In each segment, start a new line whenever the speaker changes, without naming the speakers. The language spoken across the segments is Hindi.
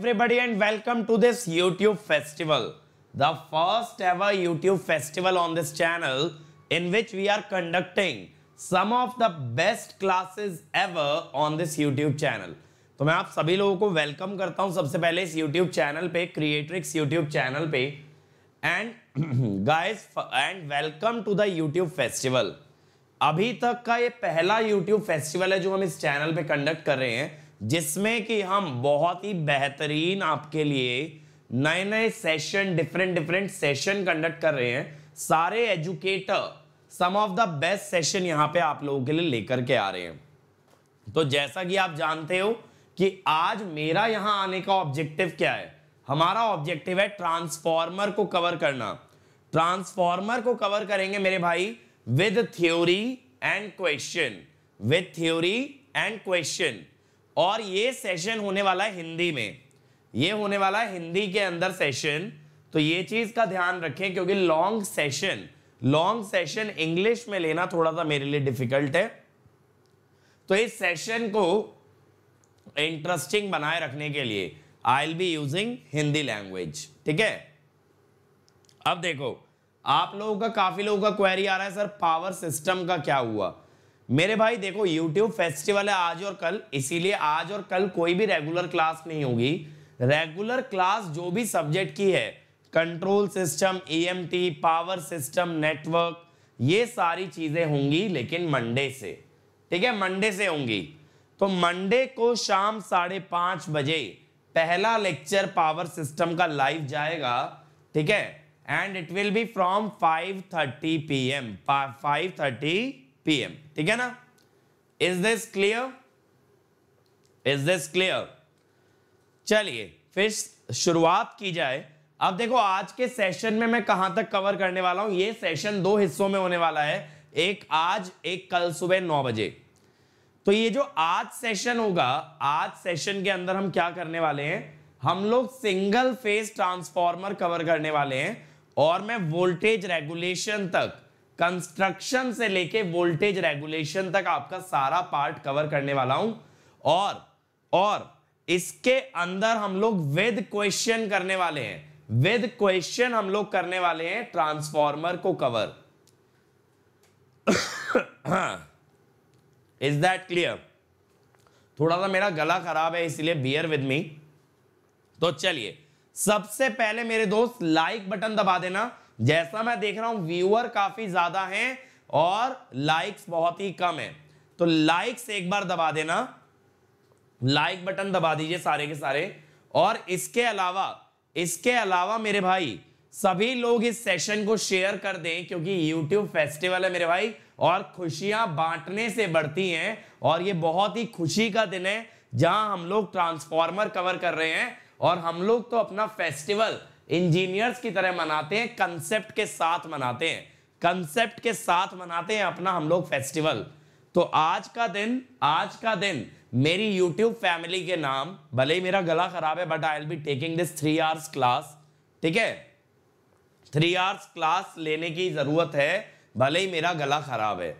everybody and welcome to this YouTube festival. The first ever YouTube festival on this channel in which we are conducting some of the best classes ever on this YouTube channel. तो मैं आप सभी लोगों को वेलकम करता हूं सबसे पहले इस YouTube चैनल पे क्रिएट्रिक्स YouTube चैनल पे and guys and welcome to the YouTube festival अभी तक का ये पहला YouTube फेस्टिवल है जो हम इस चैनल पे कंडक्ट कर रहे हैं जिसमें कि हम बहुत ही बेहतरीन आपके लिए नए नए session different different session conduct कर रहे हैं सारे educator some of the best session यहाँ पे आप लोगों के लिए लेकर के आ रहे हैं तो जैसा कि आप जानते हो कि आज मेरा यहां आने का ऑब्जेक्टिव क्या है हमारा ऑब्जेक्टिव है ट्रांसफॉर्मर को कवर करना ट्रांसफॉर्मर को कवर करेंगे मेरे भाई with theory and question with theory and question और ये सेशन होने वाला है हिंदी में ये होने वाला है हिंदी के अंदर सेशन तो ये चीज़ का ध्यान रखें क्योंकि long session long session English में लेना थोड़ा सा मेरे लिए डिफिकल्ट है तो इस सेशन को इंटरेस्टिंग बनाए रखने के लिए I'll be using Hindi language ठीक है अब देखो आप लोगों का काफ़ी लोगों का क्वेरी आ रहा है सर पावर सिस्टम का क्या हुआ मेरे भाई देखो यूट्यूब फेस्टिवल है आज और कल इसीलिए आज और कल कोई भी रेगुलर क्लास नहीं होगी रेगुलर क्लास जो भी सब्जेक्ट की है control system EMT power system network ये सारी चीजें होंगी लेकिन मंडे से ठीक है मंडे से होंगी तो मंडे को शाम साढ़े पांच बजे पहला लेक्चर पावर सिस्टम का लाइव जाएगा ठीक है and it will be from five thirty P M five thirty PM ठीक है ना is this clear is this clear चलिए फिर शुरुआत की जाए अब देखो आज के सेशन में मैं कहां तक कवर करने वाला हूं ये सेशन दो हिस्सों में होने वाला है एक आज एक कल सुबह नौ बजे तो ये जो आज सेशन होगा आज सेशन के अंदर हम क्या करने वाले हैं हम लोग सिंगल फेज ट्रांसफॉर्मर कवर करने वाले हैं और मैं वोल्टेज रेगुलेशन तक कंस्ट्रक्शन से लेके वोल्टेज रेगुलेशन तक आपका सारा पार्ट कवर करने वाला हूं और और इसके अंदर हम लोग विद क्वेश्चन करने वाले हैं विद क्वेश्चन हम लोग करने वाले हैं ट्रांसफॉर्मर को कवर इज दैट क्लियर थोड़ा सा मेरा गला खराब है इसलिए बियर विद मी तो चलिए सबसे पहले मेरे दोस्त लाइक बटन दबा देना जैसा मैं देख रहा हूं व्यूअर काफी ज्यादा हैं और लाइक्स बहुत ही कम है तो लाइक्स एक बार दबा देना लाइक बटन दबा दीजिए सारे के सारे और इसके अलावा इसके अलावा मेरे भाई सभी लोग इस सेशन को शेयर कर दें क्योंकि यूट्यूब फेस्टिवल है मेरे भाई और खुशियां बांटने से बढ़ती हैं और ये बहुत ही खुशी का दिन है जहां हम लोग ट्रांसफॉर्मर कवर कर रहे हैं और हम लोग तो अपना फेस्टिवल इंजीनियर्स की तरह मनाते हैं कंसेप्ट के साथ मनाते हैं कंसेप्ट के साथ मनाते हैं अपना हम लोग फेस्टिवल तो आज का दिन आज का दिन मेरी यूट्यूब फैमिली के नाम भले ही मेरा गला खराब है but I'll be taking this three hours class ठीक है थ्री आवर्स क्लास लेने की जरूरत है भले ही मेरा गला खराब है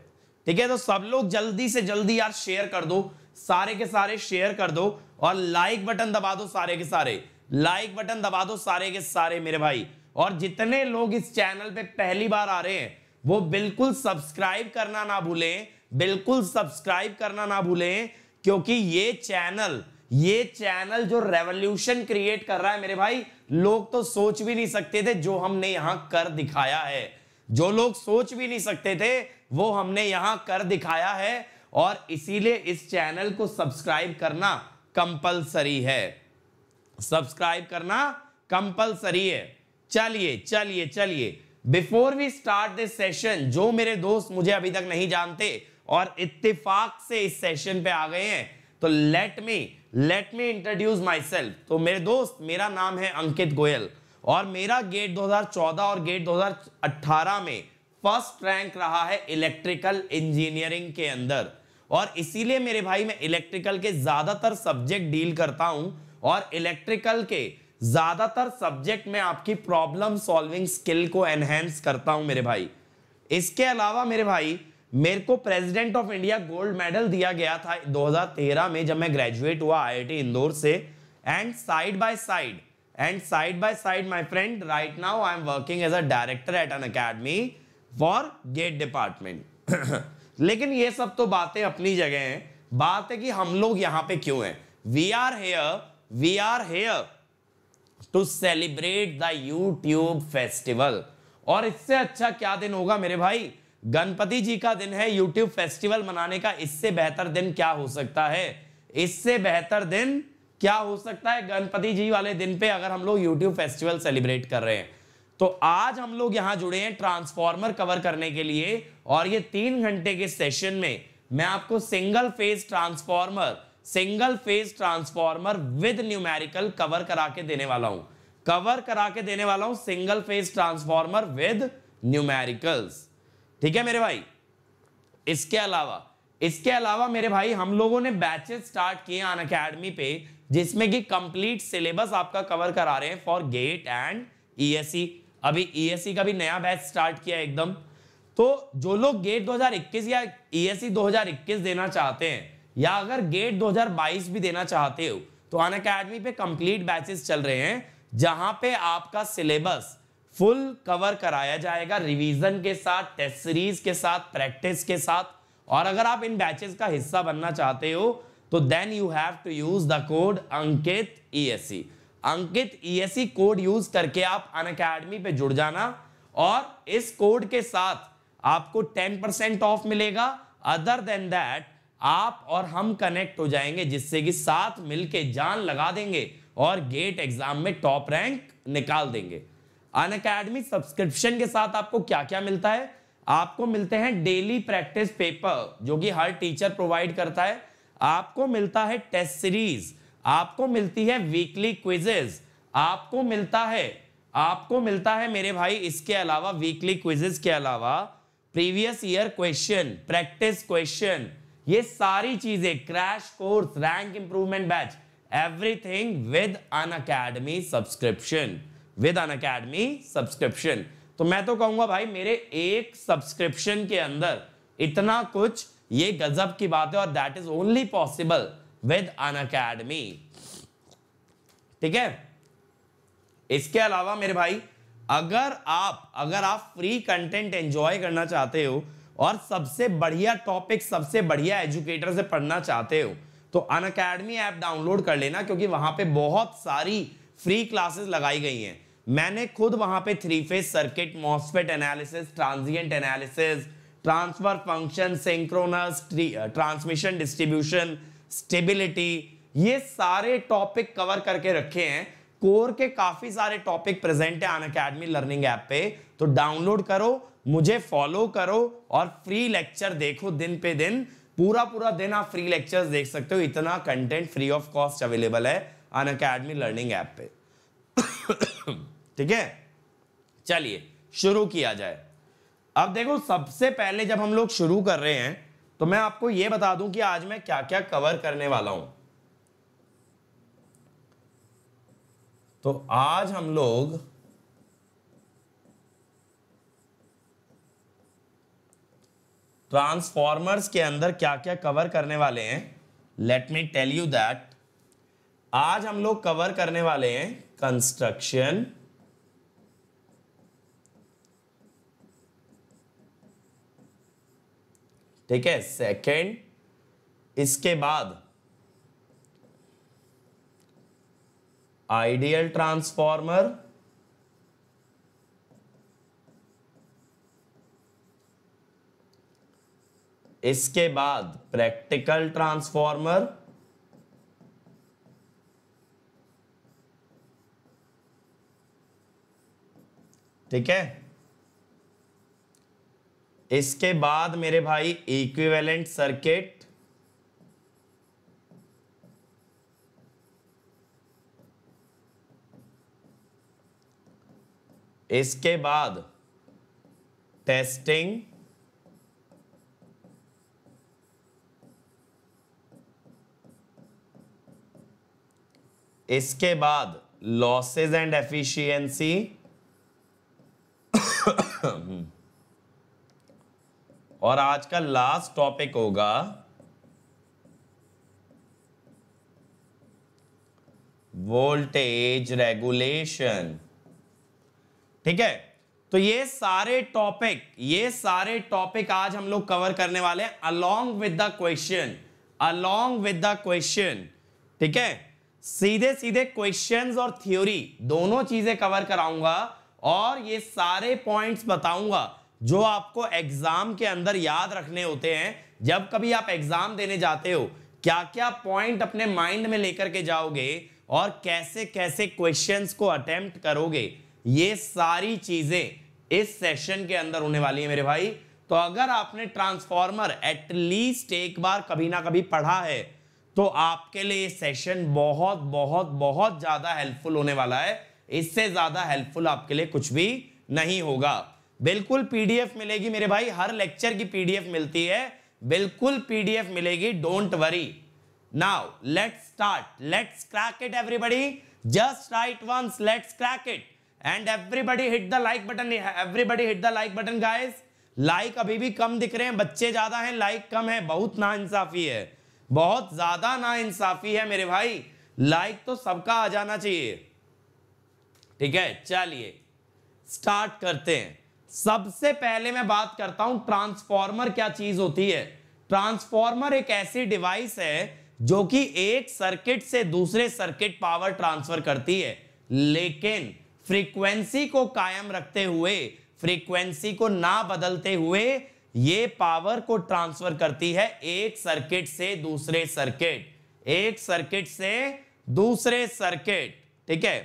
ठीक है तो सब लोग जल्दी से जल्दी यार शेयर कर दो सारे के सारे शेयर कर दो और लाइक बटन दबा दो सारे के सारे लाइक बटन दबा दो सारे के सारे मेरे भाई और जितने लोग इस चैनल पे पहली बार आ रहे हैं वो बिल्कुल सब्सक्राइब करना ना भूलें बिल्कुल सब्सक्राइब करना ना भूलें क्योंकि ये चैनल ये चैनल जो रेवोल्यूशन क्रिएट कर रहा है मेरे भाई लोग तो सोच भी नहीं सकते थे जो हमने यहां कर दिखाया है जो लोग सोच भी नहीं सकते थे वो हमने यहां कर दिखाया है और इसीलिए इस चैनल को सब्सक्राइब करना कंपलसरी है सब्सक्राइब करना कंपलसरी है चलिए चलिए चलिए before we start this session जो मेरे दोस्त मुझे अभी तक नहीं जानते और इत्तेफाक से इस सेशन पे आ गए हैं तो let me let me introduce myself तो मेरे दोस्त मेरा नाम है अंकित गोयल और मेरा गेट 2014 और गेट 2018 में फर्स्ट रैंक रहा है इलेक्ट्रिकल इंजीनियरिंग के अंदर और इसीलिए मेरे भाई मैं इलेक्ट्रिकल के ज़्यादातर सब्जेक्ट डील करता हूं और इलेक्ट्रिकल के ज्यादातर सब्जेक्ट में आपकी प्रॉब्लम सॉल्विंग स्किल को एनहेंस करता हूं मेरे भाई इसके अलावा मेरे भाई मेरे को president of India gold medal दिया गया था 2013 में जब मैं ग्रेजुएट हुआ आईआईटी इंदौर से and side by side and side by side my friend right now I am working as a director at Unacademy for GATE department लेकिन ये सब तो बातें अपनी जगह हैं बात है कि हम लोग यहाँ पे क्यों हैं we are here we are here to celebrate the YouTube festival. और इससे अच्छा क्या दिन होगा मेरे भाई गणपति जी का दिन है YouTube फेस्टिवल मनाने का इससे बेहतर दिन क्या हो सकता है इससे बेहतर दिन क्या हो सकता है गणपति जी वाले दिन पे अगर हम लोग YouTube फेस्टिवल सेलिब्रेट कर रहे हैं तो आज हम लोग यहां जुड़े हैं ट्रांसफॉर्मर कवर करने के लिए और ये तीन घंटे के सेशन में मैं आपको single phase transformer single phase transformer with numerical cover करा के देने वाला हूं कवर करा के देने वाला हूं single phase transformer with numericals ठीक है मेरे भाई इसके अलावा इसके अलावा मेरे भाई हम लोगों ने बैचेस स्टार्ट किए अन अकेडमी पे जिसमें कि कंप्लीट सिलेबस आपका कवर करा रहे हैं for GATE and ESC e e। अभी ईएससी e का भी नया बैच स्टार्ट किया एकदम तो जो लोग गेट 2021 या ईएससी 2021 देना चाहते हैं या अगर गेट 2022 भी देना चाहते हो तो अन अकेडमी पे कंप्लीट बैचेस चल रहे हैं जहां पे आपका सिलेबस फुल कवर कराया जाएगा रिवीजन के साथ टेस्ट सीरीज के साथ प्रैक्टिस के साथ और अगर आप इन बैचेस का हिस्सा बनना चाहते हो तो then you have to use the code Ankit E e e। Ankit E code use करके आप अन अकेडमी पे जुड़ जाना और इस कोड के साथ आपको 10% ऑफ मिलेगा अदर देन दैट आप और हम कनेक्ट हो जाएंगे जिससे कि साथ मिलके जान लगा देंगे और गेट एग्जाम में टॉप रैंक निकाल देंगे अन अकेडमी सब्सक्रिप्शन के साथ आपको क्या क्या मिलता है आपको मिलते हैं डेली प्रैक्टिस पेपर जो कि हर टीचर प्रोवाइड करता है आपको मिलता है टेस्ट सीरीज आपको मिलती है वीकली क्विजेज आपको मिलता है आपको मिलता है मेरे भाई इसके अलावा वीकली क्विजेज के अलावा previous year question practice question ये सारी चीजें crash course rank improvement batch everything with Unacademy subscription with Unacademy subscription तो मैं तो कहूंगा भाई मेरे एक सब्सक्रिप्शन के अंदर इतना कुछ ये गजब की बात है और that is only possible with Unacademy ठीक है इसके अलावा मेरे भाई अगर आप अगर आप फ्री कंटेंट एंजॉय करना चाहते हो और सबसे बढ़िया टॉपिक सबसे बढ़िया एजुकेटर से पढ़ना चाहते हो तो अन अकेडमी ऐप डाउनलोड कर लेना क्योंकि वहां पे बहुत सारी फ्री क्लासेस लगाई गई हैं मैंने खुद वहां पे three phase circuit MOSFET analysis transient analysis transfer function synchronous transmission distribution stability ये सारे टॉपिक कवर करके रखे हैं कोर के काफी सारे टॉपिक प्रेजेंट है अन अकेडमी लर्निंग ऐप पे तो डाउनलोड करो मुझे फॉलो करो और फ्री लेक्चर देखो दिन पे दिन पूरा पूरा दिन आप फ्री लेक्चर्स देख सकते हो इतना content free of cost available है अन अकेडमी लर्निंग ऐप पे ठीक है चलिए शुरू किया जाए अब देखो सबसे पहले जब हम लोग शुरू कर रहे हैं तो मैं आपको यह बता दूं कि आज मैं क्या क्या कवर करने वाला हूं तो आज हम लोग ट्रांसफॉर्मर्स के अंदर क्या क्या कवर करने वाले हैं let me tell you that आज हम लोग कवर करने वाले हैं कंस्ट्रक्शन ठीक है सेकेंड इसके बाद आइडियल ट्रांसफॉर्मर इसके बाद प्रैक्टिकल ट्रांसफॉर्मर ठीक है इसके बाद मेरे भाई इक्विवेलेंट सर्किट इसके बाद टेस्टिंग इसके बाद लॉसेज एंड एफिशियंसी और आज का लास्ट टॉपिक होगा वोल्टेज रेगुलेशन ठीक है तो ये सारे टॉपिक ये सारे टॉपिक आज हम लोग कवर करने वाले हैं along with the question along with the question ठीक है सीधे सीधे क्वेश्चंस और थ्योरी दोनों चीजें कवर कराऊंगा और ये सारे पॉइंट्स बताऊंगा जो आपको एग्जाम के अंदर याद रखने होते हैं जब कभी आप एग्जाम देने जाते हो क्या क्या पॉइंट अपने माइंड में लेकर के जाओगे और कैसे कैसे क्वेश्चंस को अटेम्प्ट करोगे ये सारी चीजें इस सेशन के अंदर होने वाली है मेरे भाई तो अगर आपने ट्रांसफॉर्मर एटलीस्ट एक बार कभी ना कभी पढ़ा है तो आपके लिए सेशन बहुत बहुत बहुत ज़्यादा हेल्पफुल होने वाला है इससे ज़्यादा हेल्पफुल आपके लिए कुछ भी नहीं होगा बिल्कुल पीडीएफ मिलेगी मेरे भाई हर लेक्चर की पीडीएफ मिलती है बिल्कुल पीडीएफ मिलेगी don't worry now let's start let's crack it everybody just write once let's crack it and everybody hit the like button everybody hit the like button guys like अभी भी कम दिख रहे हैं बच्चे ज्यादा हैं लाइक कम है बहुत ना इंसाफी है बहुत ज्यादा ना इंसाफी है मेरे भाई लाइक तो सबका आ जाना चाहिए ठीक है चलिए स्टार्ट करते हैं सबसे पहले मैं बात करता हूं ट्रांसफॉर्मर क्या चीज होती है ट्रांसफॉर्मर एक ऐसी डिवाइस है जो कि एक सर्किट से दूसरे सर्किट पावर ट्रांसफर करती है लेकिन फ्रीक्वेंसी को कायम रखते हुए फ्रीक्वेंसी को ना बदलते हुए ये पावर को ट्रांसफर करती है एक सर्किट से दूसरे सर्किट एक सर्किट से दूसरे सर्किट ठीक है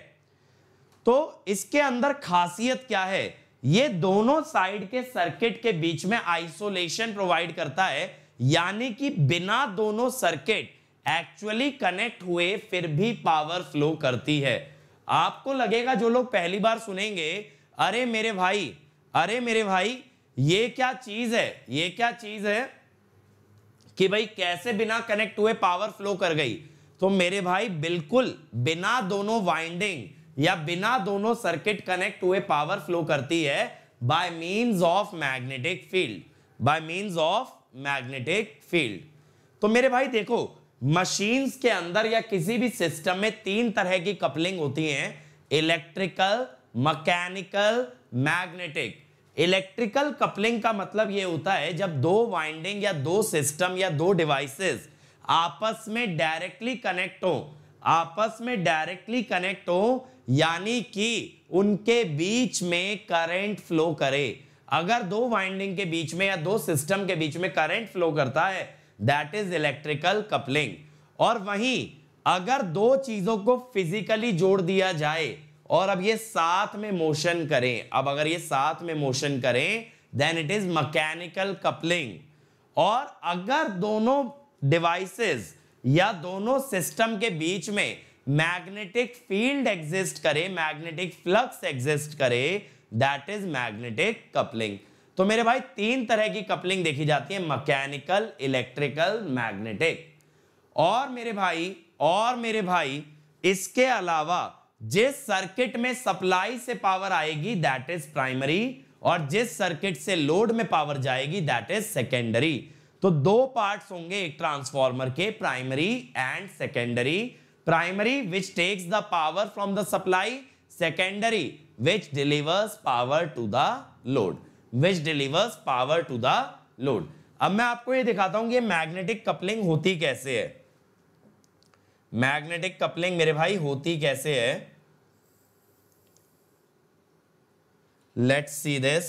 तो इसके अंदर खासियत क्या है ये दोनों साइड के सर्किट के बीच में आइसोलेशन प्रोवाइड करता है यानी कि बिना दोनों सर्किट एक्चुअली कनेक्ट हुए फिर भी पावर फ्लो करती है आपको लगेगा जो लोग पहली बार सुनेंगे अरे मेरे भाई अरे मेरे भाई ये क्या चीज है ये क्या चीज है कि भाई कैसे बिना कनेक्ट हुए पावर फ्लो कर गई तो मेरे भाई बिल्कुल बिना दोनों वाइंडिंग या बिना दोनों सर्किट कनेक्ट हुए पावर फ्लो करती है by means of magnetic field by means of magnetic field तो मेरे भाई देखो मशीन्स के अंदर या किसी भी सिस्टम में तीन तरह की कपलिंग होती हैं electrical mechanical magnetic electrical coupling का मतलब ये होता है जब दो वाइंडिंग या दो सिस्टम या दो डिवाइसेस आपस में डायरेक्टली कनेक्ट हो आपस में डायरेक्टली कनेक्ट हो यानी कि उनके बीच में करंट फ्लो करे अगर दो वाइंडिंग के बीच में या दो सिस्टम के बीच में करंट फ्लो करता है दैट इज इलेक्ट्रिकल कपलिंग और वहीं अगर दो चीजों को फिजिकली जोड़ दिया जाए और अब ये साथ में मोशन करें अब अगर ये साथ में मोशन करें then it is mechanical coupling और अगर दोनों डिवाइसेस या दोनों सिस्टम के बीच में मैग्नेटिक फील्ड एग्जिस्ट करे मैग्नेटिक फ्लक्स एग्जिस्ट करे दैट इज मैग्नेटिक कपलिंग तो मेरे भाई तीन तरह की कपलिंग देखी जाती है मैकेनिकल इलेक्ट्रिकल मैग्नेटिक और मेरे भाई और मेरे भाई इसके अलावा जिस सर्किट में सप्लाई से पावर आएगी दैट इज प्राइमरी और जिस सर्किट से लोड में पावर जाएगी दैट इज सेकेंडरी तो दो पार्ट्स होंगे एक ट्रांसफार्मर के primary and secondary primary which takes the power from the supply secondary which delivers power to the load which delivers power to the load अब मैं आपको ये दिखाता हूं कि मैग्नेटिक कपलिंग होती कैसे है मैग्नेटिक कपलिंग मेरे भाई होती कैसे है let's see this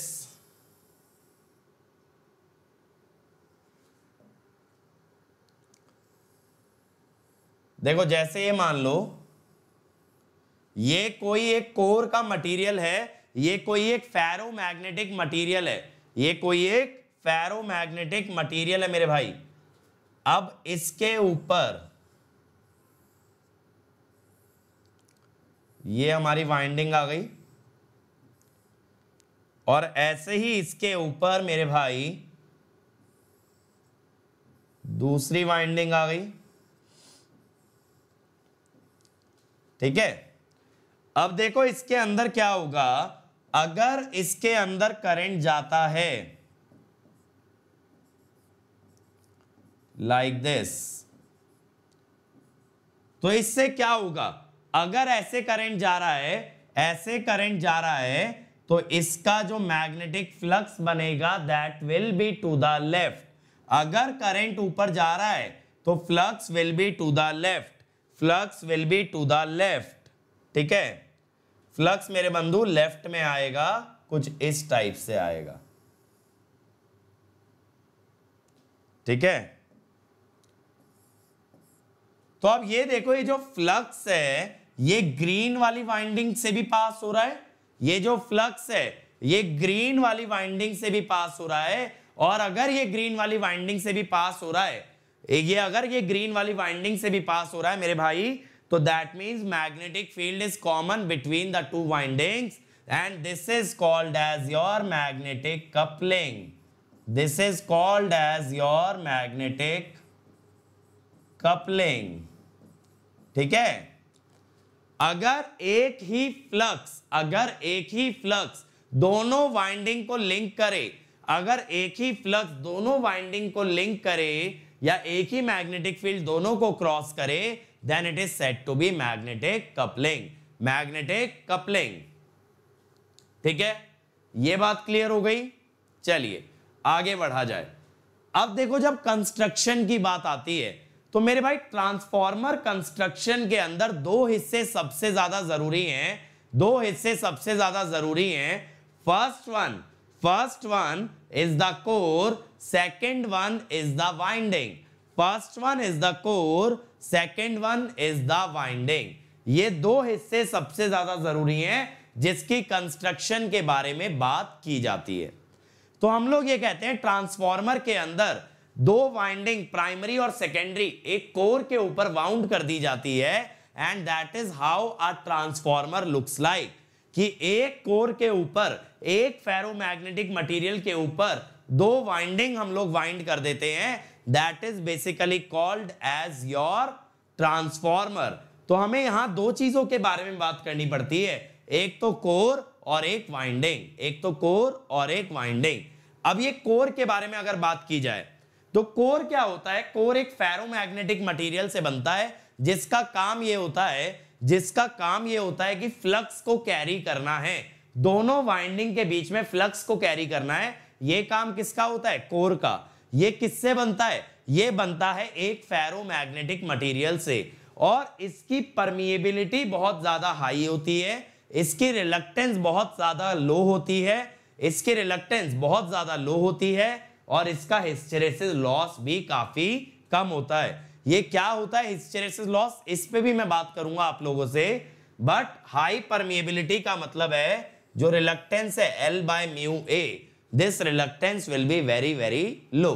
देखो जैसे ये मान लो ये कोई एक कोर का मटेरियल है ये कोई एक फेरोमैग्नेटिक मटेरियल है ये कोई एक फेरोमैग्नेटिक मटेरियल है मेरे भाई अब इसके ऊपर ये हमारी वाइंडिंग आ गई और ऐसे ही इसके ऊपर मेरे भाई दूसरी वाइंडिंग आ गई ठीक है अब देखो इसके अंदर क्या होगा अगर इसके अंदर करंट जाता है लाइक like दिस तो इससे क्या होगा अगर ऐसे करंट जा रहा है ऐसे करंट जा रहा है तो इसका जो मैग्नेटिक फ्लक्स बनेगा that will be to the left अगर करंट ऊपर जा रहा है तो flux will be to the left flux will be to the left ठीक है फ्लक्स मेरे बंधु लेफ्ट में आएगा कुछ इस टाइप से आएगा ठीक है तो अब ये देखो ये जो फ्लक्स है ये ग्रीन वाली वाइंडिंग से भी पास हो रहा है ये जो फ्लक्स है ये ग्रीन वाली वाइंडिंग से भी पास हो रहा है और अगर ये ग्रीन वाली वाइंडिंग से भी पास हो रहा है ये अगर ये ग्रीन वाली वाइंडिंग से भी पास हो रहा है मेरे भाई तो that means magnetic field is common between the two windings and this is called as your magnetic coupling this is called as your magnetic coupling ठीक है अगर एक ही फ्लक्स अगर एक ही फ्लक्स दोनों वाइंडिंग को लिंक करे अगर एक ही फ्लक्स दोनों वाइंडिंग को लिंक करे या एक ही मैग्नेटिक फील्ड दोनों को क्रॉस करे then it is said to be magnetic coupling magnetic coupling ठीक है ये बात क्लियर हो गई चलिए आगे बढ़ा जाए अब देखो जब कंस्ट्रक्शन की बात आती है तो मेरे भाई ट्रांसफॉर्मर कंस्ट्रक्शन के अंदर दो हिस्से सबसे ज्यादा जरूरी हैं दो हिस्से सबसे ज्यादा जरूरी हैं first one first one is the core second one is the winding first one is the core second one is the winding ये दो हिस्से सबसे ज्यादा जरूरी हैं जिसकी कंस्ट्रक्शन के बारे में बात की जाती है तो हम लोग ये कहते हैं ट्रांसफॉर्मर के अंदर दो वाइंडिंग प्राइमरी और सेकेंडरी एक कोर के ऊपर वाउंड कर दी जाती है and that is how a transformer looks like कि एक कोर के ऊपर एक फेरोमैग्नेटिक मटेरियल के ऊपर दो वाइंडिंग हम लोग वाइंड कर देते हैं that is basically called as your transformer तो हमें यहां दो चीजों के बारे में बात करनी पड़ती है एक तो कोर और एक वाइंडिंग एक तो कोर और एक वाइंडिंग अब ये कोर के बारे में अगर बात की जाए तो कोर क्या होता है कोर एक फेरोमैग्नेटिक मटेरियल से बनता है जिसका काम ये होता है जिसका काम ये होता है कि फ्लक्स को कैरी करना है दोनों वाइंडिंग के बीच में फ्लक्स को कैरी करना है ये काम किसका होता है कोर का ये किससे बनता है ये बनता है एक फेरोमैग्नेटिक मटेरियल से और इसकी परमिएबिलिटी बहुत ज्यादा हाई होती है इसकी रिलक्टेंस बहुत ज्यादा लो होती है इसकी रिलक्टेंस बहुत ज्यादा लो होती है और इसका हिस्टेरेसिस लॉस भी काफी कम होता है ये क्या होता है हिस्टेरेसिस लॉस इस पे भी मैं बात करूंगा आप लोगों से बट हाई परमिएबिलिटी का मतलब है जो रिलक्टेंस है L by mu A this reluctance will be very very low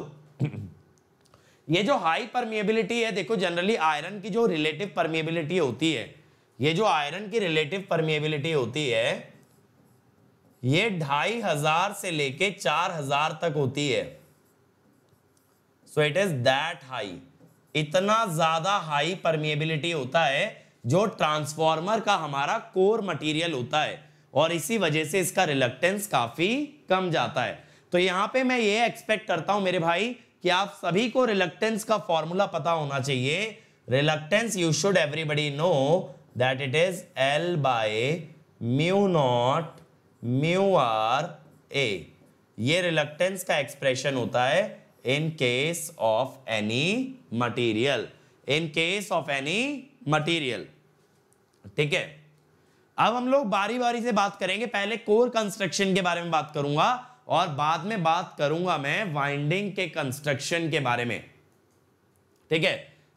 ये जो हाई परमिएबिलिटी है देखो जनरली आयरन की जो रिलेटिव परमिएबिलिटी होती है ये जो आयरन की रिलेटिव परमिएबिलिटी होती है ये ढाई हजार से लेके चार हजार तक होती है so it is that high इतना ज्यादा हाई परमिएबिलिटी होता है जो ट्रांसफॉर्मर का हमारा कोर मटेरियल होता है और इसी वजह से इसका रिलक्टेंस काफी कम जाता है तो यहाँ पे मैं ये एक्सपेक्ट करता हूँ मेरे भाई कि आप सभी को रिलक्टेंस का फॉर्मूला पता होना चाहिए reluctance you should everybody know that it is L by mu naught mu R A ये रिलक्टेंस का एक्सप्रेशन होता है in case of any material in case of any material ठीक है अब हम लोग बारी बारी से बात करेंगे पहले कोर कंस्ट्रक्शन के बारे में बात करूंगा और बाद में बात करूंगा मैं वाइंडिंग के कंस्ट्रक्शन के बारे में ठीक है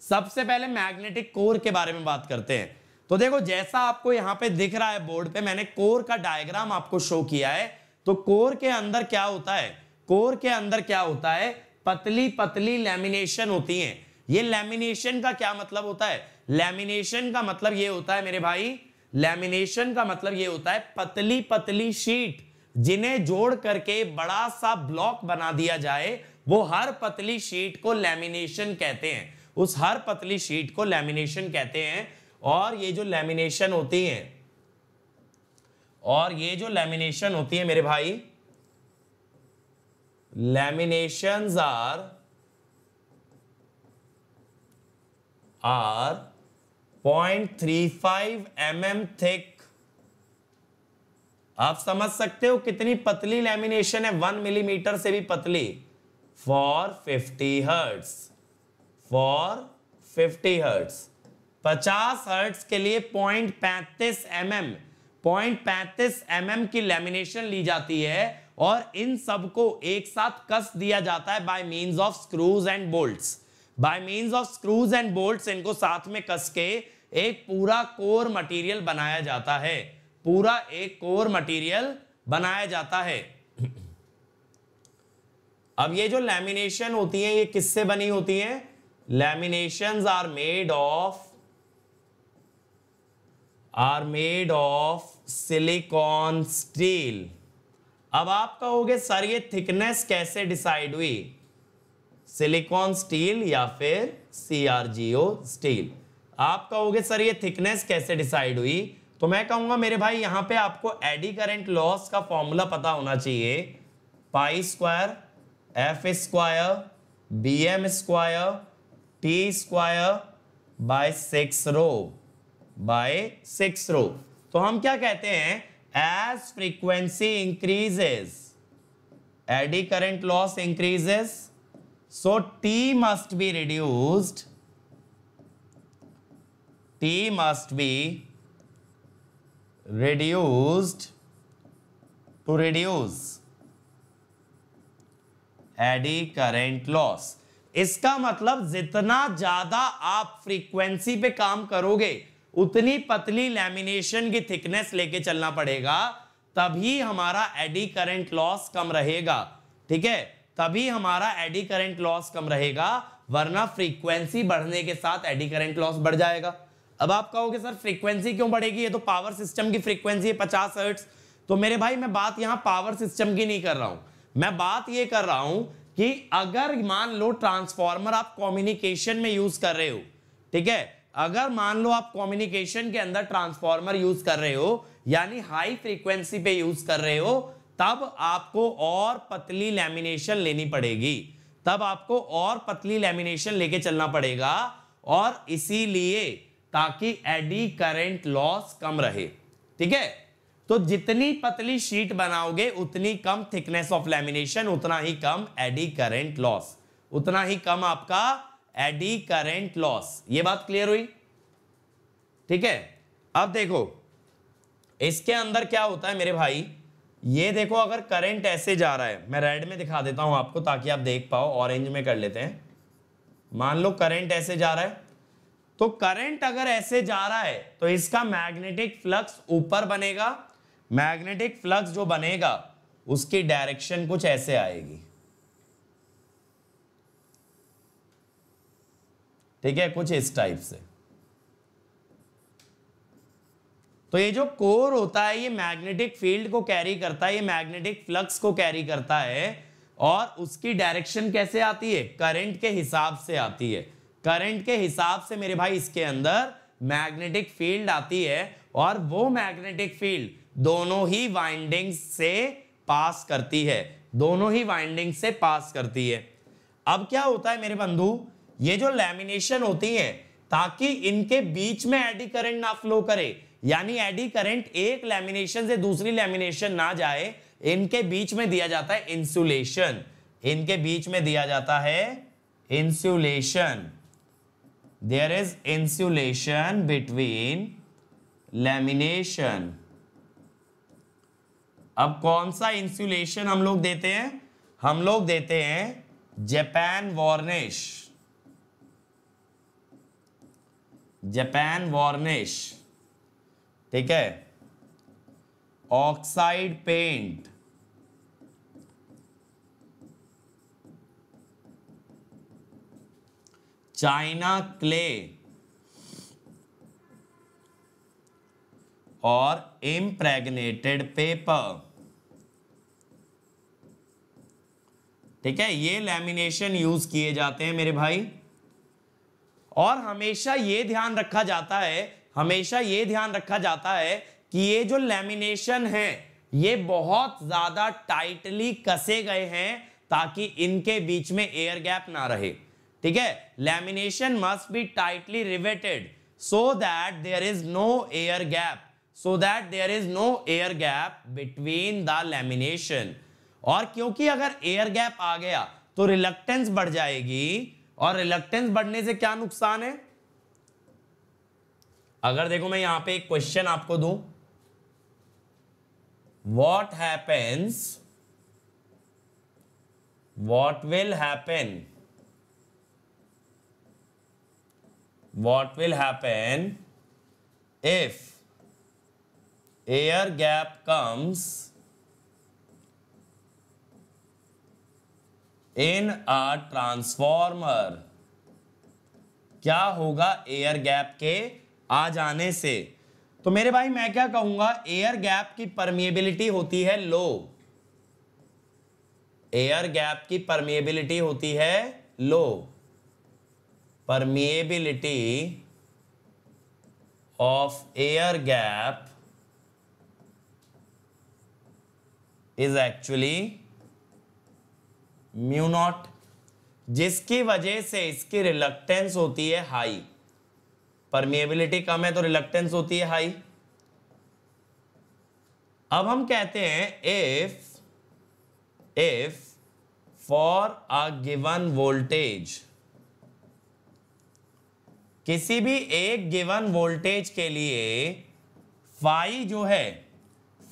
सबसे पहले मैग्नेटिक कोर के बारे में बात करते हैं तो देखो जैसा आपको यहां पे दिख रहा है बोर्ड पे मैंने कोर का डायग्राम आपको शो किया है तो कोर के अंदर क्या होता है कोर के अंदर क्या होता है पतली पतली लैमिनेशन होती हैं ये लैमिनेशन का क्या मतलब होता है लैमिनेशन का मतलब ये होता है मेरे भाई लैमिनेशन का मतलब ये होता है पतली पतली शीट जिन्हें जोड़ करके बड़ा सा ब्लॉक बना दिया जाए वो हर पतली शीट को लैमिनेशन कहते हैं उस हर पतली शीट को लैमिनेशन कहते हैं और ये जो लैमिनेशन होती है और ये जो लैमिनेशन होती है मेरे भाई laminations are are 0.35 mm thick आप समझ सकते हो कितनी पतली लेमिनेशन है वन मिलीमीटर से भी पतली for 50 hertz for 50 hertz 50 hertz के लिए 0.35 mm 0.35 mm की लेमिनेशन ली जाती है और इन सबको एक साथ कस दिया जाता है by mean of screws and bolts by mean of screws and bolts इनको साथ में कस के एक पूरा कोर मटेरियल बनाया जाता है पूरा एक कोर मटेरियल बनाया जाता है अब ये जो लैमिनेशन होती है ये किससे बनी होती है lamination are made of are made of silicon steel अब आप कहोगे सर ये थिकनेस कैसे डिसाइड हुई सिलिकॉन स्टील या फिर सीआरजीओ स्टील आप कहोगे सर ये थिकनेस कैसे डिसाइड हुई तो मैं कहूंगा मेरे भाई यहाँ पे आपको एडी करेंट लॉस का फॉर्मूला पता होना चाहिए pi square F square B M square T square by six rho by six rho तो हम क्या कहते हैं as frequency increases, eddy current loss increases. So T must be reduced. T must be reduced to reduce eddy current loss इसका मतलब जितना ज्यादा आप फ्रीक्वेंसी पे काम करोगे उतनी पतली लेमिनेशन की थिकनेस लेके चलना पड़ेगा तभी हमारा एडी करंट लॉस कम रहेगा ठीक है तभी हमारा एडी करंट लॉस कम रहेगा वरना फ्रीक्वेंसी बढ़ने के साथ एडी करंट लॉस बढ़ जाएगा अब आप कहोगे सर फ्रीक्वेंसी क्यों बढ़ेगी ये तो पावर सिस्टम की फ्रीक्वेंसी है पचास हर्ट्स तो मेरे भाई मैं बात यहां पावर सिस्टम की नहीं कर रहा हूं मैं बात ये कर रहा हूं कि अगर मान लो ट्रांसफॉर्मर आप कम्युनिकेशन में यूज कर रहे हो ठीक है अगर मान लो आप कम्युनिकेशन के अंदर ट्रांसफॉर्मर यूज कर रहे हो यानी हाई फ्रीक्वेंसी पे यूज कर रहे हो तब आपको और पतली लेमिनेशन लेनी पड़ेगी तब आपको और पतली लेमिनेशन लेके चलना पड़ेगा और इसीलिए ताकि एडी करंट लॉस कम रहे ठीक है तो जितनी पतली शीट बनाओगे उतनी कम थिकनेस ऑफ लेमिनेशन उतना ही कम एडी करेंट लॉस उतना ही कम आपका एडी करेंट लॉस ये बात क्लियर हुई ठीक है अब देखो इसके अंदर क्या होता है मेरे भाई ये देखो अगर करंट ऐसे जा रहा है मैं रेड में दिखा देता हूं आपको ताकि आप देख पाओ ऑरेंज में कर लेते हैं मान लो करंट ऐसे जा रहा है तो करंट अगर ऐसे जा रहा है तो इसका मैग्नेटिक फ्लक्स ऊपर बनेगा मैग्नेटिक फ्लक्स जो बनेगा उसकी डायरेक्शन कुछ ऐसे आएगी ठीक है कुछ इस टाइप से तो ये जो कोर होता है ये मैग्नेटिक फील्ड को कैरी करता है ये मैग्नेटिक फ्लक्स को कैरी करता है और उसकी डायरेक्शन कैसे आती है करंट के हिसाब से आती है करंट के हिसाब से मेरे भाई इसके अंदर मैग्नेटिक फील्ड आती है और वो मैग्नेटिक फील्ड दोनों ही वाइंडिंग से पास करती है दोनों ही वाइंडिंग से पास करती है अब क्या होता है मेरे बंधु ये जो लैमिनेशन होती है ताकि इनके बीच में एडी करंट ना फ्लो करे यानी एडी करंट एक लैमिनेशन से दूसरी लैमिनेशन ना जाए इनके बीच में दिया जाता है इंसुलेशन इनके बीच में दिया जाता है insulation there is insulation between lamination अब कौन सा इंसुलेशन हम लोग देते हैं हम लोग देते हैं जापान वार्निश जापान वार्निश ठीक है ऑक्साइड पेंट चाइना क्ले और इम्प्रेगनेटेड पेपर ठीक है ये लैमिनेशन यूज किए जाते हैं मेरे भाई और हमेशा ये ध्यान रखा जाता है हमेशा ये ध्यान रखा जाता है कि ये जो लेमिनेशन है ये बहुत ज़्यादा टाइटली कसे गए हैं ताकि इनके बीच में एयर गैप ना रहे ठीक है lamination must be tightly riveted so that there is no air gap so that there is no air gap between the lamination और क्योंकि अगर एयर गैप आ गया तो रिलक्टेंस बढ़ जाएगी और रिलक्टेंस बढ़ने से क्या नुकसान है अगर देखो मैं यहां पे एक क्वेश्चन आपको दू what happens what will happen what will happen if air gap comes in a transformer क्या होगा एयर गैप के आ जाने से तो मेरे भाई मैं क्या कहूंगा एयर गैप की परमिएबिलिटी होती है लो एयर गैप की परमिएबिलिटी होती है low permeability of air gap is actually mu naught जिसकी वजह से इसकी रिलक्टेंस होती है हाई परमिएबिलिटी कम है तो रिलक्टेंस होती है हाई अब हम कहते हैं if if for a given voltage किसी भी एक गिवन वोल्टेज के लिए फाइव जो है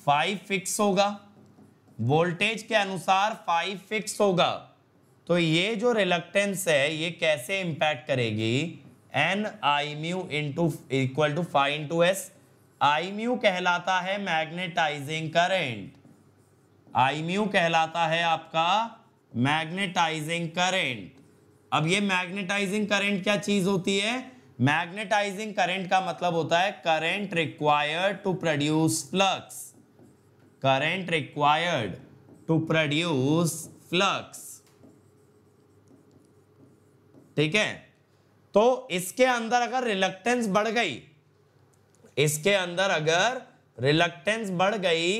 फाइव फिक्स होगा वोल्टेज के अनुसार फाइव फिक्स होगा तो ये जो रिलक्टेंस है ये कैसे इंपैक्ट करेगी N I mu into equal to five into S I mu कहलाता है मैग्नेटाइजिंग करेंट आई म्यू कहलाता है आपका मैग्नेटाइजिंग करेंट अब ये मैग्नेटाइजिंग करेंट क्या चीज होती है मैग्नेटाइजिंग करेंट का मतलब होता है current required to produce flux current required to produce flux ठीक है तो इसके अंदर अगर रिलक्टेंस बढ़ गई इसके अंदर अगर रिलक्टेंस बढ़ गई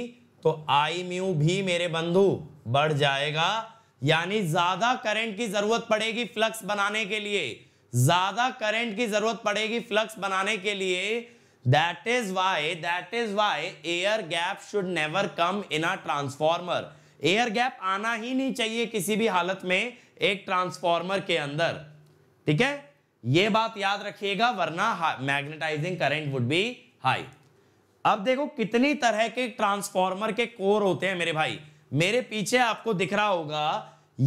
तो आई म्यू भी मेरे बंधु बढ़ जाएगा यानी ज्यादा करंट की जरूरत पड़ेगी फ्लक्स बनाने के लिए ज्यादा करंट की जरूरत पड़ेगी फ्लक्स बनाने के लिए that is why that is why air gap should never come in a transformer air gap आना ही नहीं चाहिए किसी भी हालत में एक ट्रांसफॉर्मर के अंदर ठीक है ये बात याद रखिएगा वरना magnetising current would be high अब देखो कितनी तरह के ट्रांसफॉर्मर के कोर होते हैं मेरे भाई मेरे पीछे आपको दिख रहा होगा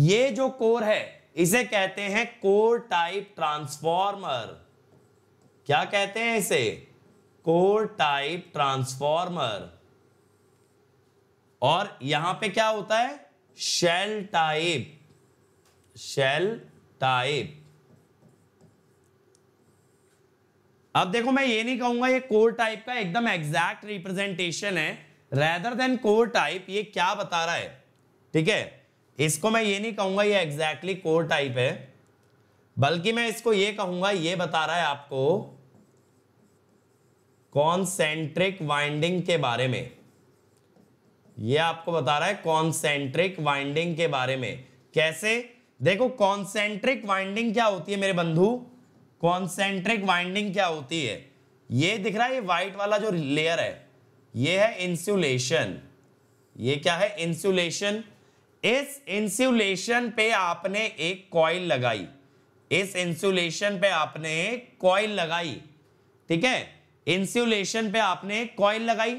ये जो कोर है इसे कहते हैं कोर टाइप ट्रांसफॉर्मर क्या कहते हैं इसे कोर टाइप ट्रांसफॉर्मर और यहां पे क्या होता है शेल टाइप शेल टाइप अब देखो मैं ये नहीं कहूंगा ये कोर टाइप का एकदम एग्जैक्ट रिप्रेजेंटेशन है रेदर देन कोर टाइप ये क्या बता रहा है ठीक है इसको मैं ये नहीं कहूंगा ये एग्जैक्टली कोर टाइप है बल्कि मैं इसको ये कहूंगा ये बता रहा है आपको कॉन्सेंट्रिक वाइंडिंग के बारे में यह आपको बता रहा है कॉन्सेंट्रिक वाइंडिंग के बारे में कैसे देखो कॉन्सेंट्रिक वाइंडिंग क्या होती है मेरे बंधु कॉन्सेंट्रिक वाइंडिंग क्या होती है ये दिख रहा है ये व्हाइट वाला जो लेयर है ये है इंसुलेशन ये क्या है इंसुलेशन इस इंसुलेशन पे आपने एक कॉइल लगाई इस इंसुलेशन पे आपने एक कॉइल लगाई ठीक है इंसुलेशन पे आपने एक कॉइल लगाई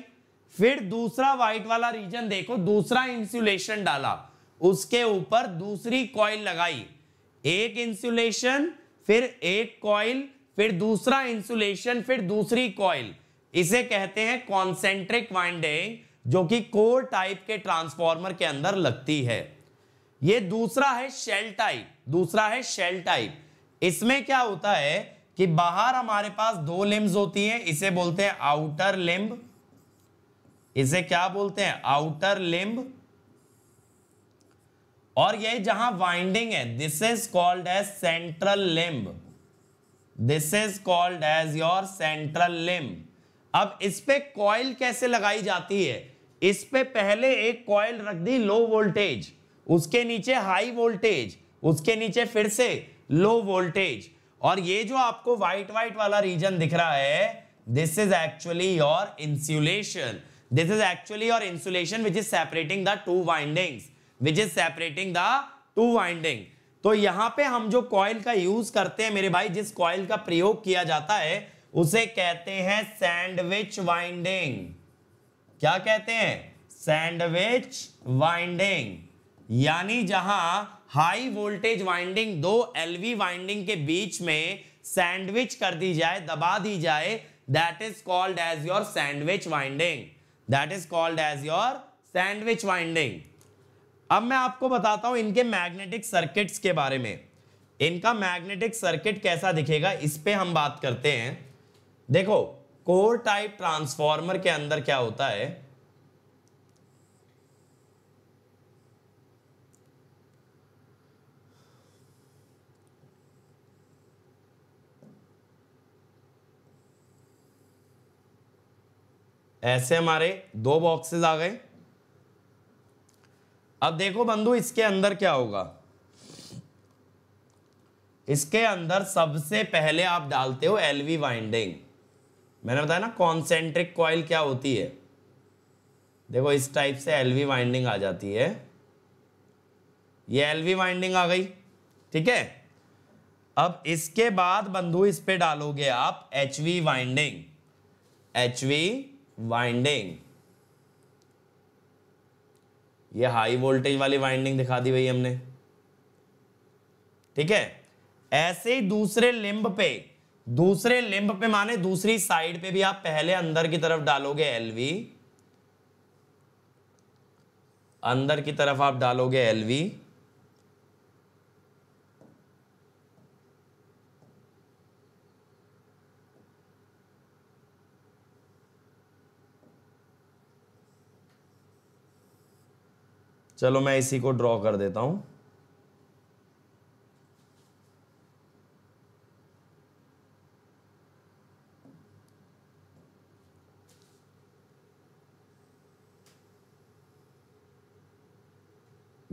फिर दूसरा व्हाइट वाला रीजन देखो दूसरा इंसुलेशन डाला उसके ऊपर दूसरी कॉइल लगाई एक इंसुलेशन फिर एक कॉइल फिर दूसरा इंसुलेशन फिर दूसरी कॉइल इसे कहते हैं कॉन्सेंट्रिक वाइंडिंग जो कि कोर टाइप के ट्रांसफॉर्मर के अंदर लगती है ये दूसरा है शेल टाइप दूसरा है शेल टाइप इसमें क्या होता है कि बाहर हमारे पास दो लिम्ब होती हैं इसे बोलते हैं आउटर लिम्ब इसे क्या बोलते हैं आउटर लिम्ब और ये जहां वाइंडिंग है this is called as central limb this is called as your central limb अब इस पे कॉयल कैसे लगाई जाती है इस पे पहले एक कॉयल रख दी लो वोल्टेज उसके नीचे हाई वोल्टेज उसके नीचे फिर से लो वोल्टेज और ये जो आपको व्हाइट व्हाइट वाला रीजन दिख रहा है this is actually your insulation this is actually your insulation which is separating the two windings which is separating the two winding तो यहां पे हम जो कॉइल का यूज करते हैं मेरे भाई जिस कॉइल का प्रयोग किया जाता है उसे कहते हैं सैंडविच वाइंडिंग क्या कहते हैं सैंडविच वाइंडिंग यानी जहां हाई वोल्टेज वाइंडिंग दो एलवी वाइंडिंग के बीच में सैंडविच कर दी जाए दबा दी जाए that is called as your sandwich winding that is called as your sandwich winding अब मैं आपको बताता हूं इनके मैग्नेटिक सर्किट्स के बारे में इनका मैग्नेटिक सर्किट कैसा दिखेगा इस पर हम बात करते हैं देखो कोर टाइप ट्रांसफॉर्मर के अंदर क्या होता है ऐसे हमारे दो बॉक्सेस आ गए अब देखो बंधु इसके अंदर क्या होगा इसके अंदर सबसे पहले आप डालते हो एलवी वाइंडिंग मैंने बताया ना कॉन्सेंट्रिक कॉइल क्या होती है देखो इस टाइप से एलवी वाइंडिंग आ जाती है ये एलवी वाइंडिंग आ गई ठीक है अब इसके बाद बंधु इस पे डालोगे आप H V winding H V winding ये हाई वोल्टेज वाली वाइंडिंग दिखा दी भाई हमने ठीक है ऐसे ही दूसरे लिंब पे दूसरे लिंब पे माने दूसरी साइड पे भी आप पहले अंदर की तरफ डालोगे एलवी अंदर की तरफ आप डालोगे एलवी चलो मैं इसी को ड्रॉ कर देता हूं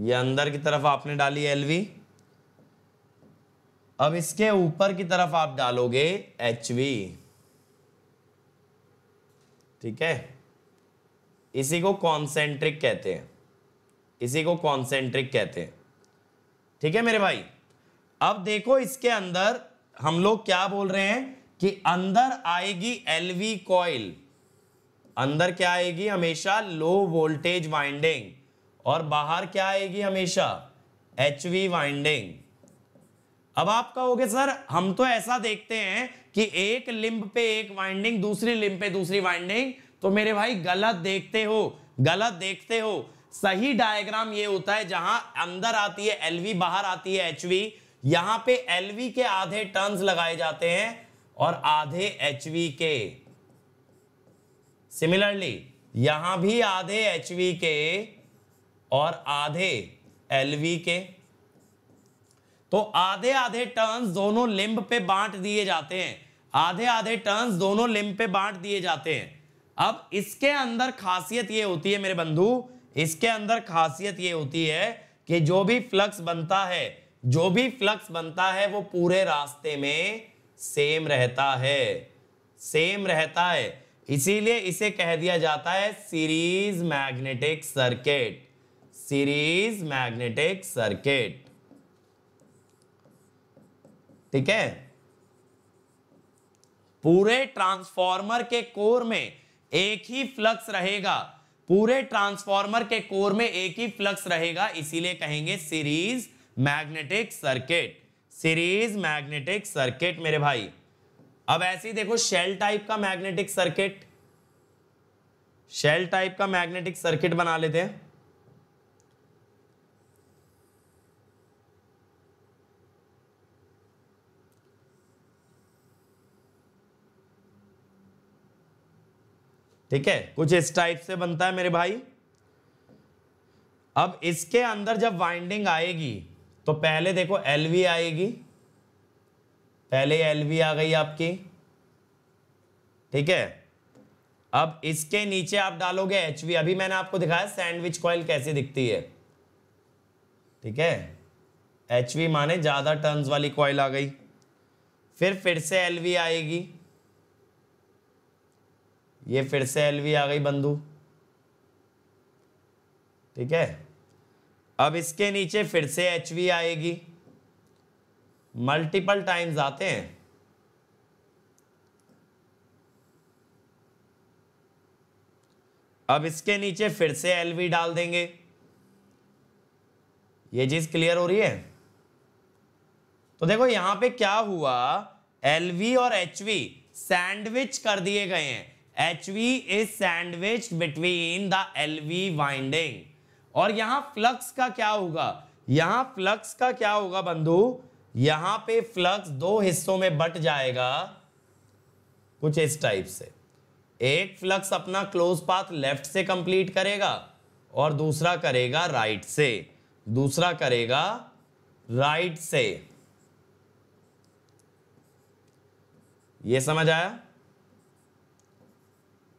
ये अंदर की तरफ आपने डाली एलवी अब इसके ऊपर की तरफ आप डालोगे एच वी ठीक है इसी को कॉन्सेंट्रिक कहते हैं इसी को कॉन्सेंट्रिक कहते हैं ठीक है मेरे भाई अब देखो इसके अंदर हम लोग क्या बोल रहे हैं कि अंदर आएगी एलवी कॉइल अंदर क्या आएगी हमेशा लो वोल्टेज वाइंडिंग और बाहर क्या आएगी हमेशा एच वी वाइंडिंग अब आप कहोगे सर हम तो ऐसा देखते हैं कि एक लिंब पे एक वाइंडिंग दूसरी लिंब पे दूसरी वाइंडिंग तो मेरे भाई गलत देखते हो गलत देखते हो सही डायग्राम ये होता है जहां अंदर आती है एलवी बाहर आती है एचवी यहां पे एलवी के आधे टर्न्स लगाए जाते हैं और आधे एचवी के सिमिलरली यहां भी आधे एचवी के और आधे एलवी के तो आधे आधे टर्न्स दोनों लिंब पे बांट दिए जाते हैं आधे आधे टर्न्स दोनों लिंब पे बांट दिए जाते हैं अब इसके अंदर खासियत ये होती है मेरे बंधु इसके अंदर खासियत ये होती है कि जो भी फ्लक्स बनता है जो भी फ्लक्स बनता है वो पूरे रास्ते में सेम रहता है सेम रहता है इसीलिए इसे कह दिया जाता है series magnetic circuit series magnetic circuit ठीक है पूरे ट्रांसफॉर्मर के कोर में एक ही फ्लक्स रहेगा पूरे ट्रांसफॉर्मर के कोर में एक ही फ्लक्स रहेगा इसीलिए कहेंगे series magnetic circuit series magnetic circuit मेरे भाई अब ऐसे ही देखो शेल टाइप का मैग्नेटिक सर्किट शेल टाइप का मैग्नेटिक सर्किट बना लेते हैं ठीक है कुछ इस टाइप से बनता है मेरे भाई अब इसके अंदर जब वाइंडिंग आएगी तो पहले देखो एलवी आएगी पहले एलवी आ गई आपकी ठीक है अब इसके नीचे आप डालोगे एच वी अभी मैंने आपको दिखाया सैंडविच कॉइल कैसी दिखती है ठीक है एच वी माने ज़्यादा टर्न्स वाली कॉइल आ गई फिर फिर से एल वी आएगी ये फिर से एल आ गई बंधु ठीक है अब इसके नीचे फिर से एच आएगी मल्टीपल टाइम्स आते हैं अब इसके नीचे फिर से एल डाल देंगे ये चीज क्लियर हो रही है तो देखो यहां पे क्या हुआ एल और एच सैंडविच कर दिए गए हैं is sandwich between the L V winding और यहां फ्लक्स का क्या होगा यहां फ्लक्स का क्या होगा बंधु यहां पे फ्लक्स दो हिस्सों में बट जाएगा कुछ इस टाइप से एक फ्लक्स अपना क्लोज पाथ लेफ्ट से कंप्लीट करेगा और दूसरा करेगा राइट से दूसरा करेगा राइट से ये समझ आया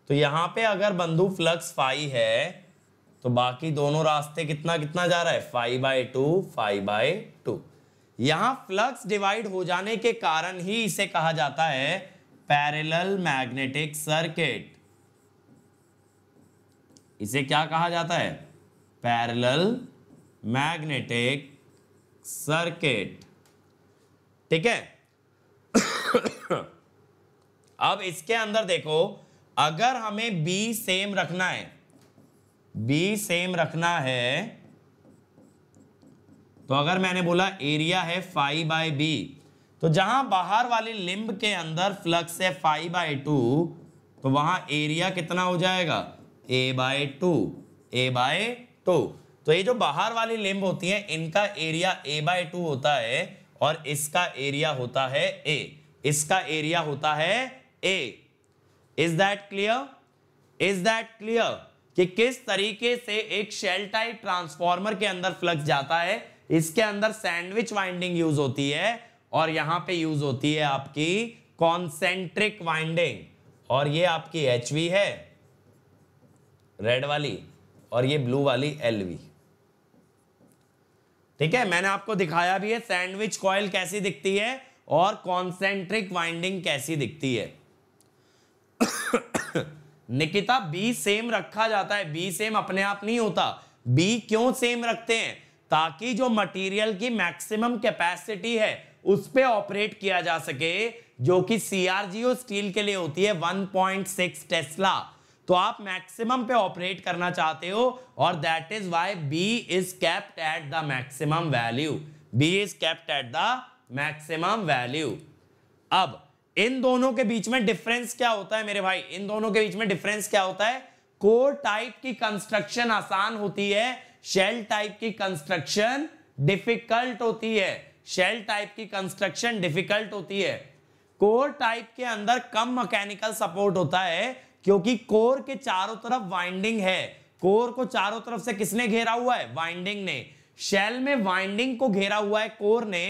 तो यहाँ पे अगर बंधु फ्लक्स फाइव है तो बाकी दोनों रास्ते कितना कितना जा रहा है five by two five by two यहाँ फ्लक्स डिवाइड हो जाने के कारण ही इसे कहा जाता है पैरेलल मैग्नेटिक सर्किट इसे क्या कहा जाता है पैरेलल मैग्नेटिक सर्किट ठीक है अब इसके अंदर देखो अगर हमें बी सेम रखना है बी सेम रखना है तो अगर मैंने बोला एरिया है फाइव बाई बी तो जहां बाहर वाली लिंब के अंदर फ्लक्स है फाइव बाई टू तो वहां एरिया कितना हो जाएगा A by two A by two तो ये जो बाहर वाली लिंब होती है इनका एरिया ए बाय टू होता है और इसका एरिया होता है ए इसका एरिया होता है A is that clear is that clear कि किस तरीके से एक शेल टाइप ट्रांसफॉर्मर के अंदर फ्लक्स जाता है इसके अंदर सैंडविच वाइंडिंग यूज होती है और यहां पे यूज होती है आपकी कॉन्सेंट्रिक वाइंडिंग और ये आपकी एच है रेड वाली और ये ब्लू वाली एल ठीक है मैंने आपको दिखाया भी है सैंडविच कॉयल कैसी दिखती है और कॉन्सेंट्रिक वाइंडिंग कैसी दिखती है निकिता बी सेम रखा जाता है बी सेम अपने आप नहीं होता बी क्यों सेम रखते हैं ताकि जो मटेरियल की मैक्सिमम कैपेसिटी है उस पर ऑपरेट किया जा सके जो कि सीआरजीओ स्टील के लिए होती है 1.6 टेस्ला तो आप मैक्सिमम पे ऑपरेट करना चाहते हो और that is why B is kept at the maximum value B is kept at the maximum value अब इन दोनों के बीच में डिफरेंस क्या होता है मेरे भाई इन दोनों के बीच में डिफरेंस क्या होता है कोर टाइप की कंस्ट्रक्शन आसान होती है शेल टाइप की कंस्ट्रक्शन डिफिकल्ट होती है शेल टाइप की कंस्ट्रक्शन डिफिकल्ट होती है कोर टाइप के अंदर कम मैकेनिकल सपोर्ट होता है क्योंकि कोर के चारों तरफ वाइंडिंग है कोर को चारों तरफ से किसने घेरा हुआ है वाइंडिंग ने शेल में वाइंडिंग को घेरा हुआ है कोर ने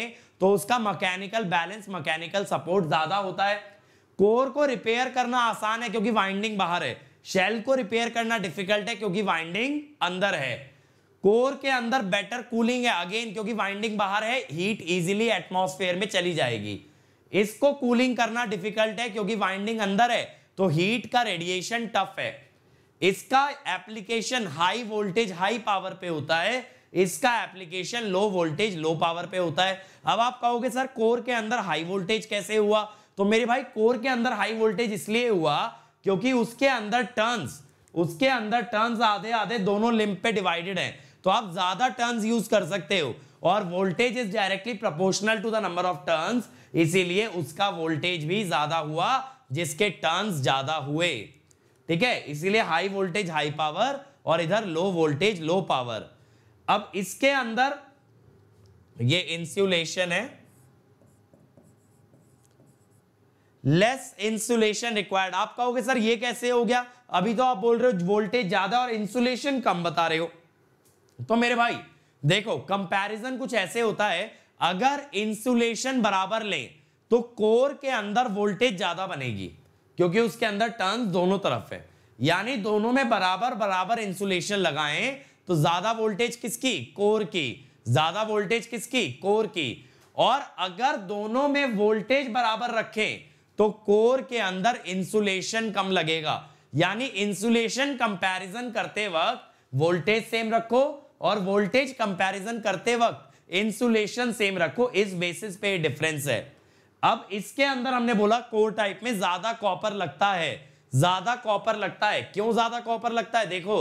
तो उसका मैकेनिकल बैलेंस मैकेनिकल सपोर्ट ज्यादा होता है कोर को रिपेयर करना आसान है क्योंकि वाइंडिंग बाहर है शेल को रिपेयर करना डिफिकल्ट है क्योंकि वाइंडिंग अंदर है कोर के अंदर बेटर कूलिंग है अगेन क्योंकि वाइंडिंग बाहर है हीट इजीली एटमॉस्फेयर में चली जाएगी इसको कूलिंग करना डिफिकल्ट है क्योंकि वाइंडिंग अंदर है तो हीट का रेडिएशन टफ है इसका application high voltage high power पे होता है इसका application low voltage low power पे होता है अब आप कहोगे सर कोर के अंदर हाई वोल्टेज कैसे हुआ तो मेरे भाई कोर के अंदर हाई वोल्टेज इसलिए हुआ क्योंकि उसके अंदर टर्न्स उसके अंदर टर्न्स आधे आधे दोनों लिम्ब पे डिवाइडेड हैं तो आप ज्यादा टर्न्स यूज कर सकते हो और voltage is directly proportional to the number of turns इसीलिए उसका वोल्टेज भी ज्यादा हुआ जिसके टर्न्स ज्यादा हुए ठीक है इसीलिए हाई वोल्टेज हाई पावर और इधर लो वोल्टेज लो पावर अब इसके अंदर ये इंसुलेशन है लेस इंसुलेशन रिक्वायर्ड आप कहोगे सर ये कैसे हो गया अभी तो आप बोल रहे हो वोल्टेज ज्यादा और इंसुलेशन कम बता रहे हो तो मेरे भाई देखो कंपैरिजन कुछ ऐसे होता है अगर इंसुलेशन बराबर लें तो कोर के अंदर वोल्टेज ज्यादा बनेगी क्योंकि उसके अंदर टर्न दोनों तरफ है यानी दोनों में बराबर बराबर इंसुलेशन लगाएं तो ज्यादा वोल्टेज किसकी कोर की ज्यादा वोल्टेज किसकी कोर की और अगर दोनों में वोल्टेज बराबर रखें तो कोर के अंदर इंसुलेशन कम लगेगा यानी इंसुलेशन कंपैरिजन करते वक्त वोल्टेज सेम रखो और वोल्टेज कंपैरिजन करते वक्त इंसुलेशन सेम रखो इस बेसिस पे डिफरेंस है अब इसके अंदर हमने बोला कोर टाइप में ज्यादा कॉपर लगता है ज्यादा कॉपर लगता है क्यों ज्यादा कॉपर लगता है देखो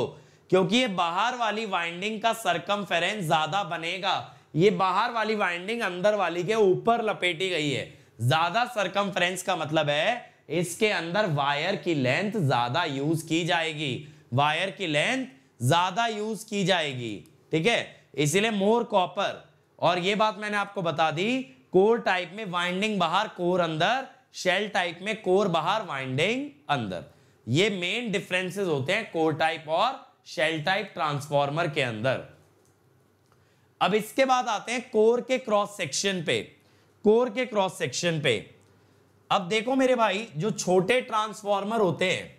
क्योंकि ये बाहर वाली वाइंडिंग का सरकम ज्यादा बनेगा ये बाहर वाली वाइंडिंग अंदर वाली के ऊपर लपेटी गई है ज्यादा सरकम का मतलब है इसके अंदर वायर की लेंथ ज्यादा यूज की जाएगी वायर की लेंथ ज्यादा यूज की जाएगी ठीक है इसीलिए मोर कॉपर और ये बात मैंने आपको बता दी कोर टाइप में वाइंडिंग बाहर कोर अंदर शेल टाइप में कोर बाहर वाइंडिंग अंदर ये मेन डिफरेंसेस होते हैं कोर टाइप और शेल टाइप ट्रांसफॉर्मर के अंदर अब इसके बाद आते हैं कोर के क्रॉस सेक्शन पे कोर के क्रॉस सेक्शन पे अब देखो मेरे भाई जो छोटे ट्रांसफॉर्मर होते हैं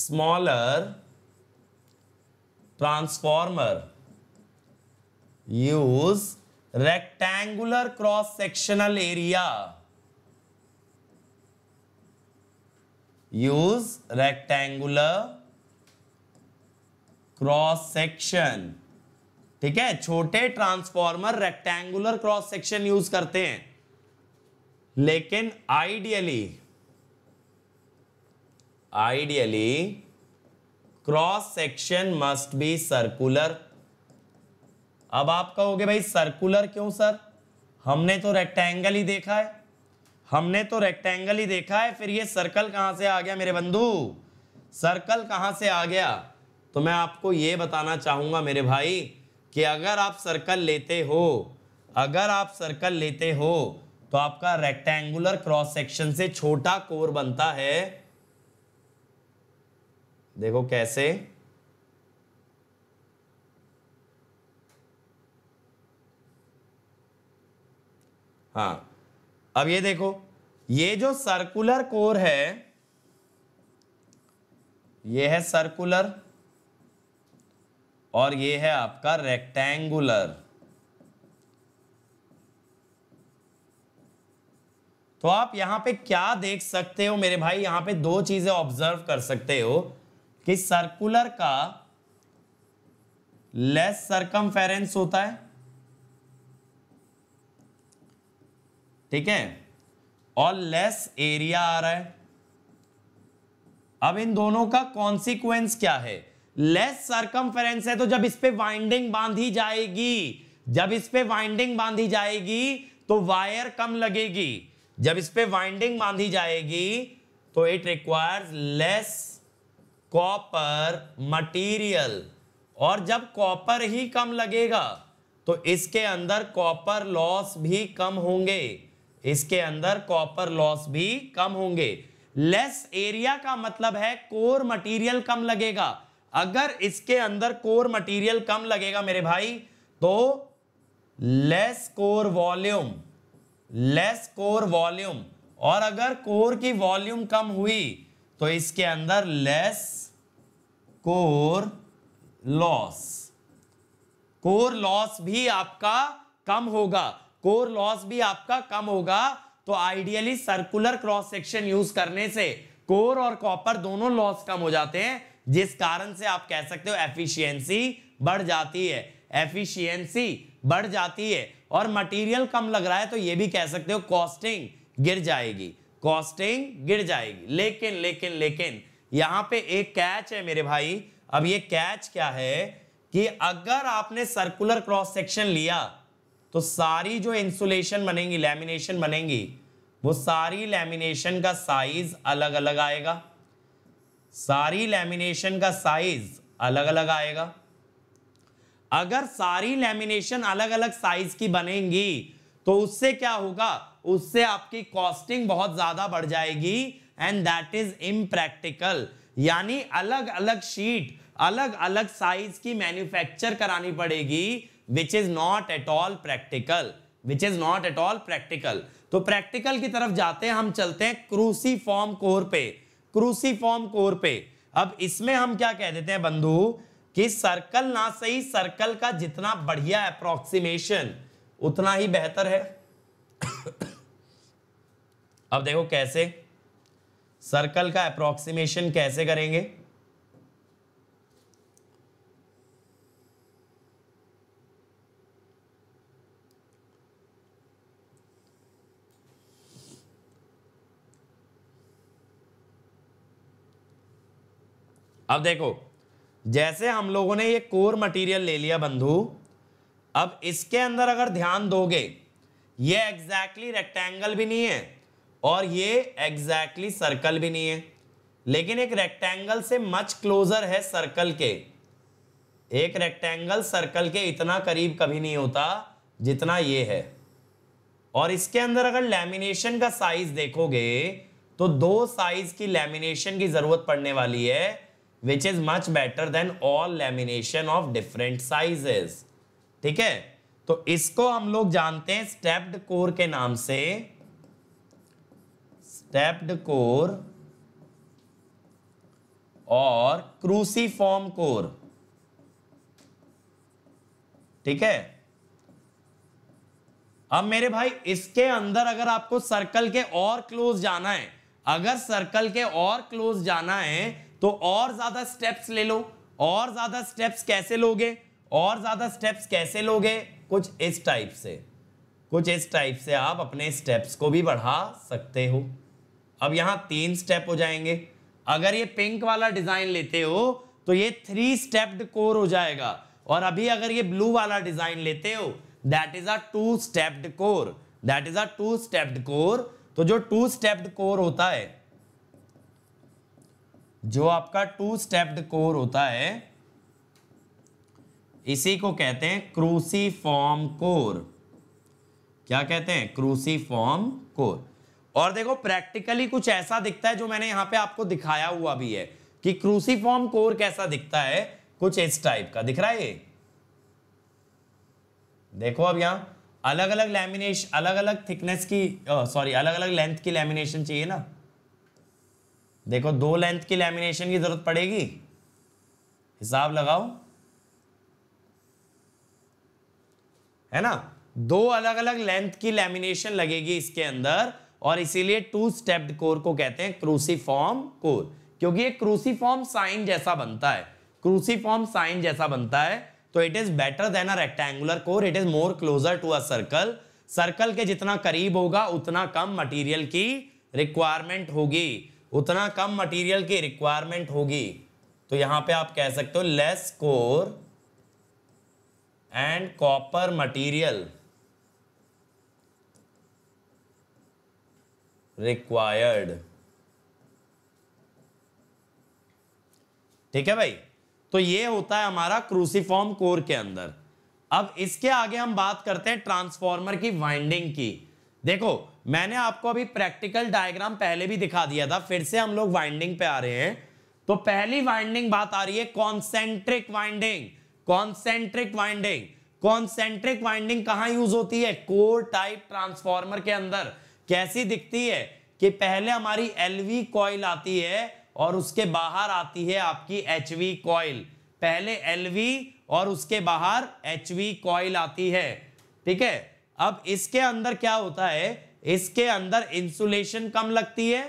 smaller transformer use rectangular cross sectional area use rectangular cross section ठीक है छोटे transformer rectangular cross section use करते हैं लेकिन ideally ideally cross section must be circular अब आप कहोगे भाई सर्कुलर क्यों सर हमने तो रेक्टेंगल ही देखा है हमने तो रेक्टेंगल ही देखा है फिर ये सर्कल कहाँ से आ गया मेरे बंधु सर्कल कहाँ से आ गया तो मैं आपको ये बताना चाहूंगा मेरे भाई कि अगर आप सर्कल लेते हो अगर आप सर्कल लेते हो तो आपका रेक्टेंगुलर क्रॉस सेक्शन से छोटा कोर बनता है देखो कैसे हाँ अब ये देखो ये जो सर्कुलर कोर है ये है सर्कुलर और ये है आपका रेक्टेंगुलर तो आप यहां पे क्या देख सकते हो मेरे भाई यहां पे दो चीजें ऑब्जर्व कर सकते हो कि सर्कुलर का लेस सरकम होता है ठीक है और लेस एरिया आ रहा है अब इन दोनों का कॉन्सिक्वेंस क्या है लेस सरकमफेरेंस है तो जब इस पर वाइंडिंग बांधी जाएगी जब इस पर वाइंडिंग बांधी जाएगी तो वायर कम लगेगी जब इस पर वाइंडिंग बांधी जाएगी तो it requires less copper material और जब कॉपर ही कम लगेगा तो इसके अंदर कॉपर लॉस भी कम होंगे इसके अंदर कॉपर लॉस भी कम होंगे लेस एरिया का मतलब है कोर मटेरियल कम लगेगा अगर इसके अंदर कोर मटेरियल कम लगेगा मेरे भाई तो less core volume less core volume और अगर कोर की वॉल्यूम कम हुई तो इसके अंदर less core loss core loss भी आपका कम होगा कोर लॉस भी आपका कम होगा तो ideally circular cross section use करने से कोर और कॉपर दोनों लॉस कम हो जाते हैं जिस कारण से आप कह सकते हो एफिशिएंसी बढ़ जाती है एफिशिएंसी बढ़ जाती है और मटेरियल कम लग रहा है तो ये भी कह सकते हो कॉस्टिंग गिर जाएगी कॉस्टिंग गिर जाएगी लेकिन लेकिन लेकिन यहां पे एक कैच है मेरे भाई अब ये कैच क्या है कि अगर आपने सर्कुलर क्रॉस सेक्शन लिया तो सारी जो इंसुलेशन बनेंगी लेमिनेशन बनेगी वो सारी लेमिनेशन का साइज अलग अलग आएगा सारी लेमिनेशन का साइज अलग अलग आएगा अगर सारी लेमिनेशन अलग अलग साइज की बनेंगी तो उससे क्या होगा उससे आपकी कॉस्टिंग बहुत ज्यादा बढ़ जाएगी एंड दैट इज इम्प्रैक्टिकल यानी अलग अलग शीट अलग अलग साइज की मैन्युफैक्चर करानी पड़ेगी which is not at all practical which is not at all practical तो प्रैक्टिकल की तरफ जाते हैं हम चलते हैं क्रूसी फॉर्म कोर पे क्रूसी फॉर्म कोर पे अब इसमें हम क्या कह देते हैं बंधु कि सर्कल ना सही सर्कल का जितना बढ़िया अप्रोक्सीमेशन उतना ही बेहतर है अब देखो कैसे सर्कल का अप्रोक्सीमेशन कैसे करेंगे अब देखो जैसे हम लोगों ने ये कोर मटेरियल ले लिया बंधु अब इसके अंदर अगर ध्यान दोगे ये एग्जैक्टली exactly रेक्टेंगल भी नहीं है और ये एग्जैक्टली exactly सर्कल भी नहीं है लेकिन एक रेक्टेंगल से मच क्लोजर है सर्कल के एक रेक्टेंगल सर्कल के इतना करीब कभी नहीं होता जितना ये है और इसके अंदर अगर लैमिनेशन का साइज देखोगे तो दो साइज की लैमिनेशन की जरूरत पड़ने वाली है which is much better than all lamination of different sizes ठीक है तो इसको हम लोग जानते हैं स्टेप्ड कोर के नाम से स्टेप्ड कोर और क्रूसीफॉर्म कोर ठीक है अब मेरे भाई इसके अंदर अगर आपको सर्कल के और क्लोज जाना है अगर सर्कल के और क्लोज जाना है तो और ज्यादा स्टेप्स ले लो और ज्यादा स्टेप्स कैसे लोगे और ज्यादा स्टेप्स कैसे लोगे कुछ इस टाइप से कुछ इस टाइप से आप अपने स्टेप्स को भी बढ़ा सकते हो अब यहां तीन स्टेप हो जाएंगे अगर ये पिंक वाला डिजाइन लेते हो तो ये थ्री स्टेप्ड कोर हो जाएगा और अभी अगर ये ब्लू वाला डिजाइन लेते हो that is a two stepped core that is a two stepped core तो जो टू स्टेप्ड कोर होता है जो आपका टू स्टेप्ड कोर होता है इसी को कहते हैं क्रूसीफॉर्म कोर क्या कहते हैं क्रूसी फॉर्म कोर और देखो प्रैक्टिकली कुछ ऐसा दिखता है जो मैंने यहां पे आपको दिखाया हुआ भी है कि क्रूसीफॉर्म कोर कैसा दिखता है कुछ इस टाइप का दिख रहा है ये देखो अब यहां अलग अलग लैमिनेशन अलग अलग थिकनेस की सॉरी अलग अलग लेंथ की लैमिनेशन चाहिए ना देखो दो लेंथ की लैमिनेशन की जरूरत पड़ेगी हिसाब लगाओ है ना दो अलग अलग लेंथ की लैमिनेशन लगेगी इसके अंदर और इसीलिए टू स्टेप्ड कोर को कहते हैं क्रूसीफॉर्म कोर क्योंकि ये क्रूसीफॉर्म साइन जैसा बनता है क्रूसीफॉर्म साइन जैसा बनता है तो it is better than a rectangular core it is more closer to a circle circle के जितना करीब होगा उतना कम मटेरियल की रिक्वायरमेंट होगी उतना कम मटेरियल की रिक्वायरमेंट होगी तो यहां पे आप कह सकते हो less core and copper material required ठीक है भाई तो ये होता है हमारा क्रूसीफॉर्म कोर के अंदर अब इसके आगे हम बात करते हैं ट्रांसफॉर्मर की वाइंडिंग की देखो मैंने आपको अभी प्रैक्टिकल डायग्राम पहले भी दिखा दिया था फिर से हम लोग वाइंडिंग पे आ रहे हैं तो पहली वाइंडिंग बात आ रही है concentric winding concentric winding concentric winding कहां यूज होती है कोर टाइप ट्रांसफॉर्मर के अंदर कैसी दिखती है कि पहले हमारी एलवी कॉइल आती है और उसके बाहर आती है आपकी एचवी कॉइल पहले एलवी और उसके बाहर एचवी कॉइल आती है ठीक है अब इसके अंदर क्या होता है इसके अंदर इंसुलेशन कम लगती है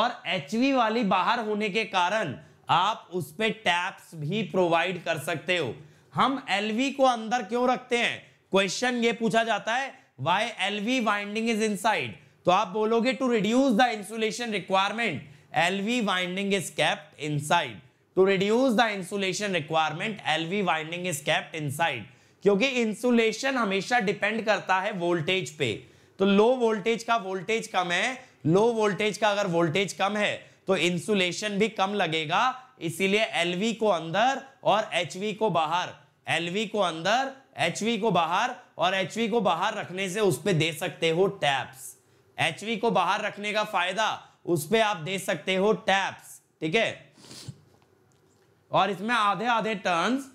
और एच वाली बाहर होने के कारण आप उस पर टैप्स भी प्रोवाइड कर सकते हो हम एल को अंदर क्यों रखते हैं क्वेश्चन ये पूछा जाता है why L V winding is inside तो आप बोलोगे to reduce the insulation requirement L V winding is kept inside to reduce the insulation requirement L V winding is kept inside क्योंकि इंसुलेशन हमेशा डिपेंड करता है वोल्टेज पे तो लो वोल्टेज का वोल्टेज कम है लो वोल्टेज का अगर वोल्टेज कम है तो इंसुलेशन भी कम लगेगा इसीलिए एलवी को अंदर और एचवी को बाहर एलवी को अंदर एचवी को बाहर और एचवी को बाहर रखने से उस पर दे सकते हो टैप्स एचवी को बाहर रखने का फायदा उस पर आप दे सकते हो टैप्स ठीक है और इसमें आधे आधे टर्न्स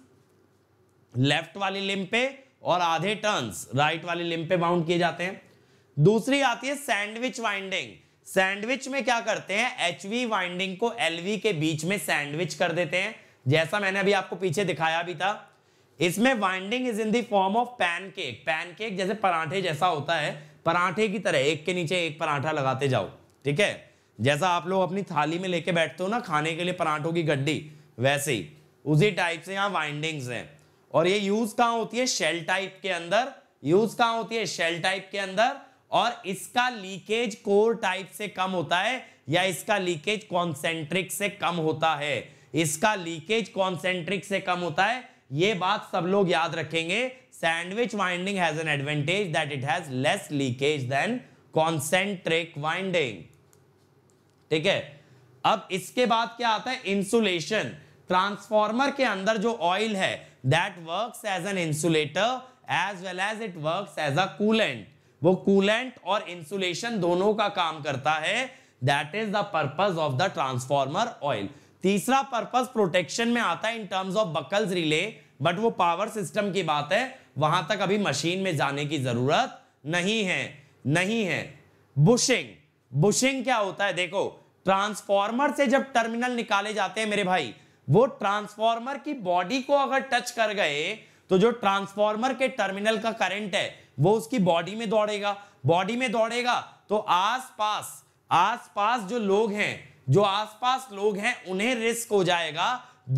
लेफ्ट वाली लिम पे और आधे टर्न्स राइट वाली लिम पे बाउंड किए जाते हैं दूसरी आती है सैंडविच वाइंडिंग सैंडविच में क्या करते हैं एच वाइंडिंग को एलवी के बीच में सैंडविच कर देते हैं जैसा मैंने अभी आपको पीछे दिखाया भी था इसमें winding is in form of pancake pancake जैसे पराठे जैसा होता है पराठे की तरह एक के नीचे एक पराठा लगाते जाओ ठीक है जैसा आप लोग अपनी थाली में लेके बैठते हो ना खाने के लिए पराठों की गड्डी वैसे ही उसी टाइप से यहाँ वाइंडिंग्स हैं और ये यूज कहाँ होती है शेल टाइप के अंदर यूज कहाँ होती है शेल टाइप के अंदर और इसका लीकेज कोर टाइप से कम होता है या इसका लीकेज कॉन्सेंट्रिक से कम होता है इसका लीकेज कॉन्सेंट्रिक से कम होता है ये बात सब लोग याद रखेंगे sandwich winding has an advantage that it has less leakage than concentric winding ठीक है अब इसके बाद क्या आता है इंसुलेशन ट्रांसफॉर्मर के अंदर जो ऑयल है that works as an insulator as well as it works as a coolant वो कूलेंट और इंसुलेशन दोनों का काम करता है that is the purpose of the transformer oil तीसरा पर्पज प्रोटेक्शन में आता है in terms of Buchholz relay but वो पावर सिस्टम की बात है वहां तक अभी मशीन में जाने की जरूरत नहीं है नहीं है बुशिंग बुशिंग क्या होता है देखो ट्रांसफॉर्मर से जब टर्मिनल निकाले जाते हैं मेरे भाई वो ट्रांसफॉर्मर की बॉडी को अगर टच कर गए तो जो ट्रांसफॉर्मर के टर्मिनल का करंट है वो उसकी बॉडी में दौड़ेगा बॉडी में दौड़ेगा तो आसपास आसपास जो लोग हैं जो आसपास लोग हैं उन्हें रिस्क हो जाएगा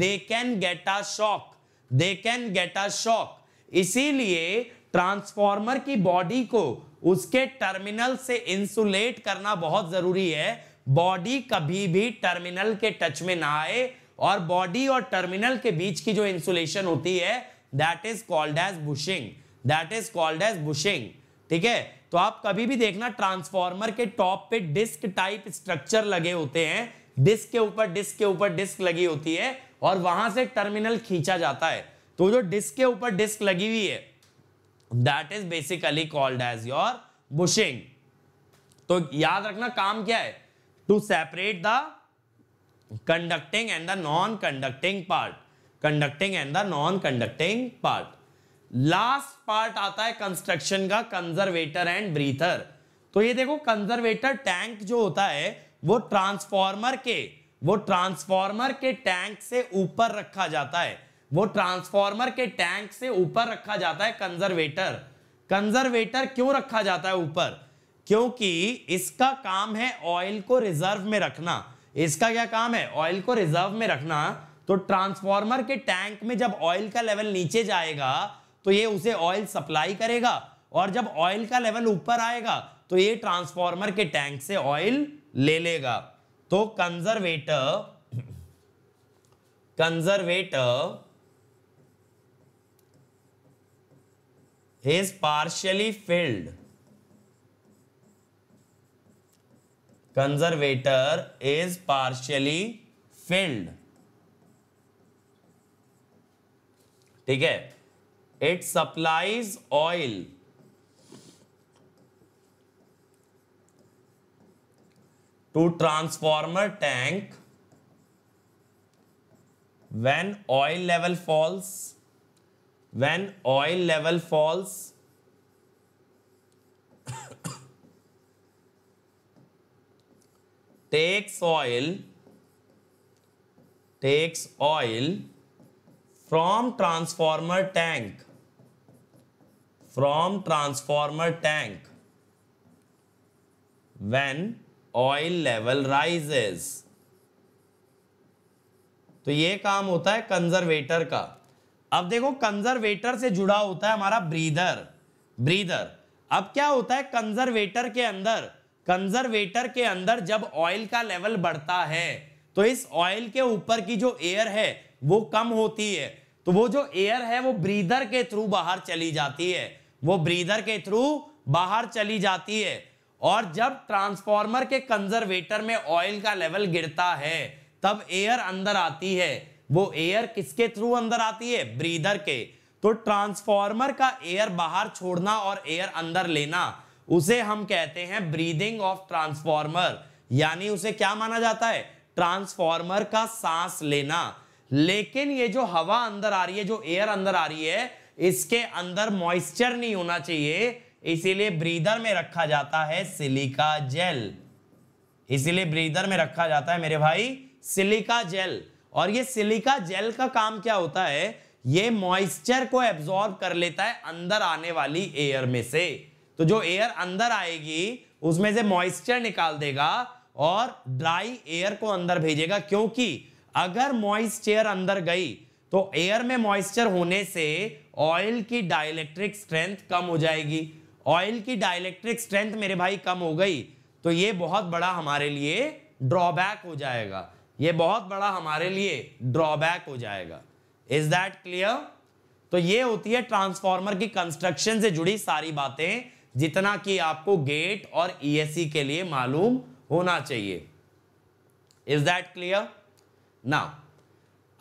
they can get a shock they can get a shock इसीलिए ट्रांसफॉर्मर की बॉडी को उसके टर्मिनल से इंसुलेट करना बहुत जरूरी है बॉडी कभी भी टर्मिनल के टच में ना आए और बॉडी और टर्मिनल के बीच की जो इंसुलेशन होती है that is called as bushing that is called as bushing ठीक है तो आप कभी भी देखना ट्रांसफॉर्मर के टॉप पे डिस्क टाइप स्ट्रक्चर लगे होते हैं डिस्क के ऊपर डिस्क के ऊपर डिस्क लगी होती है और वहां से टर्मिनल खींचा जाता है तो जो डिस्क के ऊपर डिस्क लगी हुई है that is basically called as your bushing तो याद रखना काम क्या है to separate the conducting and the non conducting part conducting and the non conducting part last part आता है कंस्ट्रक्शन का कंजर्वेटर एंड ब्रीथर तो ये देखो कंजर्वेटर टैंक जो होता है वो ट्रांसफॉर्मर के वो ट्रांसफॉर्मर के टैंक से ऊपर रखा जाता है वो ट्रांसफॉर्मर के टैंक से ऊपर रखा जाता है कंजर्वेटर कंजर्वेटर क्यों रखा जाता है ऊपर क्योंकि इसका काम है ऑयल को रिजर्व में रखना इसका क्या काम है ऑयल को रिजर्व में रखना तो ट्रांसफॉर्मर के टैंक में जब ऑयल का लेवल नीचे जाएगा तो ये उसे ऑयल सप्लाई करेगा और जब ऑयल का लेवल ऊपर आएगा तो ये ट्रांसफॉर्मर के टैंक से ऑयल ले लेगा तो conservator conservator is partially filled conservator is partially filled ठीक है It supplies oil. to transformer tank when oil level falls when oil level falls takes oil takes oil from transformer tank from transformer tank when oil level rises तो ये काम होता है कंजर्वेटर का अब देखो कंजर्वेटर से जुड़ा होता है हमारा ब्रीदर ब्रीदर अब क्या होता है कंजर्वेटर के अंदर कंजर्वेटर के अंदर जब ऑयल का लेवल बढ़ता है तो इस ऑयल के ऊपर की जो एयर है वो कम होती है तो वो जो एयर है वो ब्रीदर के थ्रू बाहर चली जाती है वो ब्रीदर के थ्रू बाहर चली जाती है और जब ट्रांसफॉर्मर के कंजर्वेटर में ऑयल का लेवल गिरता है तब एयर अंदर आती है वो एयर किसके थ्रू अंदर आती है ब्रीदर के तो ट्रांसफॉर्मर का एयर बाहर छोड़ना और एयर अंदर लेना उसे हम कहते हैं ब्रीदिंग ऑफ ट्रांसफॉर्मर यानी उसे क्या माना जाता है ट्रांसफॉर्मर का सांस लेना लेकिन ये जो हवा अंदर आ रही है जो एयर अंदर आ रही है इसके अंदर मॉइस्चर नहीं होना चाहिए इसीलिए ब्रीदर में रखा जाता है सिलिका जेल इसीलिए ब्रीदर में रखा जाता है मेरे भाई सिलिका जेल और ये सिलिका जेल का काम क्या होता है ये मॉइस्चर को एब्जॉर्ब कर लेता है अंदर आने वाली एयर में से तो जो एयर अंदर आएगी उसमें से मॉइस्चर निकाल देगा और ड्राई एयर को अंदर भेजेगा क्योंकि अगर मॉइस्चर अंदर गई तो एयर में मॉइस्चर होने से ऑयल की डाइलेक्ट्रिक स्ट्रेंथ कम हो जाएगी ऑयल की डाइलेक्ट्रिक स्ट्रेंथ मेरे भाई कम हो गई तो ये बहुत बड़ा हमारे लिए ड्रॉबैक हो जाएगा ये बहुत बड़ा हमारे लिए ड्रॉबैक हो जाएगा इज दैट क्लियर तो ये होती है ट्रांसफॉर्मर की कंस्ट्रक्शन से जुड़ी सारी बातें जितना कि आपको गेट और ई e के लिए मालूम होना चाहिए इज दैट क्लियर नाउ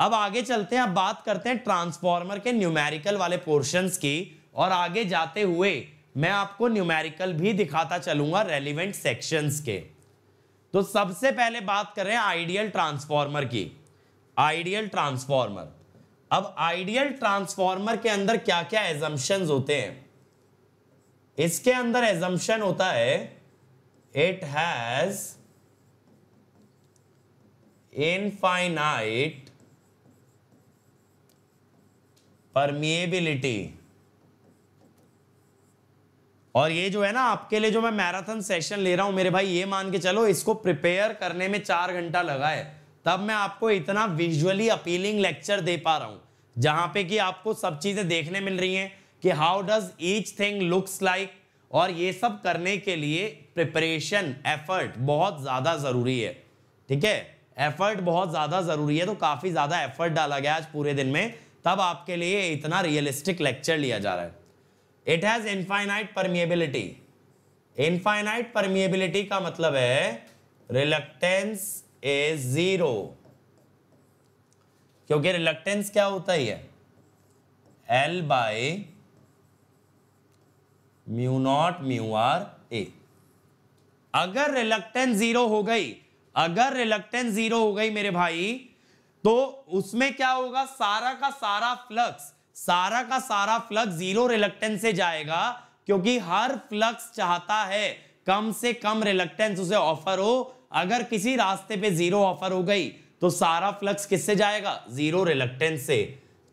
अब आगे चलते हैं अब बात करते हैं ट्रांसफॉर्मर के न्यूमेरिकल वाले पोर्शंस की और आगे जाते हुए मैं आपको न्यूमेरिकल भी दिखाता चलूंगा रेलिवेंट सेक्शंस के तो सबसे पहले बात करें आइडियल ट्रांसफॉर्मर की आइडियल ट्रांसफॉर्मर अब आइडियल ट्रांसफॉर्मर के अंदर क्या क्या एजम्पन होते हैं इसके अंदर एजम्पन होता है इट हैज इनफाइनाइट परमिएबिलिटी और ये जो है ना आपके लिए जो मैं मैराथन सेशन ले रहा हूं मेरे भाई ये मान के चलो इसको प्रिपेयर करने में चार घंटा लगा है तब मैं आपको इतना विजुअली अपीलिंग लेक्चर दे पा रहा हूं जहां पे कि आपको सब चीजें देखने मिल रही हैं कि how does each thing looks like और ये सब करने के लिए प्रिपरेशन एफर्ट बहुत ज़्यादा ज़रूरी है ठीक है एफर्ट बहुत ज़्यादा ज़रूरी है तो काफ़ी ज़्यादा एफर्ट डाला गया आज पूरे दिन में तब आपके लिए इतना रियलिस्टिक लेक्चर लिया जा रहा है it has infinite permeability infinite permeability का मतलब है रिलक्टेंस इज जीरो क्योंकि रिलक्टेंस क्या होता ही है L by mu naught mu R A अगर रिलक्टेंस जीरो हो गई अगर रिलक्टेंस जीरो हो गई मेरे भाई तो उसमें क्या होगा सारा का सारा फ्लक्स सारा का सारा फ्लक्स जीरो रिलक्टेंस से जाएगा क्योंकि हर फ्लक्स चाहता है कम से कम रिलक्टेंस उसे ऑफर हो अगर किसी रास्ते पे जीरो ऑफर हो गई तो सारा फ्लक्स किससे जाएगा जीरो रिलक्टेंस से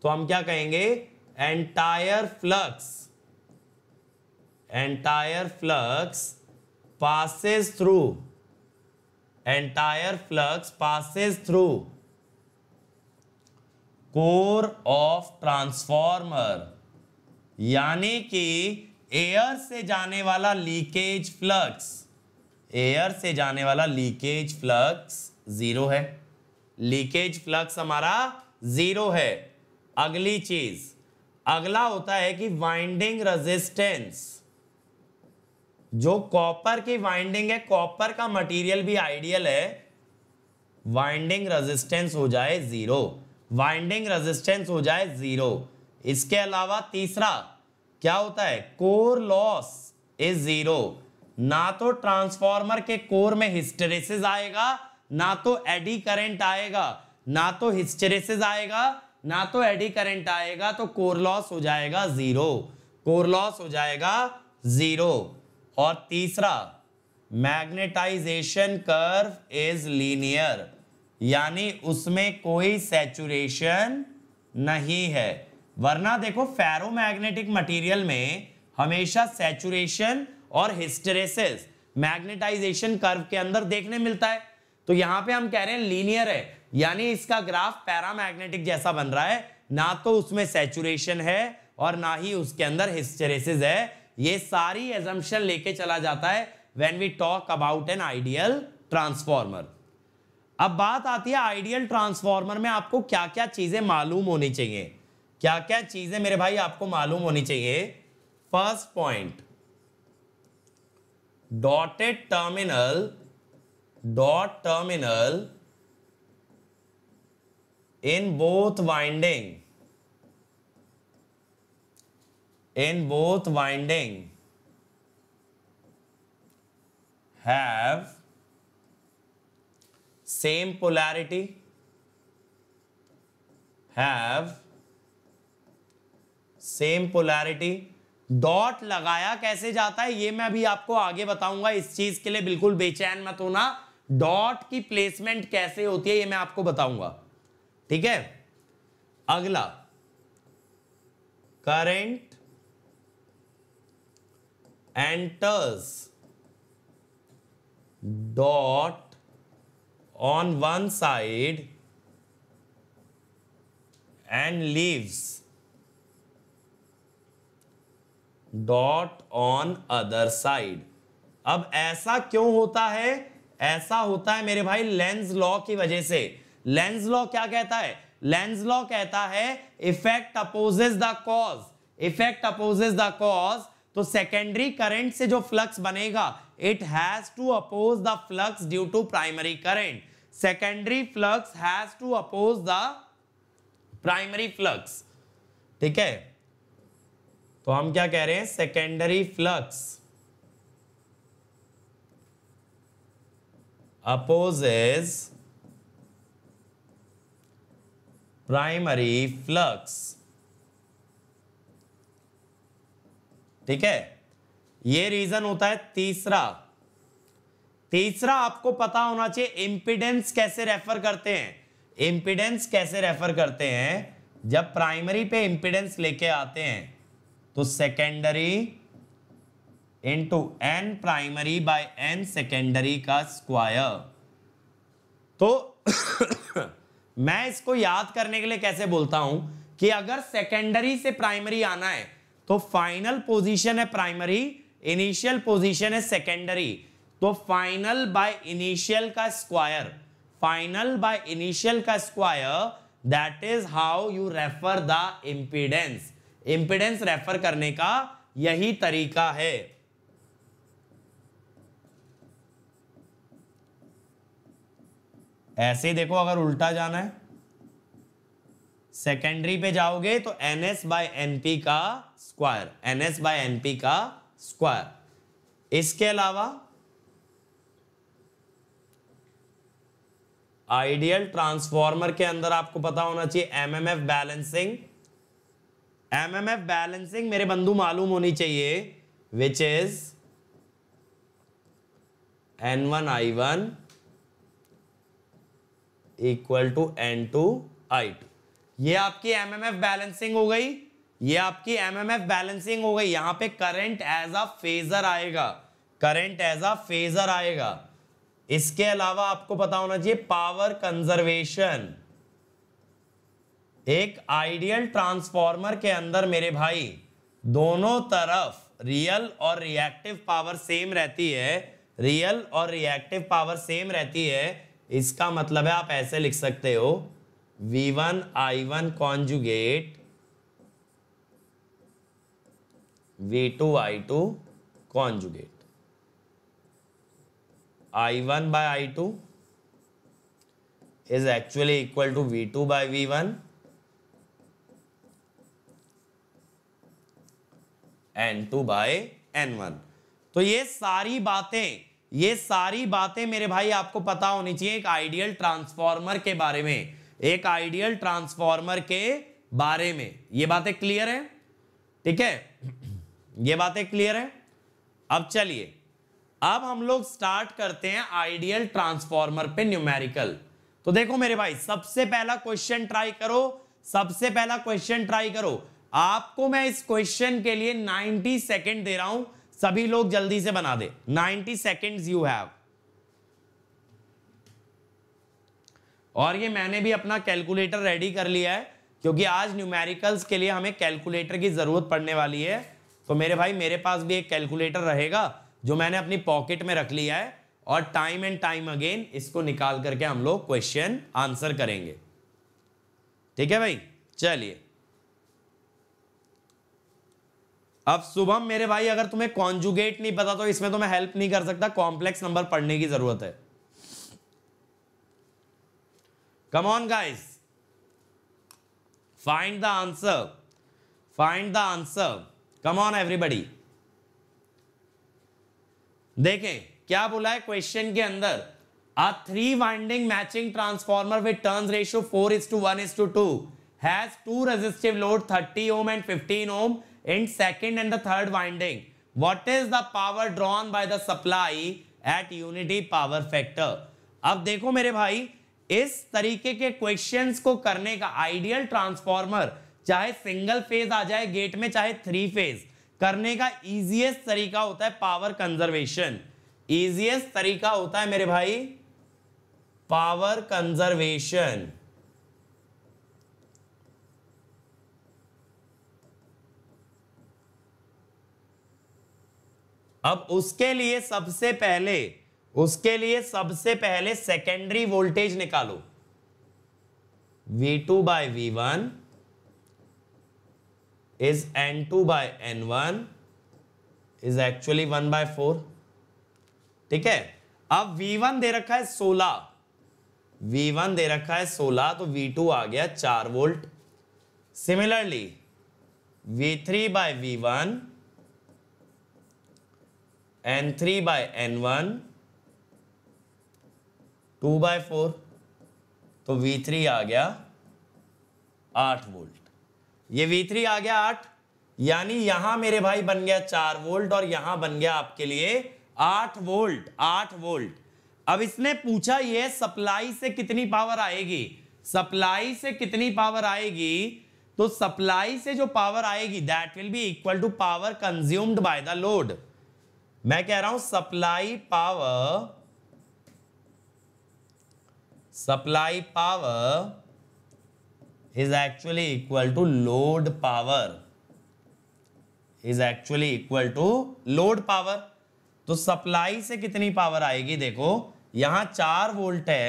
तो हम क्या कहेंगे entire flux entire flux passes through entire flux passes through core of transformer यानी कि एयर से जाने वाला लीकेज फ्लक्स एयर से जाने वाला लीकेज फ्लक्स जीरो है लीकेज फ्लक्स हमारा जीरो है अगली चीज अगला होता है कि वाइंडिंग रेजिस्टेंस जो कॉपर की वाइंडिंग है कॉपर का मटेरियल भी आइडियल है वाइंडिंग रेजिस्टेंस हो जाए जीरो वाइंडिंग रेजिस्टेंस हो जाए जीरो इसके अलावा तीसरा क्या होता है कोर लॉस इज जीरो ना तो ट्रांसफार्मर के कोर में हिस्टेरेसिस आएगा ना तो एडी करंट आएगा ना तो हिस्टेरेसिस आएगा ना तो एडी करंट आएगा तो कोर लॉस हो जाएगा जीरो कोर लॉस हो जाएगा जीरो और तीसरा मैग्नेटाइजेशन कर्व इज लीनियर यानी उसमें कोई सैचुरेशन नहीं है वरना देखो फेरोमैग्नेटिक मटेरियल में हमेशा सैचुरेशन और हिस्टरेसिस मैग्नेटाइजेशन कर्व के अंदर देखने मिलता है तो यहां पे हम कह रहे हैं लीनियर है यानी इसका ग्राफ पैरामैग्नेटिक जैसा बन रहा है ना तो उसमें सैचुरेशन है और ना ही उसके अंदर हिस्टरेसिस है ये सारी एजम्पन लेके चला जाता है when we talk about an ideal transformer अब बात आती है आइडियल ट्रांसफॉर्मर में आपको क्या क्या चीजें मालूम होनी चाहिए क्या क्या चीजें मेरे भाई आपको मालूम होनी चाहिए first point dotted terminal dot terminal in both winding in both winding have same polarity have same polarity dot लगाया कैसे जाता है ये मैं अभी आपको आगे बताऊंगा इस चीज के लिए बिल्कुल बेचैन मत होना डॉट की प्लेसमेंट कैसे होती है ये मैं आपको बताऊंगा ठीक है अगला current enters dot on one side and leaves dot on other side अब ऐसा क्यों होता है ऐसा होता है मेरे भाई लेंस लॉ की वजह से लेंस लॉ क्या कहता है लेंस लॉ कहता है effect opposes the cause effect opposes the cause तो सेकेंडरी करंट से जो फ्लक्स बनेगा it has to oppose the flux due to primary current. Secondary flux has to oppose the primary flux. ठीक है तो हम क्या कह रहे हैं secondary flux opposes primary flux ठीक है ये रीजन होता है तीसरा तीसरा आपको पता होना चाहिए इंपिडेंस कैसे रेफर करते हैं इंपिडेंस कैसे रेफर करते हैं जब प्राइमरी पे इम्पिडेंस लेके आते हैं तो secondary into N primary by N secondary का स्क्वायर तो मैं इसको याद करने के लिए कैसे बोलता हूं कि अगर सेकेंडरी से प्राइमरी आना है तो फाइनल पोजीशन है प्राइमरी इनिशियल पोजीशन है सेकेंडरी तो फाइनल बाय इनिशियल का स्क्वायर फाइनल बाय इनिशियल का square that is how you refer the impedance impedance refer करने का यही तरीका है ऐसे ही देखो अगर उल्टा जाना है सेकेंडरी पे जाओगे तो एन एस बाय एनपी का square N S by NP का स्क्वायर इसके अलावा आइडियल ट्रांसफॉर्मर के अंदर आपको पता होना चाहिए एमएमएफ बैलेंसिंग एमएमएफ बैलेंसिंग मेरे बंधु मालूम होनी चाहिए which is N one I one equal to N two I two ये आपकी एमएमएफ बैलेंसिंग हो गई ये आपकी एमएमएफ बैलेंसिंग हो गई यहां पे करंट एज अ फेजर आएगा करंट एज अ फेजर आएगा इसके अलावा आपको पता होना चाहिए पावर कंजर्वेशन एक आइडियल ट्रांसफार्मर के अंदर मेरे भाई दोनों तरफ रियल और रिएक्टिव पावर सेम रहती है रियल और रिएक्टिव पावर सेम रहती है इसका मतलब है आप ऐसे लिख सकते हो V one I one conjugate V two I two conjugate I one by I two is actually equal to V two by V one N two by N one तो ये सारी बातें ये सारी बातें मेरे भाई आपको पता होनी चाहिए एक आइडियल ट्रांसफॉर्मर के बारे में एक आइडियल ट्रांसफॉर्मर के बारे में ये बातें क्लियर है ठीक है ये बातें क्लियर है अब चलिए अब हम लोग स्टार्ट करते हैं आइडियल ट्रांसफॉर्मर पे न्यूमेरिकल तो देखो मेरे भाई सबसे पहला क्वेश्चन ट्राई करो सबसे पहला क्वेश्चन ट्राई करो आपको मैं इस क्वेश्चन के लिए 90 सेकंड दे रहा हूं सभी लोग जल्दी से बना दे 90 सेकंड्स यू हैव और ये मैंने भी अपना कैलकुलेटर रेडी कर लिया है क्योंकि आज न्यूमेरिकल्स के लिए हमें कैलकुलेटर की जरूरत पड़ने वाली है तो मेरे भाई मेरे पास भी एक कैलकुलेटर रहेगा जो मैंने अपनी पॉकेट में रख लिया है और टाइम एंड टाइम अगेन इसको निकाल करके हम लोग क्वेश्चन आंसर करेंगे ठीक है भाई चलिए अब शुभम मेरे भाई अगर तुम्हें कॉन्जुगेट नहीं पता तो इसमें तो मैं हेल्प नहीं कर सकता कॉम्प्लेक्स नंबर पढ़ने की जरूरत है come on guys find the answer find the answer come on everybody देखें क्या बोला है क्वेश्चन के अंदर a three winding matching transformer with turns ratio four is to one is to two has two resistive load thirty ohm and fifteen ohm in second and third winding what is the power drawn by the supply at unity power factor अब देखो मेरे भाई इस तरीके के क्वेश्चंस को करने का आइडियल ट्रांसफॉर्मर चाहे सिंगल फेज आ जाए गेट में चाहे थ्री फेज करने का इजीएस्ट तरीका होता है पावर कंजर्वेशन इजीएस्ट तरीका होता है मेरे भाई पावर कंजर्वेशन अब उसके लिए सबसे पहले उसके लिए सबसे पहले सेकेंडरी वोल्टेज निकालो V2 two by V one is n2 by n1 is actually one by four ठीक है अब v1 दे रखा है 16 v1 दे रखा है 16 तो v2 आ गया 4 volt similarly v3 by V one N three by N one two by four तो v3 आ गया 8 वोल्ट ये V3 आ गया आठ यानी यहां मेरे भाई बन गया चार वोल्ट और यहां बन गया आपके लिए आठ वोल्ट आठ वोल्ट अब इसने पूछा ये सप्लाई से कितनी पावर आएगी सप्लाई से कितनी पावर आएगी तो सप्लाई से जो पावर आएगी that will be equal to power consumed by the load मैं कह रहा हूं supply power supply power is actually equal to load power is actually equal to load power तो सप्लाई से कितनी पावर आएगी देखो यहां चार वोल्ट है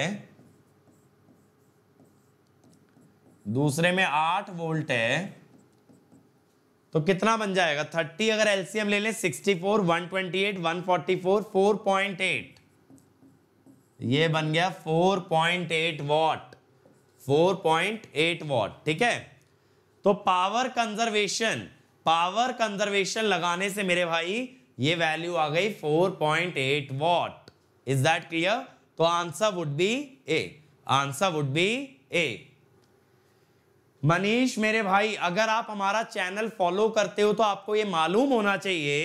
दूसरे में आठ वोल्ट है तो कितना बन जाएगा थर्टी अगर एलसीएम ले लें sixty four one twenty eight one forty four four point eight ये बन गया four point eight watt 4.8 watt ठीक है तो पावर कंजर्वेशन पावर कंजर्वेशन लगाने से मेरे भाई ये वैल्यू आ गई 4.8 वॉट इज दैट क्लियर तो answer would be a answer would be a Manish मेरे भाई अगर आप हमारा चैनल फॉलो करते हो तो आपको ये मालूम होना चाहिए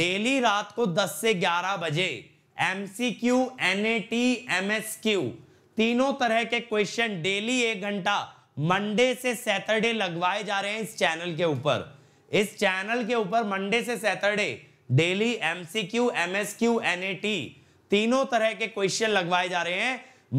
डेली रात को 10 से 11 बजे एमसीक्यू एनएटी एमएसक्यू तीनों तरह के क्वेश्चन डेली एक घंटा मंडे से सैटरडे लगवाए जा रहे हैं इस चैनल के ऊपर इस चैनल के ऊपर मंडे से Saturday daily MCQ MSQ NAT तीनों तरह के क्वेश्चन लगवाए जा रहे हैं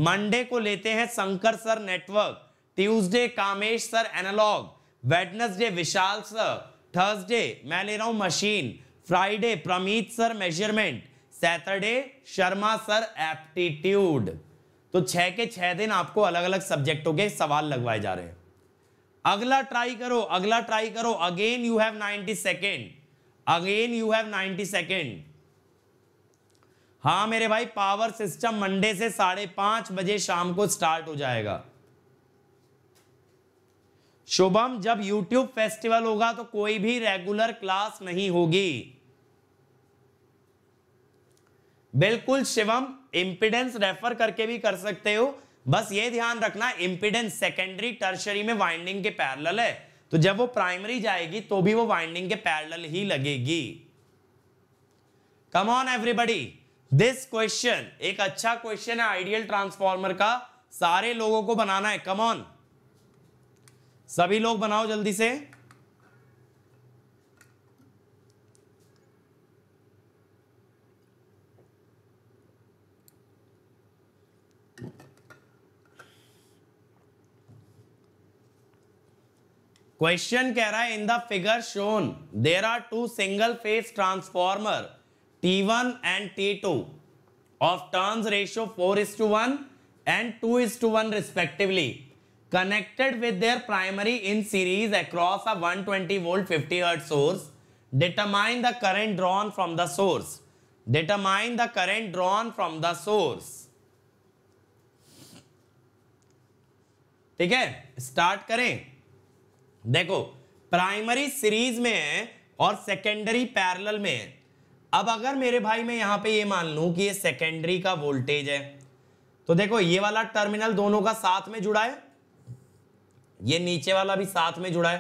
मंडे को लेते हैं Shankar sir network Tuesday Kamesh sir analog Wednesday Vishal sir Thursday मैं ले रहा हूं machine Friday Pramit sir measurement Saturday Sharma sir aptitude तो छह के छह दिन आपको अलग अलग सब्जेक्टों के सवाल लगवाए जा रहे हैं अगला ट्राई करो अगला ट्राई करो again you have ninety second again you have ninety second हाँ मेरे भाई पावर सिस्टम मंडे से साढ़े पांच बजे शाम को स्टार्ट हो जाएगा शुभम जब यूट्यूब फेस्टिवल होगा तो कोई भी रेगुलर क्लास नहीं होगी बिल्कुल शिवम इंपिडेंस रेफर करके भी कर सकते हो बस ये ध्यान रखना इंपिडेंस सेकेंडरी टर्शरी में वाइंडिंग के पैरल है तो जब वो प्राइमरी जाएगी तो भी वो वाइंडिंग के पैरल ही लगेगी come on everybody this question एक अच्छा क्वेश्चन है आइडियल ट्रांसफॉर्मर का सारे लोगों को बनाना है कम ऑन सभी लोग बनाओ जल्दी से क्वेश्चन कह रहा है in the figure shown there are two single phase transformer T one and T two of turn ratio four is to one and two is to one respectively connected with their primary in series across a 120 twenty volt fifty hertz source determine the current drawn from the source determine the current drawn from the source ठीक है स्टार्ट करें देखो प्राइमरी सीरीज में है और सेकेंडरी पैरेलल में है अब अगर मेरे भाई मैं यहां पे ये मान लू कि ये सेकेंडरी का वोल्टेज है तो देखो ये वाला टर्मिनल दोनों का साथ में जुड़ा है ये नीचे वाला भी साथ में जुड़ा है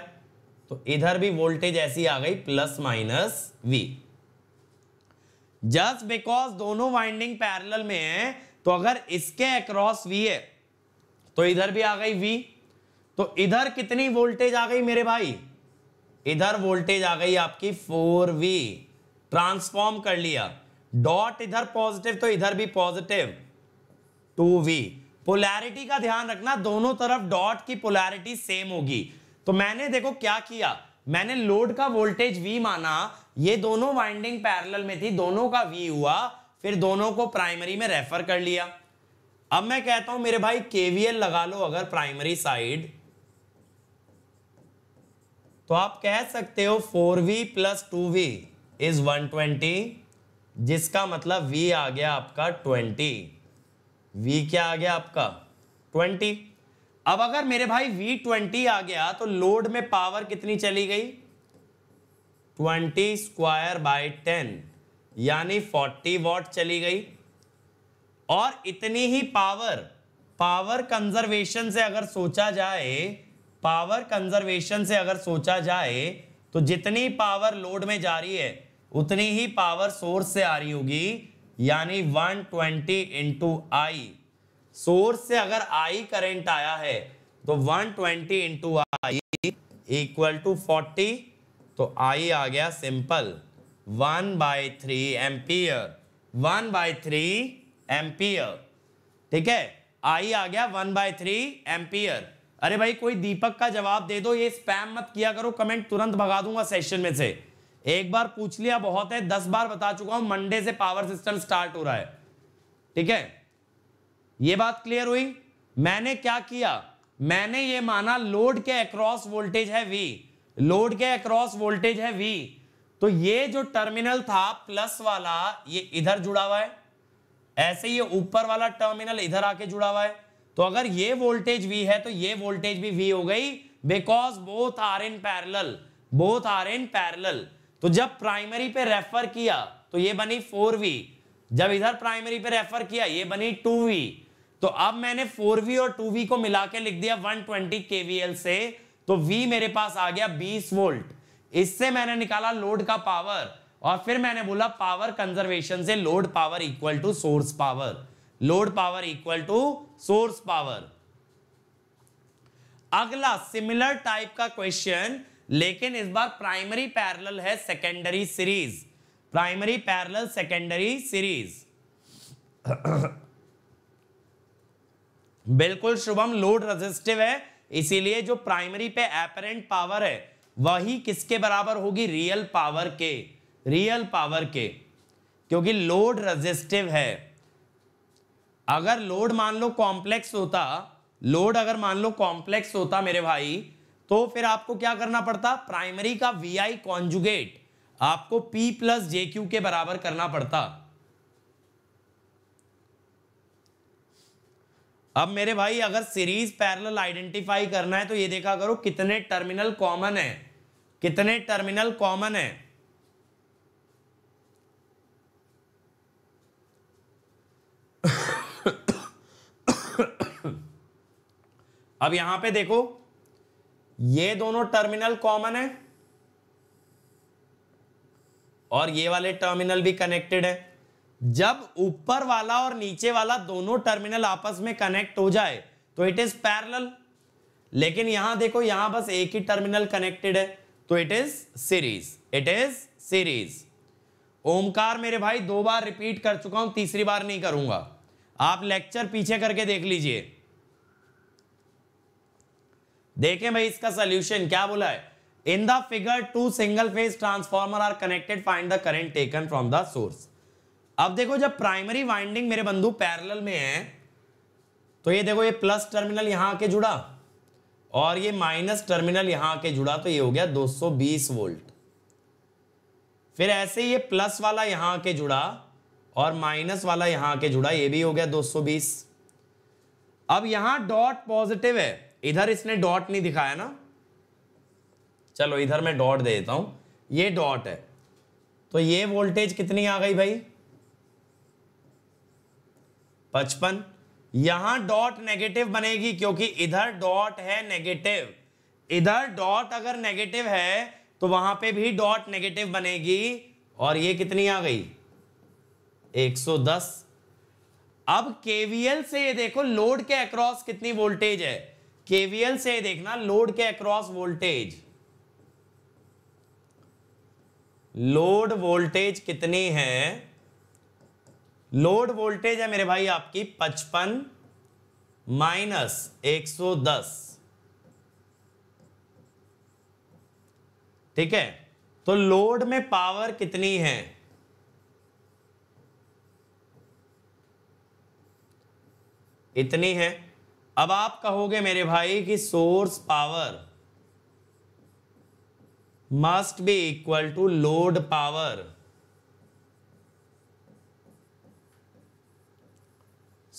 तो इधर भी वोल्टेज ऐसी आ गई plus minus V just because दोनों वाइंडिंग पैरेलल में है तो अगर इसके अक्रॉस वी है तो इधर भी आ गई वी तो इधर कितनी वोल्टेज आ गई मेरे भाई इधर वोल्टेज आ गई आपकी फोर वी ट्रांसफॉर्म कर लिया डॉट इधर पॉजिटिव तो इधर भी पॉजिटिव टू वी पोलैरिटी का ध्यान रखना दोनों तरफ डॉट की पोलैरिटी सेम होगी तो मैंने देखो क्या किया मैंने लोड का वोल्टेज V माना ये दोनों वाइंडिंग पैरेलल में थी दोनों का V हुआ फिर दोनों को प्राइमरी में रेफर कर लिया अब मैं कहता हूं मेरे भाई केवीएल लगा लो अगर प्राइमरी साइड तो आप कह सकते हो four V plus two V is one twenty जिसका मतलब वी आ गया आपका ट्वेंटी वी क्या आ गया आपका ट्वेंटी अब अगर मेरे भाई वी ट्वेंटी आ गया तो लोड में पावर कितनी चली गई ट्वेंटी स्क्वायर बाय टेन यानी फोर्टी वॉट चली गई और इतनी ही पावर पावर कंजर्वेशन से अगर सोचा जाए पावर कंजर्वेशन से अगर सोचा जाए तो जितनी पावर लोड में जा रही है उतनी ही पावर सोर्स से आ रही होगी यानी 120 ट्वेंटी इंटू आई सोर्स से अगर आई करंट आया है तो 120 twenty into I equal to forty तो आई आ गया simple one by three ampere one by three ampere ठीक है आई आ गया वन बाई थ्री एम्पियर अरे भाई कोई दीपक का जवाब दे दो ये स्पैम मत किया करो कमेंट तुरंत भगा दूंगा सेशन में से एक बार पूछ लिया बहुत है दस बार बता चुका हूं मंडे से पावर सिस्टम स्टार्ट हो रहा है ठीक है ये बात क्लियर हुई मैंने क्या किया मैंने ये माना लोड के अक्रॉस वोल्टेज है वी लोड के अक्रॉस वोल्टेज है वी तो ये जो टर्मिनल था प्लस वाला ये इधर जुड़ा हुआ है ऐसे ये ऊपर वाला टर्मिनल इधर आके जुड़ा हुआ है तो अगर ये वोल्टेज वी है तो ये वोल्टेज भी वी हो गई because both are in parallel both are in parallel तो जब प्राइमरी पे रेफर किया तो ये बनी फोर वी जब इधर प्राइमरी पे रेफर किया ये बनी टू वी तो अब मैंने फोर वी और टू वी को मिला के लिख दिया वन ट्वेंटी एल से तो वी मेरे पास आ गया बीस वोल्ट इससे मैंने निकाला लोड का पावर और फिर मैंने बोला पावर कंजर्वेशन से load power equal to source power load power equal to source power अगला सिमिलर टाइप का क्वेश्चन लेकिन इस बार प्राइमरी पैरेलल है secondary series primary parallel secondary series बिल्कुल शुभम लोड रेजिस्टिव है इसीलिए जो प्राइमरी पे एपरेंट पावर है वही किसके बराबर होगी रियल पावर के रियल पावर के क्योंकि लोड रेजिस्टिव है अगर लोड मान लो कॉम्प्लेक्स होता लोड अगर मान लो कॉम्प्लेक्स होता मेरे भाई तो फिर आपको क्या करना पड़ता प्राइमरी का वी आई कॉन्जुगेट आपको P प्लस जे क्यू के बराबर करना पड़ता अब मेरे भाई अगर सीरीज पैरेलल आइडेंटिफाई करना है तो ये देखा करो कितने टर्मिनल कॉमन है कितने टर्मिनल कॉमन है अब यहां पे देखो ये दोनों टर्मिनल कॉमन है और ये वाले टर्मिनल भी कनेक्टेड है जब ऊपर वाला और नीचे वाला दोनों टर्मिनल आपस में कनेक्ट हो जाए तो इट इज पैरेलल लेकिन यहां देखो यहां बस एक ही टर्मिनल कनेक्टेड है तो it is series it is series Omkar मेरे भाई दो बार रिपीट कर चुका हूं तीसरी बार नहीं करूंगा आप लेक्चर पीछे करके देख लीजिए देखें भाई इसका सोल्यूशन क्या बोला है in the figure two single phase transformer are connected find the current taken from the source अब देखो जब प्राइमरी वाइंडिंग मेरे बंधु पैरेलल में है तो ये देखो ये प्लस टर्मिनल यहां आके जुड़ा और ये माइनस टर्मिनल यहां आके जुड़ा तो ये हो गया 220 वोल्ट फिर ऐसे ये प्लस वाला यहां आके जुड़ा और माइनस वाला यहां आके जुड़ा ये भी हो गया 220 अब यहां डॉट पॉजिटिव है इधर इसने डॉट नहीं दिखाया ना चलो इधर मैं डॉट दे देता हूं ये डॉट है तो ये वोल्टेज कितनी आ गई भाई पचपन यहां डॉट नेगेटिव बनेगी क्योंकि इधर डॉट है नेगेटिव इधर डॉट अगर नेगेटिव है तो वहां पे भी डॉट नेगेटिव बनेगी और ये कितनी आ गई 110 अब केवीएल से ये देखो लोड के अक्रॉस कितनी वोल्टेज है केवीएल से देखना लोड के अक्रॉस वोल्टेज लोड वोल्टेज कितनी है लोड वोल्टेज है मेरे भाई आपकी 55 माइनस 110 ठीक है तो लोड में पावर कितनी है इतनी है अब आप कहोगे मेरे भाई कि source power must be equal to load power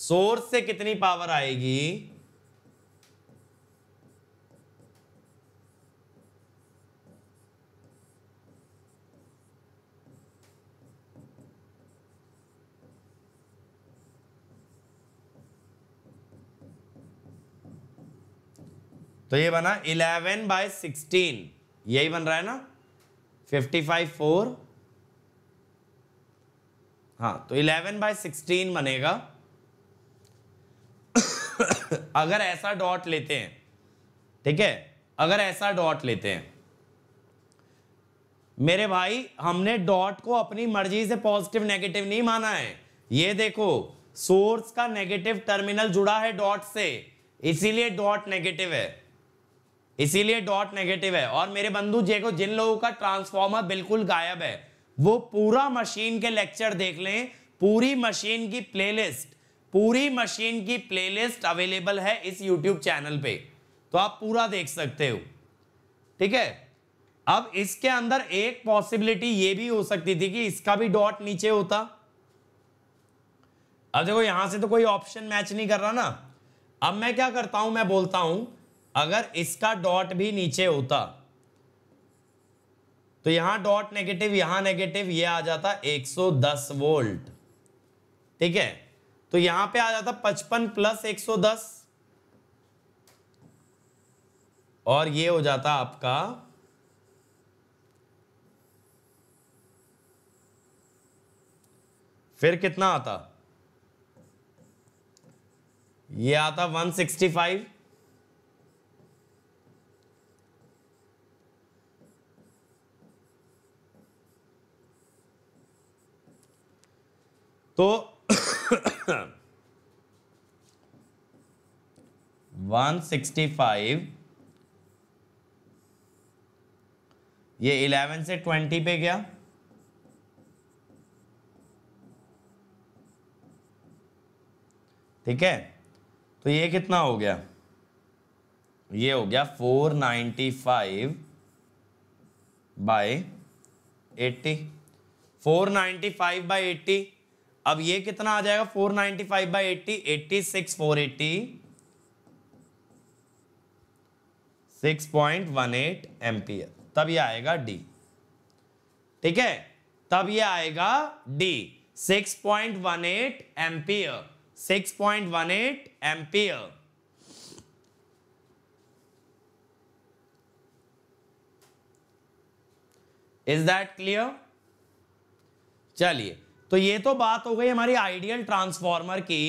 source से कितनी पावर आएगी तो ये बना 11 बाय 16 यही बन रहा है ना 55 फोर हाँ तो 11 बाय 16 बनेगा अगर ऐसा डॉट लेते हैं ठीक है अगर ऐसा डॉट लेते हैं मेरे भाई हमने डॉट को अपनी मर्जी से पॉजिटिव नेगेटिव नहीं माना है ये देखो सोर्स का नेगेटिव टर्मिनल जुड़ा है डॉट से इसीलिए डॉट नेगेटिव है इसीलिए डॉट नेगेटिव है और मेरे बंधु देखो जिन लोगों का ट्रांसफॉर्मर बिल्कुल गायब है वो पूरा मशीन के लेक्चर देख लें पूरी मशीन की प्लेलिस्ट पूरी मशीन की प्लेलिस्ट अवेलेबल है इस यूट्यूब चैनल पे तो आप पूरा देख सकते हो ठीक है अब इसके अंदर एक पॉसिबिलिटी ये भी हो सकती थी कि इसका भी डॉट नीचे होता अब देखो यहां से तो कोई ऑप्शन मैच नहीं कर रहा ना अब मैं क्या करता हूं मैं बोलता हूं अगर इसका डॉट भी नीचे होता तो यहां डॉट नेगेटिव यहां नेगेटिव ये आ जाता 110 वोल्ट ठीक है तो यहां पे आ जाता 55 प्लस 110 और ये हो जाता आपका फिर कितना आता ये आता 165 तो वन सिक्सटी फाइव ये इलेवन से ट्वेंटी पे गया ठीक है तो ये कितना हो गया ये हो गया four ninety five by eighty four ninety five by eighty अब ये कितना आ जाएगा 495 ninety five by eighty eighty six four eighty six point one eight ampere तब ये आएगा डी ठीक है तब ये आएगा D six point one eight ampere six point one eight ampere is that clear चलिए तो ये तो बात हो गई हमारी आइडियल ट्रांसफॉर्मर की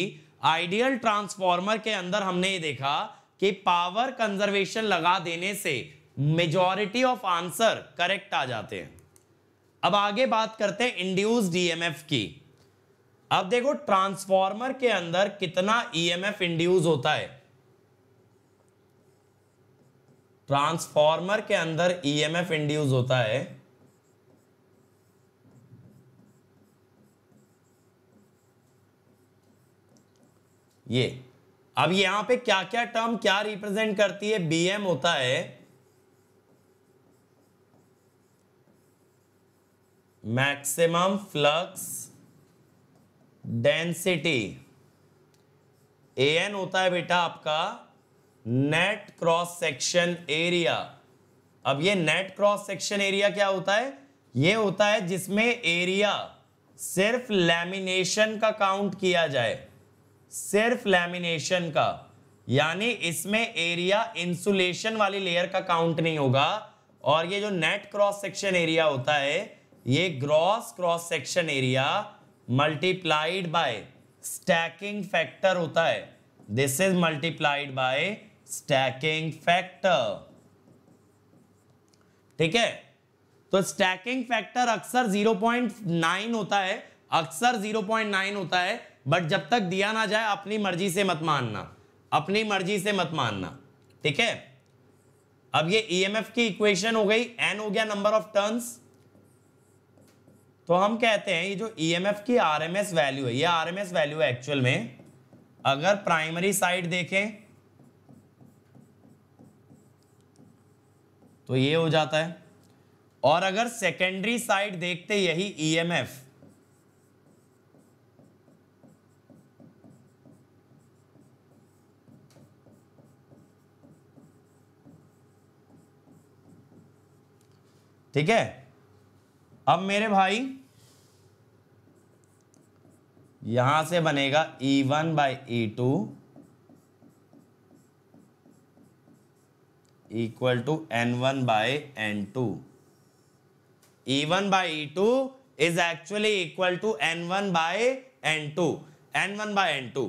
आइडियल ट्रांसफॉर्मर के अंदर हमने ये देखा कि पावर कंजर्वेशन लगा देने से मेजॉरिटी ऑफ आंसर करेक्ट आ जाते हैं अब आगे बात करते हैं इंड्यूस डीएमएफ e की अब देखो ट्रांसफॉर्मर के अंदर कितना ईएमएफ e इंड्यूस होता है ट्रांसफॉर्मर के अंदर ईएमएफ e इंड्यूस होता है ये अब यहां पे क्या क्या टर्म क्या रिप्रेजेंट करती है बी एम होता है maximum flux density A N होता है बेटा आपका नेट क्रॉस सेक्शन एरिया अब ये नेट क्रॉस सेक्शन एरिया क्या होता है ये होता है जिसमें एरिया सिर्फ लैमिनेशन का काउंट किया जाए सिर्फ लैमिनेशन का यानी इसमें एरिया इंसुलेशन वाली लेयर का काउंट नहीं होगा और ये जो नेट क्रॉस सेक्शन एरिया होता है ये gross cross section area multiplied by stacking factor होता है this is multiplied by stacking factor ठीक है तो स्टैकिंग फैक्टर अक्सर 0.9 होता है अक्सर 0.9 होता है बट जब तक दिया ना जाए अपनी मर्जी से मत मानना अपनी मर्जी से मत मानना ठीक है अब ये ईएमएफ e की इक्वेशन हो गई एन हो गया नंबर ऑफ टर्न्स तो हम कहते हैं ये जो ईएमएफ e की आरएमएस वैल्यू है ये आरएमएस वैल्यू है एक्चुअल में अगर प्राइमरी साइड देखें तो ये हो जाता है और अगर सेकेंडरी साइड देखते यही ईएमएफ e ठीक है अब मेरे भाई यहां से बनेगा E one by E two equal to N one by N two E one by E two is actually equal to N one by N two N one by N two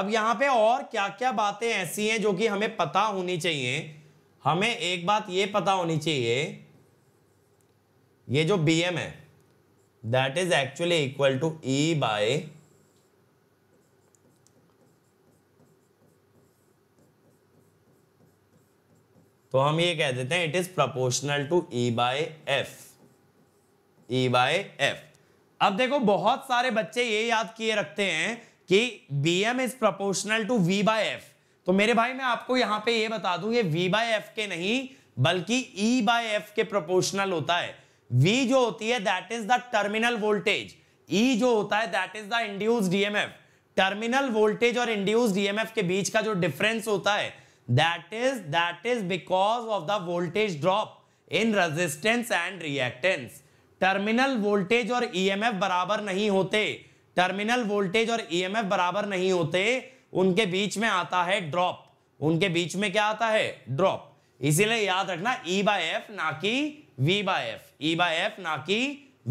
अब यहां पे और क्या क्या बातें ऐसी हैं जो कि हमें पता होनी चाहिए हमें एक बात ये पता होनी चाहिए ये जो बी एम है that is actually equal to E by तो हम ये कह देते हैं it is proportional to E by F E by F अब देखो बहुत सारे बच्चे ये याद किए रखते हैं कि B M is proportional to V by F तो मेरे भाई मैं आपको यहां पे ये बता दूं ये वी बाय एफ के नहीं बल्कि ई बाय एफ के प्रोपोर्शनल होता है V जो होती है that is the terminal voltage E जो होता है that is the induced EMF terminal voltage और इंड्यूस डीएमएफ के बीच का जो डिफरेंस होता है that is that is because of the voltage drop in resistance and reactance terminal voltage और ईएमएफ e बराबर नहीं होते टर्मिनल वोल्टेज और ईएमएफ e बराबर नहीं होते उनके बीच में आता है ड्रॉप उनके बीच में क्या आता है ड्रॉप इसीलिए याद रखना ई बाय एफ ना कि V by F E e by F ना कि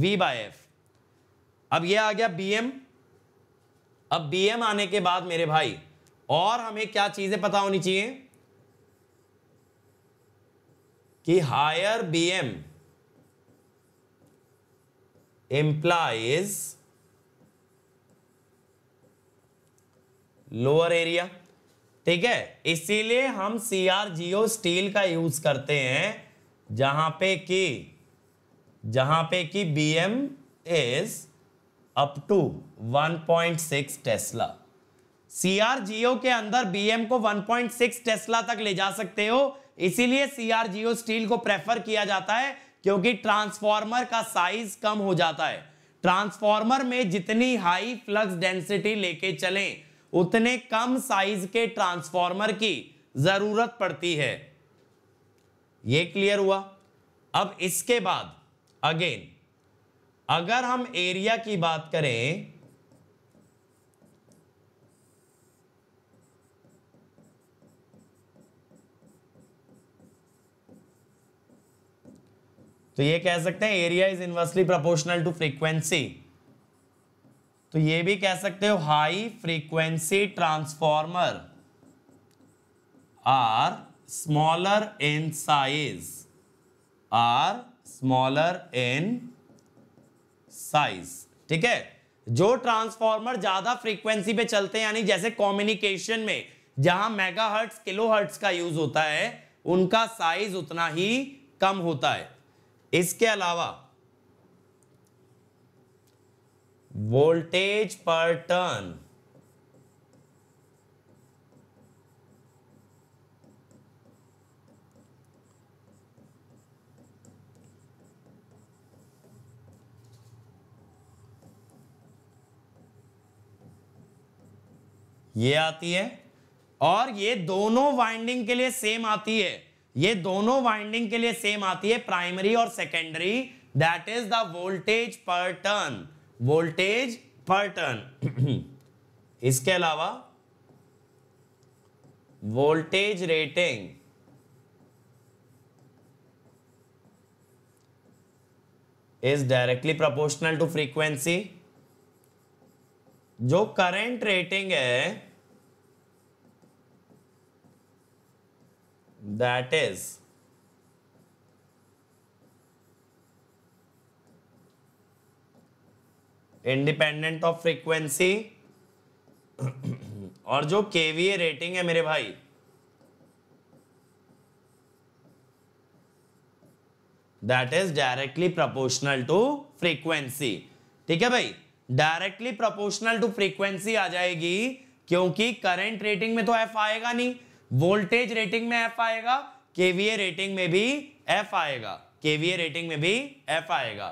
वी by एफ अब ये आ गया बी एम अब बी एम आने के बाद मेरे भाई और हमें क्या चीजें पता होनी चाहिए कि higher B M implies lower area ठीक है इसीलिए हम C R G O steel का यूज करते हैं जहाँ पे कि जहाँ पे कि B M is up to 1.6 tesla CRGO के अंदर बीएम को 1.6 टेस्ला तक ले जा सकते हो इसीलिए सीआरजीओ स्टील को प्रेफर किया जाता है क्योंकि ट्रांसफार्मर का साइज कम हो जाता है ट्रांसफार्मर में जितनी हाई फ्लक्स डेंसिटी लेके चलें उतने कम साइज के ट्रांसफार्मर की जरूरत पड़ती है ये क्लियर हुआ अब इसके बाद अगेन अगर हम एरिया की बात करें तो ये कह सकते हैं area is inversely proportional to frequency तो ये भी कह सकते हो high frequency transformer are smaller in size are smaller in size ठीक है जो ट्रांसफॉर्मर ज्यादा फ्रीक्वेंसी पे चलते हैं यानी जैसे कॉम्युनिकेशन में जहां मेगा हर्ट्स किलो हर्ट्स का यूज होता है उनका साइज उतना ही कम होता है इसके अलावा वोल्टेज पर टर्न ये आती है और ये दोनों वाइंडिंग के लिए सेम आती है ये दोनों वाइंडिंग के लिए सेम आती है प्राइमरी और secondary that is the voltage per turn voltage per turn इसके अलावा voltage rating is directly proportional to frequency जो करंट रेटिंग है that is independent of frequency और जो केवीए रेटिंग है मेरे भाई that is directly proportional to frequency ठीक है भाई डायरेक्टली प्रोपोर्शनल टू फ्रीक्वेंसी आ जाएगी क्योंकि करेंट रेटिंग में तो एफ आएगा नहीं वोल्टेज रेटिंग में एफ आएगा केवीए रेटिंग में भी एफ आएगा केवीए रेटिंग में भी एफ आएगा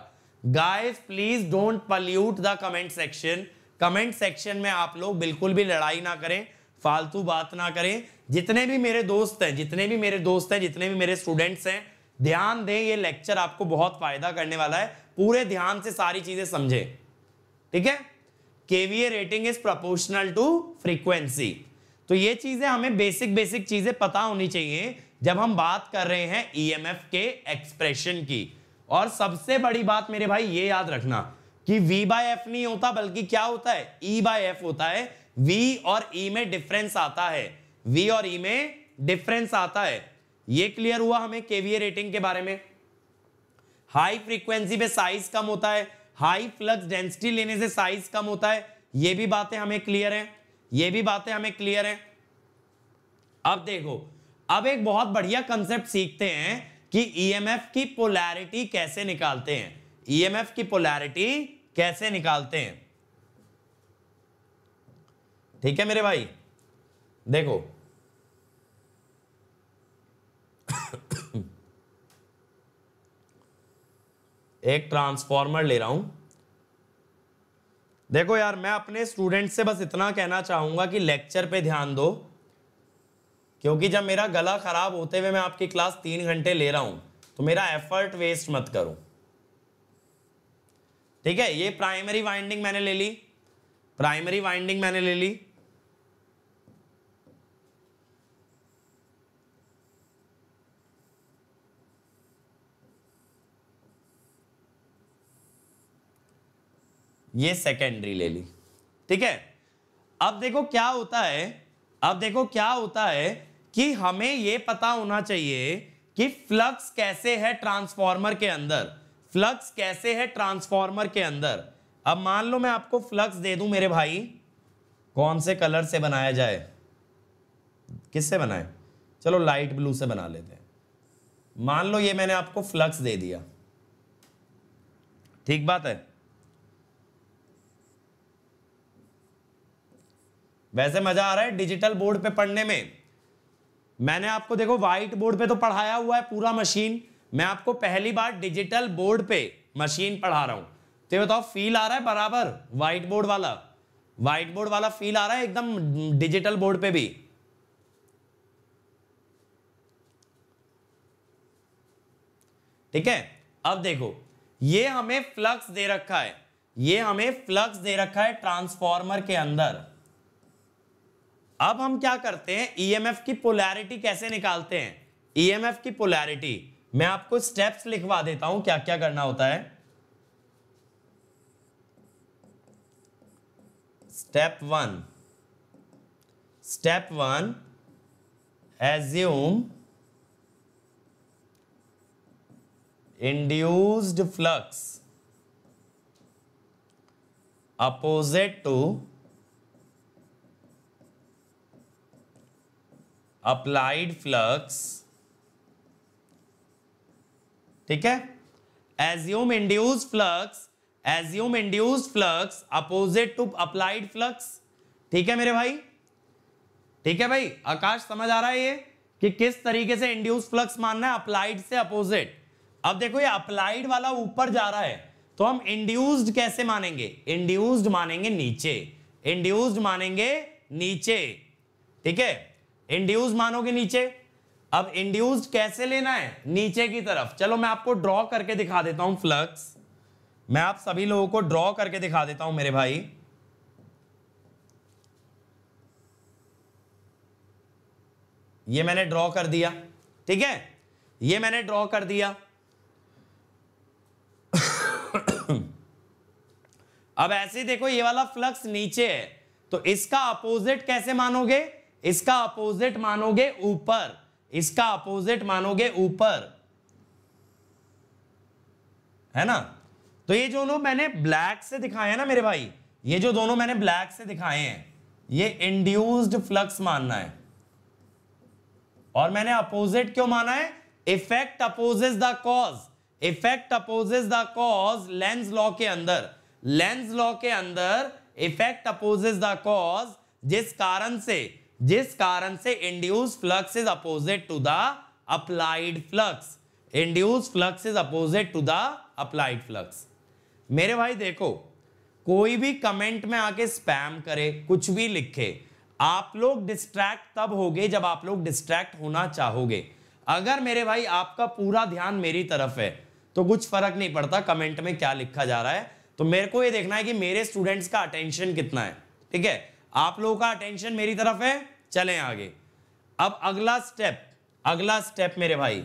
guys please don't pollute the comment section comment section में आप लोग बिल्कुल भी लड़ाई ना करें फालतू बात ना करें जितने भी मेरे दोस्त हैं जितने भी मेरे दोस्त हैं जितने भी मेरे स्टूडेंट्स हैं ध्यान दें ये लेक्चर आपको बहुत फायदा करने वाला है पूरे ध्यान से सारी चीजें समझें ठीक है KVA rating is proportional to frequency तो ये चीजें हमें बेसिक बेसिक चीजें पता होनी चाहिए जब हम बात कर रहे हैं ईएमएफ e के एक्सप्रेशन की और सबसे बड़ी बात मेरे भाई ये याद रखना कि V बाय एफ नहीं होता बल्कि क्या होता है E बाय एफ होता है V और E में डिफरेंस आता है V और E में डिफरेंस आता है ये क्लियर हुआ हमें केवीए रेटिंग के बारे में हाई फ्रीक्वेंसी पे साइज कम होता है हाई फ्लक्स डेंसिटी लेने से साइज कम होता है ये भी बातें हमें क्लियर हैं ये भी बातें हमें क्लियर हैं अब देखो अब एक बहुत बढ़िया कंसेप्ट सीखते हैं कि ईएमएफ e की पोलैरिटी कैसे निकालते हैं ईएमएफ e की पोलैरिटी कैसे निकालते हैं ठीक है मेरे भाई देखो एक ट्रांसफॉर्मर ले रहा हूं देखो यार मैं अपने स्टूडेंट से बस इतना कहना चाहूँगा कि लेक्चर पे ध्यान दो क्योंकि जब मेरा गला ख़राब होते हुए मैं आपकी क्लास तीन घंटे ले रहा हूँ तो मेरा एफर्ट वेस्ट मत करो ठीक है ये प्राइमरी वाइंडिंग मैंने ले ली प्राइमरी वाइंडिंग मैंने ले ली ये सेकेंडरी ले ली ठीक है अब देखो क्या होता है अब देखो क्या होता है कि हमें यह पता होना चाहिए कि फ्लक्स कैसे है ट्रांसफॉर्मर के अंदर फ्लक्स कैसे है ट्रांसफॉर्मर के अंदर अब मान लो मैं आपको फ्लक्स दे दूं मेरे भाई कौन से कलर से बनाया जाए किससे बनाए चलो लाइट ब्लू से बना लेते हैं मान लो ये मैंने आपको फ्लक्स दे दिया ठीक बात है वैसे मजा आ रहा है डिजिटल बोर्ड पे पढ़ने में मैंने आपको देखो व्हाइट बोर्ड पे तो पढ़ाया हुआ है पूरा मशीन मैं आपको पहली बार डिजिटल बोर्ड पे मशीन पढ़ा रहा हूं तो बताओ फील आ रहा है बराबर व्हाइट बोर्ड वाला व्हाइट बोर्ड वाला फील आ रहा है एकदम डिजिटल बोर्ड पे भी ठीक है अब देखो ये हमें फ्लक्स दे रखा है ये हमें फ्लक्स दे रखा है ट्रांसफॉर्मर के अंदर अब हम क्या करते हैं ईएमएफ e की पोलैरिटी कैसे निकालते हैं ईएमएफ e की पोलैरिटी मैं आपको स्टेप्स लिखवा देता हूं क्या क्या करना होता है step one step one assume induced flux opposite to applied flux ठीक है assume induce flux assume induce flux opposite to applied flux ठीक है मेरे भाई ठीक है भाई आकाश समझ आ रहा है ये कि किस तरीके से इंड्यूस फ्लक्स मानना है अप्लाइड से अपोजिट अब देखो ये अप्लाइड वाला ऊपर जा रहा है तो हम इंड्यूस्ड कैसे मानेंगे इंड्यूस्ड मानेंगे नीचे इंड्यूस्ड मानेंगे नीचे ठीक है इंड्यूज मानो के नीचे अब इंड्यूज कैसे लेना है नीचे की तरफ चलो मैं आपको ड्रॉ करके दिखा देता हूं फ्लक्स मैं आप सभी लोगों को ड्रॉ करके दिखा देता हूं मेरे भाई ये मैंने ड्रॉ कर दिया ठीक है ये मैंने ड्रॉ कर दिया अब ऐसे देखो ये वाला फ्लक्स नीचे है तो इसका अपोजिट कैसे मानोगे इसका अपोजिट मानोगे ऊपर इसका अपोजिट मानोगे ऊपर है ना तो ये दोनों मैंने ब्लैक से दिखाए हैं ना मेरे भाई ये जो दोनों मैंने ब्लैक से दिखाए हैं ये इंड्यूस्ड फ्लक्स मानना है और मैंने अपोजिट क्यों माना है effect opposes the cause effect opposes the cause Lenz law के अंदर लेंस लॉ के अंदर इफेक्ट अपोजेज द कॉज जिस कारण से जिस कारण से induce flux is opposite to the applied flux induce flux is opposite to the applied flux मेरे भाई देखो कोई भी कमेंट में आके स्पैम करे कुछ भी लिखे आप लोग डिस्ट्रैक्ट तब होगे जब आप लोग डिस्ट्रैक्ट होना चाहोगे अगर मेरे भाई आपका पूरा ध्यान मेरी तरफ है तो कुछ फर्क नहीं पड़ता कमेंट में क्या लिखा जा रहा है तो मेरे को ये देखना है कि मेरे स्टूडेंट्स का अटेंशन कितना है ठीक है आप लोगों का अटेंशन मेरी तरफ है चलें आगे अब अगला स्टेप अगला स्टेप मेरे भाई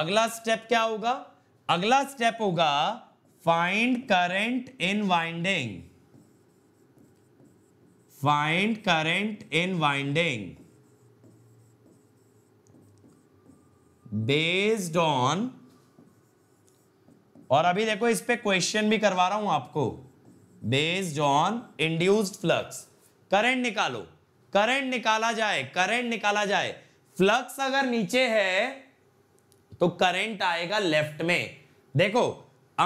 अगला स्टेप क्या होगा अगला स्टेप होगा find current in winding find current in winding based on और अभी देखो इस पे क्वेश्चन भी करवा रहा हूं आपको based on induced flux current निकालो करंट निकाला जाए करंट निकाला जाए फ्लक्स अगर नीचे है तो करंट आएगा लेफ्ट में देखो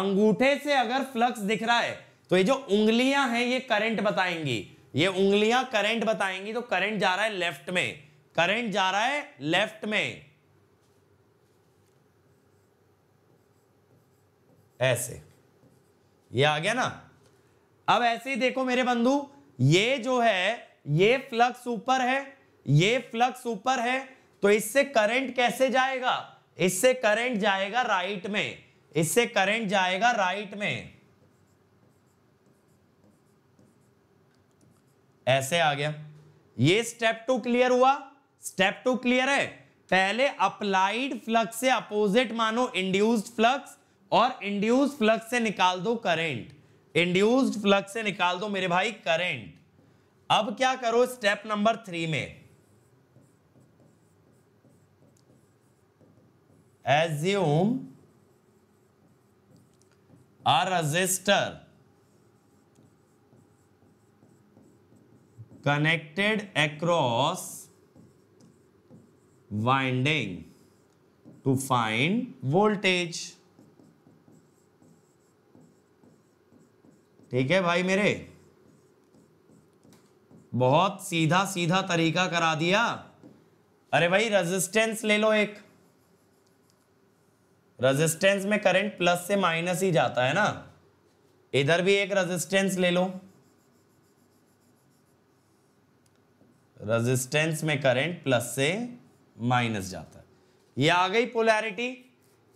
अंगूठे से अगर फ्लक्स दिख रहा है तो ये जो उंगलियां हैं ये करंट बताएंगी ये उंगलियां करंट बताएंगी तो करंट जा रहा है लेफ्ट में करंट जा रहा है लेफ्ट में ऐसे ये आ गया ना अब ऐसे ही देखो मेरे बंधु ये जो है ये फ्लक्स ऊपर है ये फ्लक्स ऊपर है तो इससे करंट कैसे जाएगा इससे करंट जाएगा राइट में इससे करंट जाएगा राइट में ऐसे आ गया ये स्टेप टू क्लियर हुआ स्टेप टू क्लियर है पहले अप्लाइड फ्लक्स से अपोजिट मानो इंड्यूस्ड फ्लक्स और इंड्यूस फ्लक्स से निकाल दो करेंट इंड्यूस्ड फ्लक्स से निकाल दो मेरे भाई करेंट अब क्या करो स्टेप नंबर थ्री में assume a resistor connected across winding to find voltage ठीक है भाई मेरे बहुत सीधा सीधा तरीका करा दिया अरे भाई रेजिस्टेंस ले लो एक रेजिस्टेंस में करंट प्लस से माइनस ही जाता है ना इधर भी एक रेजिस्टेंस ले लो रेजिस्टेंस में करंट प्लस से माइनस जाता है ये आ गई पोलैरिटी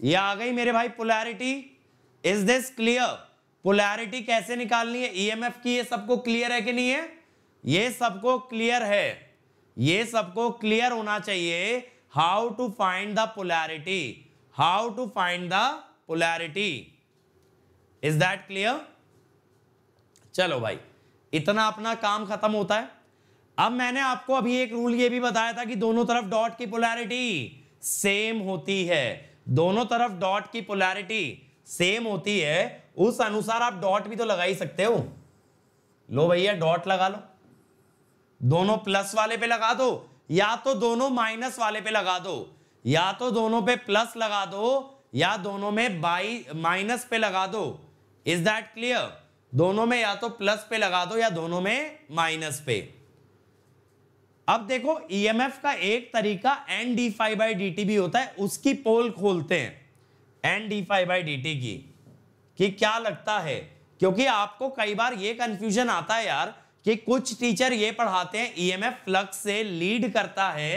ये आ गई मेरे भाई polarity is this clear polarity कैसे निकालनी है ईएमएफ e की ये सबको क्लियर है कि नहीं है ये सबको क्लियर है ये सबको क्लियर होना चाहिए how to find the polarity how to find the polarity is that clear चलो भाई इतना अपना काम खत्म होता है अब मैंने आपको अभी एक रूल ये भी बताया था कि दोनों तरफ डॉट की पोलैरिटी सेम होती है दोनों तरफ डॉट की पोलैरिटी सेम होती है उस अनुसार आप डॉट भी तो लगा ही सकते हो लो भैया डॉट लगा लो दोनों प्लस वाले पे लगा दो या तो दोनों माइनस वाले पे लगा दो या तो दोनों पे प्लस लगा दो या दोनों में बाई माइनस पे लगा दो इज दैट क्लियर दोनों में या तो प्लस पे लगा दो या दोनों में माइनस पे अब देखो ईएमएफ e का एक तरीका N D five by D भी होता है उसकी पोल खोलते हैं N D five by D की कि क्या लगता है क्योंकि आपको कई बार ये कंफ्यूजन आता है यार कि कुछ टीचर ये पढ़ाते हैं ईएमएफ e फ्लक्स से लीड करता है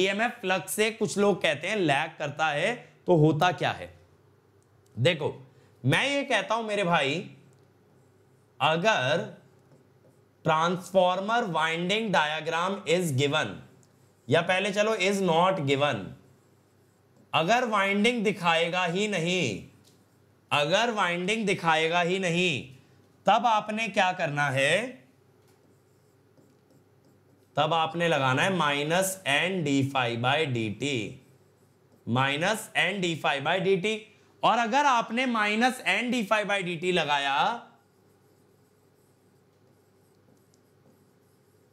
ईएमएफ e फ्लक्स से कुछ लोग कहते हैं लैग करता है तो होता क्या है देखो मैं ये कहता हूं मेरे भाई अगर transformer winding diagram is given या पहले चलो इज नॉट गिवन अगर वाइंडिंग दिखाएगा ही नहीं अगर वाइंडिंग दिखाएगा ही नहीं तब आपने क्या करना है तब आपने लगाना है minus N D five by D T minus N D five by D T और अगर आपने minus N D five by D T लगाया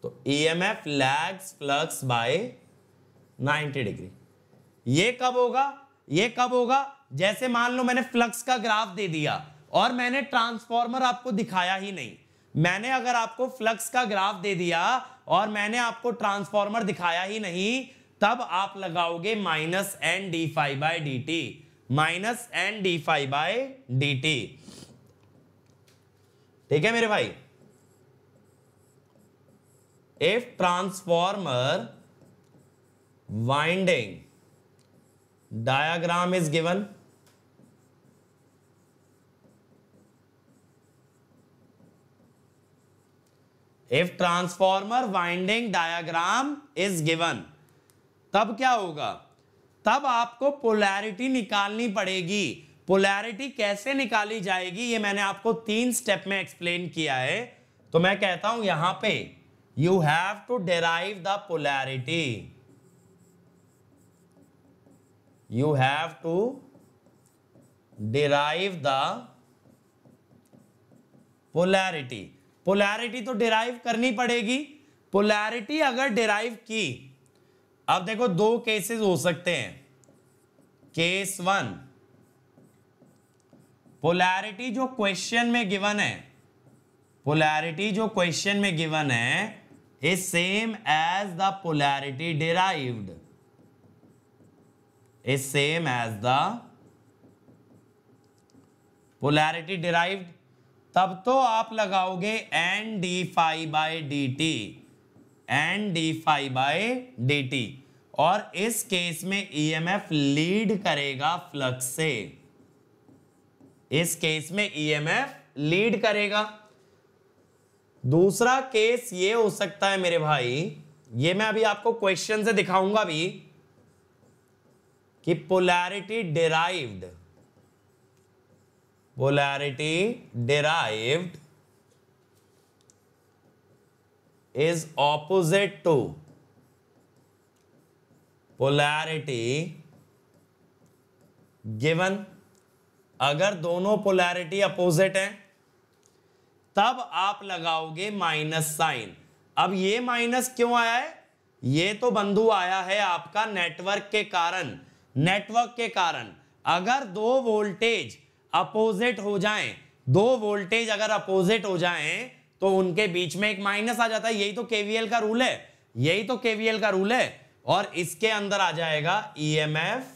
तो E M F lags flux by 90 degree ये कब होगा ये कब होगा जैसे मान लो मैंने फ्लक्स का ग्राफ दे दिया और मैंने ट्रांसफॉर्मर आपको दिखाया ही नहीं मैंने अगर आपको फ्लक्स का ग्राफ दे दिया और मैंने आपको ट्रांसफॉर्मर दिखाया ही नहीं तब आप लगाओगे minus N D five by D T minus N D five by D T ठीक है मेरे भाई if transformer winding diagram is given if transformer winding diagram is given तब क्या होगा तब आपको पोलैरिटी निकालनी पड़ेगी पोलैरिटी कैसे निकाली जाएगी ये मैंने आपको तीन स्टेप में एक्सप्लेन किया है तो मैं कहता हूं यहां पे you have to derive the polarity you have to derive the polarity polarity तो डिराइव करनी पड़ेगी पोलैरिटी अगर डिराइव की अब देखो दो केसेस हो सकते हैं केस वन पोलैरिटी जो क्वेश्चन में गिवन है पोलैरिटी जो क्वेश्चन में गिवन है is same as the polarity derived is same as the polarity derived तब तो आप लगाओगे N D five by D T N D five by D T और इस केस में ईएमएफ e लीड करेगा फ्लक्स से इस केस में ईएमएफ e लीड करेगा दूसरा केस ये हो सकता है मेरे भाई ये मैं अभी आपको क्वेश्चन से दिखाऊंगा भी कि polarity derived polarity derived is opposite to polarity given अगर दोनों पोलैरिटी अपोजिट हैं तब आप लगाओगे माइनस साइन अब ये माइनस क्यों आया है ये तो बंधु आया है आपका नेटवर्क के कारण नेटवर्क के कारण अगर दो वोल्टेज अपोजिट हो जाएं दो वोल्टेज अगर अपोजिट हो जाएं तो उनके बीच में एक माइनस आ जाता है यही तो केवीएल का रूल है यही तो केवीएल का रूल है और इसके अंदर आ जाएगा F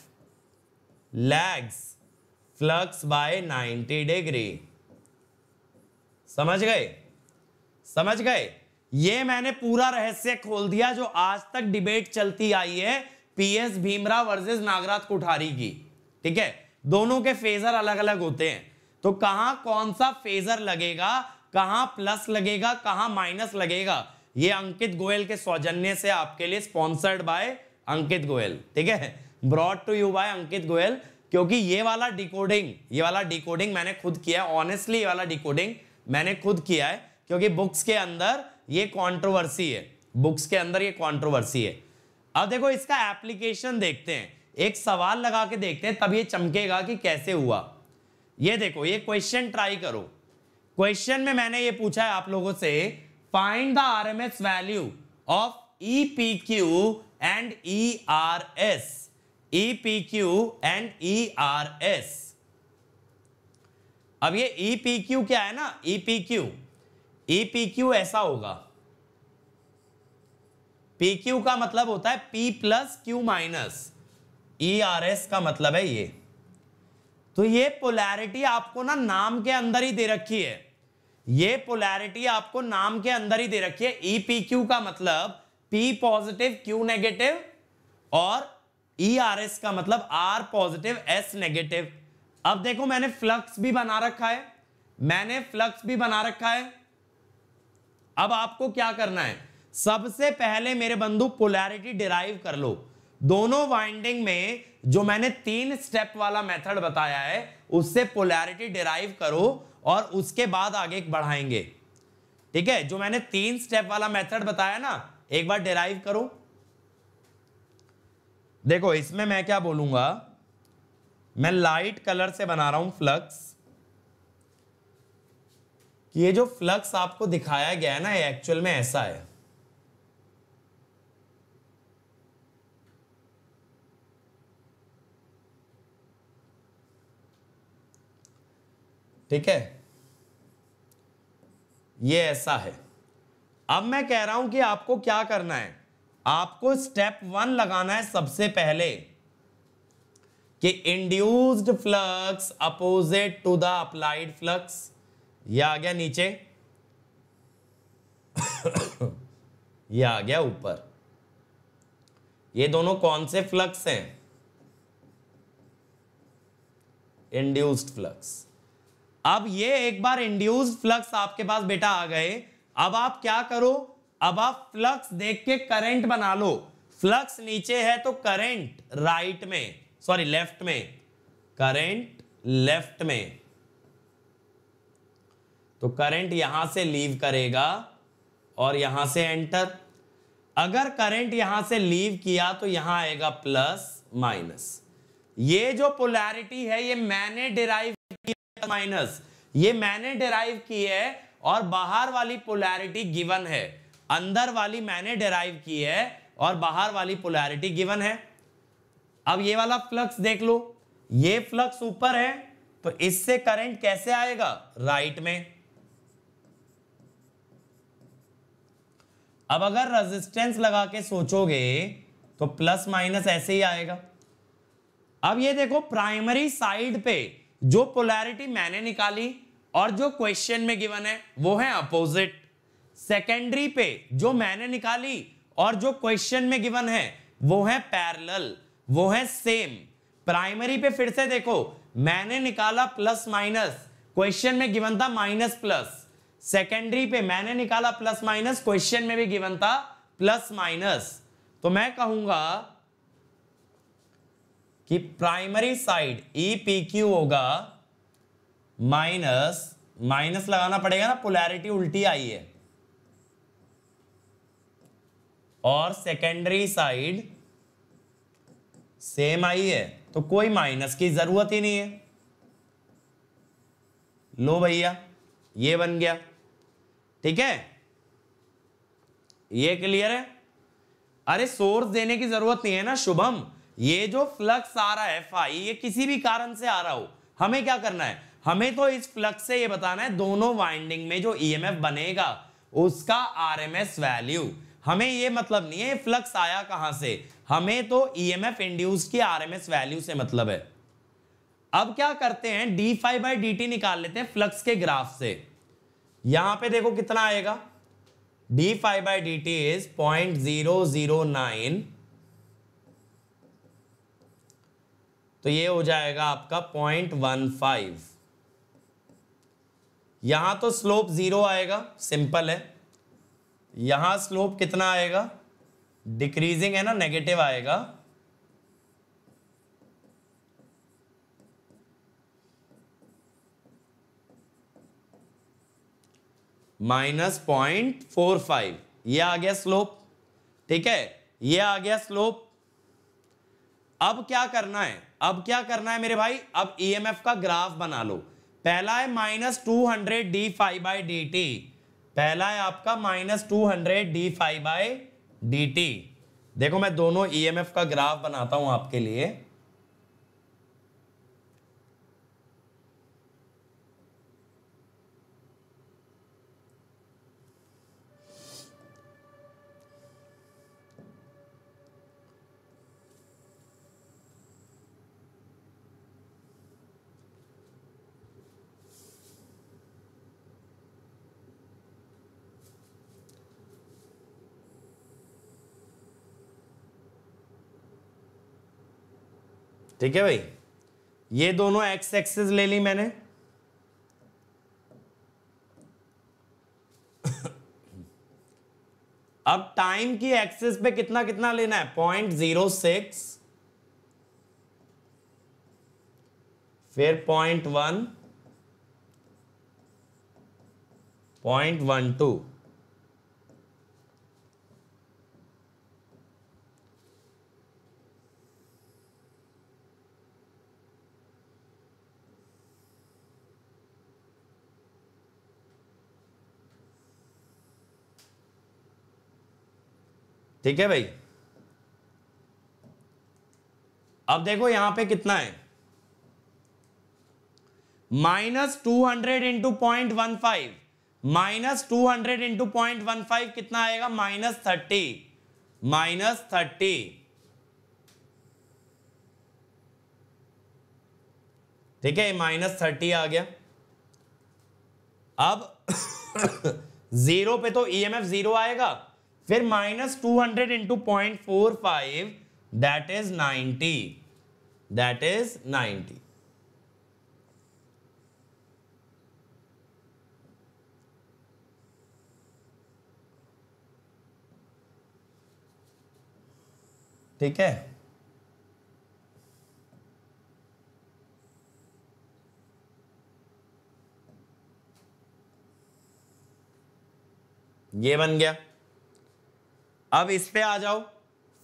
lags flux by 90 degree समझ गए समझ गए ये मैंने पूरा रहस्य खोल दिया जो आज तक डिबेट चलती आई है पीएस भीमराव वर्सेस नागराज कोठारी की ठीक है दोनों के फेजर अलग अलग होते हैं तो कहां कौन सा फेजर लगेगा कहां प्लस लगेगा कहां माइनस लगेगा ये अंकित गोयल के सौजन्य से आपके लिए स्पॉन्सर्ड बाय अंकित गोयल ठीक है brought to you by Ankit Goyal क्योंकि ये वाला डिकोडिंग ये वाला डिकोडिंग मैंने खुद किया है ऑनेस्टली ये वाला डिकोडिंग मैंने खुद किया है क्योंकि बुक्स के अंदर ये कॉन्ट्रोवर्सी है बुक्स के अंदर ये कॉन्ट्रोवर्सी है अब देखो इसका एप्लीकेशन देखते हैं एक सवाल लगा के देखते हैं तब ये चमकेगा कि कैसे हुआ ये देखो ये क्वेश्चन ट्राई करो क्वेश्चन में मैंने ये पूछा है आप लोगों से find the R M S value of E P Q and E R S E P Q and E R S अब ये ई पी क्यू क्या है ना E P Q E P Q ऐसा होगा पी क्यू का मतलब होता है P plus Q minus E R S का मतलब है ये तो ये पोलैरिटी आपको ना नाम के अंदर ही दे रखी है ये पोलैरिटी आपको नाम के अंदर ही दे रखी है ई पी क्यू का मतलब पी पॉजिटिव क्यू नेगेटिव और ई आर एस का मतलब आर पॉजिटिव एस नेगेटिव अब देखो मैंने फ्लक्स भी बना रखा है मैंने फ्लक्स भी बना रखा है अब आपको क्या करना है सबसे पहले मेरे बंधु पोलैरिटी डिराइव कर लो दोनों वाइंडिंग में जो मैंने तीन स्टेप वाला मेथड बताया है उससे पोलैरिटी डिराइव करो और उसके बाद आगे बढ़ाएंगे ठीक है जो मैंने तीन स्टेप वाला मेथड बताया ना एक बार डिराइव करो देखो इसमें मैं क्या बोलूंगा मैं लाइट कलर से बना रहा हूं फ्लक्स ये जो फ्लक्स आपको दिखाया गया है ना ये एक्चुअल में ऐसा है ठीक है ये ऐसा है अब मैं कह रहा हूं कि आपको क्या करना है आपको स्टेप वन लगाना है सबसे पहले कि induced flux opposite to the applied flux ये आ गया नीचे ये आ गया ऊपर ये दोनों कौन से फ्लक्स हैं इंड्यूस्ड फ्लक्स अब ये एक बार इंड्यूस फ्लक्स आपके पास बेटा आ गए अब आप क्या करो अब आप फ्लक्स देख के करंट बना लो फ्लक्स नीचे है तो करंट राइट में सॉरी लेफ्ट में करंट लेफ्ट में तो करंट यहां से लीव करेगा और यहां से एंटर अगर करंट यहां से लीव किया तो यहां आएगा प्लस माइनस ये जो पोलैरिटी है ये मैंने डिराइव माइनस ये मैंने डेराइव की है और बाहर वाली पोलैरिटी गिवन है अंदर वाली मैंने डेराइव की है और बाहर वाली पोलैरिटी गिवन है अब ये वाला फ्लक्स देख लो ये फ्लक्स ऊपर है तो इससे करंट कैसे आएगा राइट में अब अगर रेजिस्टेंस लगा के सोचोगे तो प्लस माइनस ऐसे ही आएगा अब ये देखो प्राइमरी साइड पे जो पोलैरिटी मैंने निकाली और जो क्वेश्चन में गिवन है वो है अपोजिट सेकेंडरी पे जो मैंने निकाली और जो क्वेश्चन में गिवन है वो है पैरेलल वो है सेम प्राइमरी पे फिर से देखो मैंने निकाला प्लस माइनस क्वेश्चन में गिवन था माइनस प्लस सेकेंडरी पे मैंने निकाला प्लस माइनस क्वेश्चन में भी गिवन था प्लस माइनस तो मैं कहूंगा कि primary side E P Q होगा माइनस माइनस लगाना पड़ेगा ना पोलैरिटी उल्टी आई है और सेकेंडरी साइड सेम आई है तो कोई माइनस की जरूरत ही नहीं है लो भैया ये बन गया ठीक है ये क्लियर है अरे सोर्स देने की जरूरत नहीं है ना शुभम ये जो फ्लक्स आ रहा है फाई ये किसी भी कारण से आ रहा हो हमें क्या करना है हमें तो इस फ्लक्स से ये बताना है दोनों वाइंडिंग में जो ईएमएफ e बनेगा उसका आरएमएस वैल्यू हमें ये मतलब नहीं है फ्लक्स आया कहां से हमें तो ईएमएफ e इंड्यूस की आरएमएस वैल्यू से मतलब है अब क्या करते हैं D five by D T निकाल लेते हैं फ्लक्स के ग्राफ से यहां पे देखो कितना आएगा D five by D T is point zero zero nine तो ये हो जाएगा आपका पॉइंट वन फाइव यहां तो स्लोप जीरो आएगा सिंपल है यहां स्लोप कितना आएगा डिक्रीजिंग है ना नेगेटिव आएगा माइनस पॉइंट फोर फाइव यह आ गया स्लोप ठीक है यह आ गया स्लोप अब क्या करना है अब क्या करना है मेरे भाई अब ईएमएफ e का ग्राफ बना लो पहला है minus two hundred D five by D T पहला है आपका minus two hundred D five by D T देखो मैं दोनों ईएमएफ e का ग्राफ बनाता हूं आपके लिए ठीक है भाई ये दोनों एक्स एक्सेस ले ली मैंने अब टाइम की एक्सेस पे कितना कितना लेना है पॉइंट जीरो सिक्स फिर point one point one two ठीक है भाई अब देखो यहां पे कितना है minus two hundred into point one five minus two hundred into point one five कितना आएगा माइनस थर्टी माइनस थर्टी ठीक है माइनस थर्टी आ गया अब जीरो पे तो ईएमएफ e जीरो आएगा फिर minus two hundred into point four five that is ninety that is ninety ठीक है ये बन गया अब इस पे आ जाओ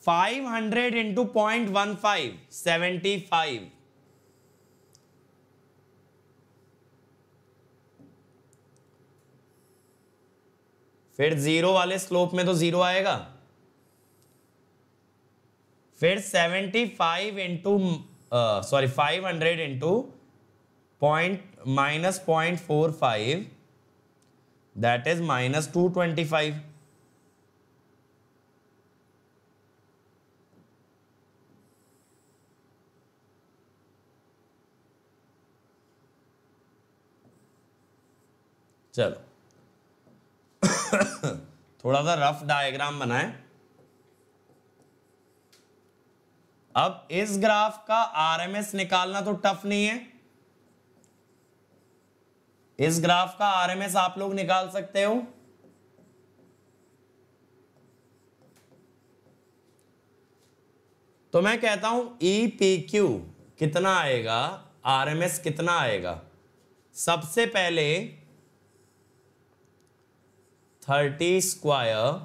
500 hundred into point one five seventy five फिर जीरो वाले स्लोप में तो जीरो आएगा फिर seventy five into sorry five hundred into point minus point four five that is minus two twenty five चलो थोड़ा सा रफ डायग्राम बनाए अब इस ग्राफ का आरएमएस निकालना तो टफ नहीं है इस ग्राफ का आरएमएस आप लोग निकाल सकते हो तो मैं कहता हूं ई पी क्यू कितना आएगा आरएमएस कितना आएगा सबसे पहले thirty square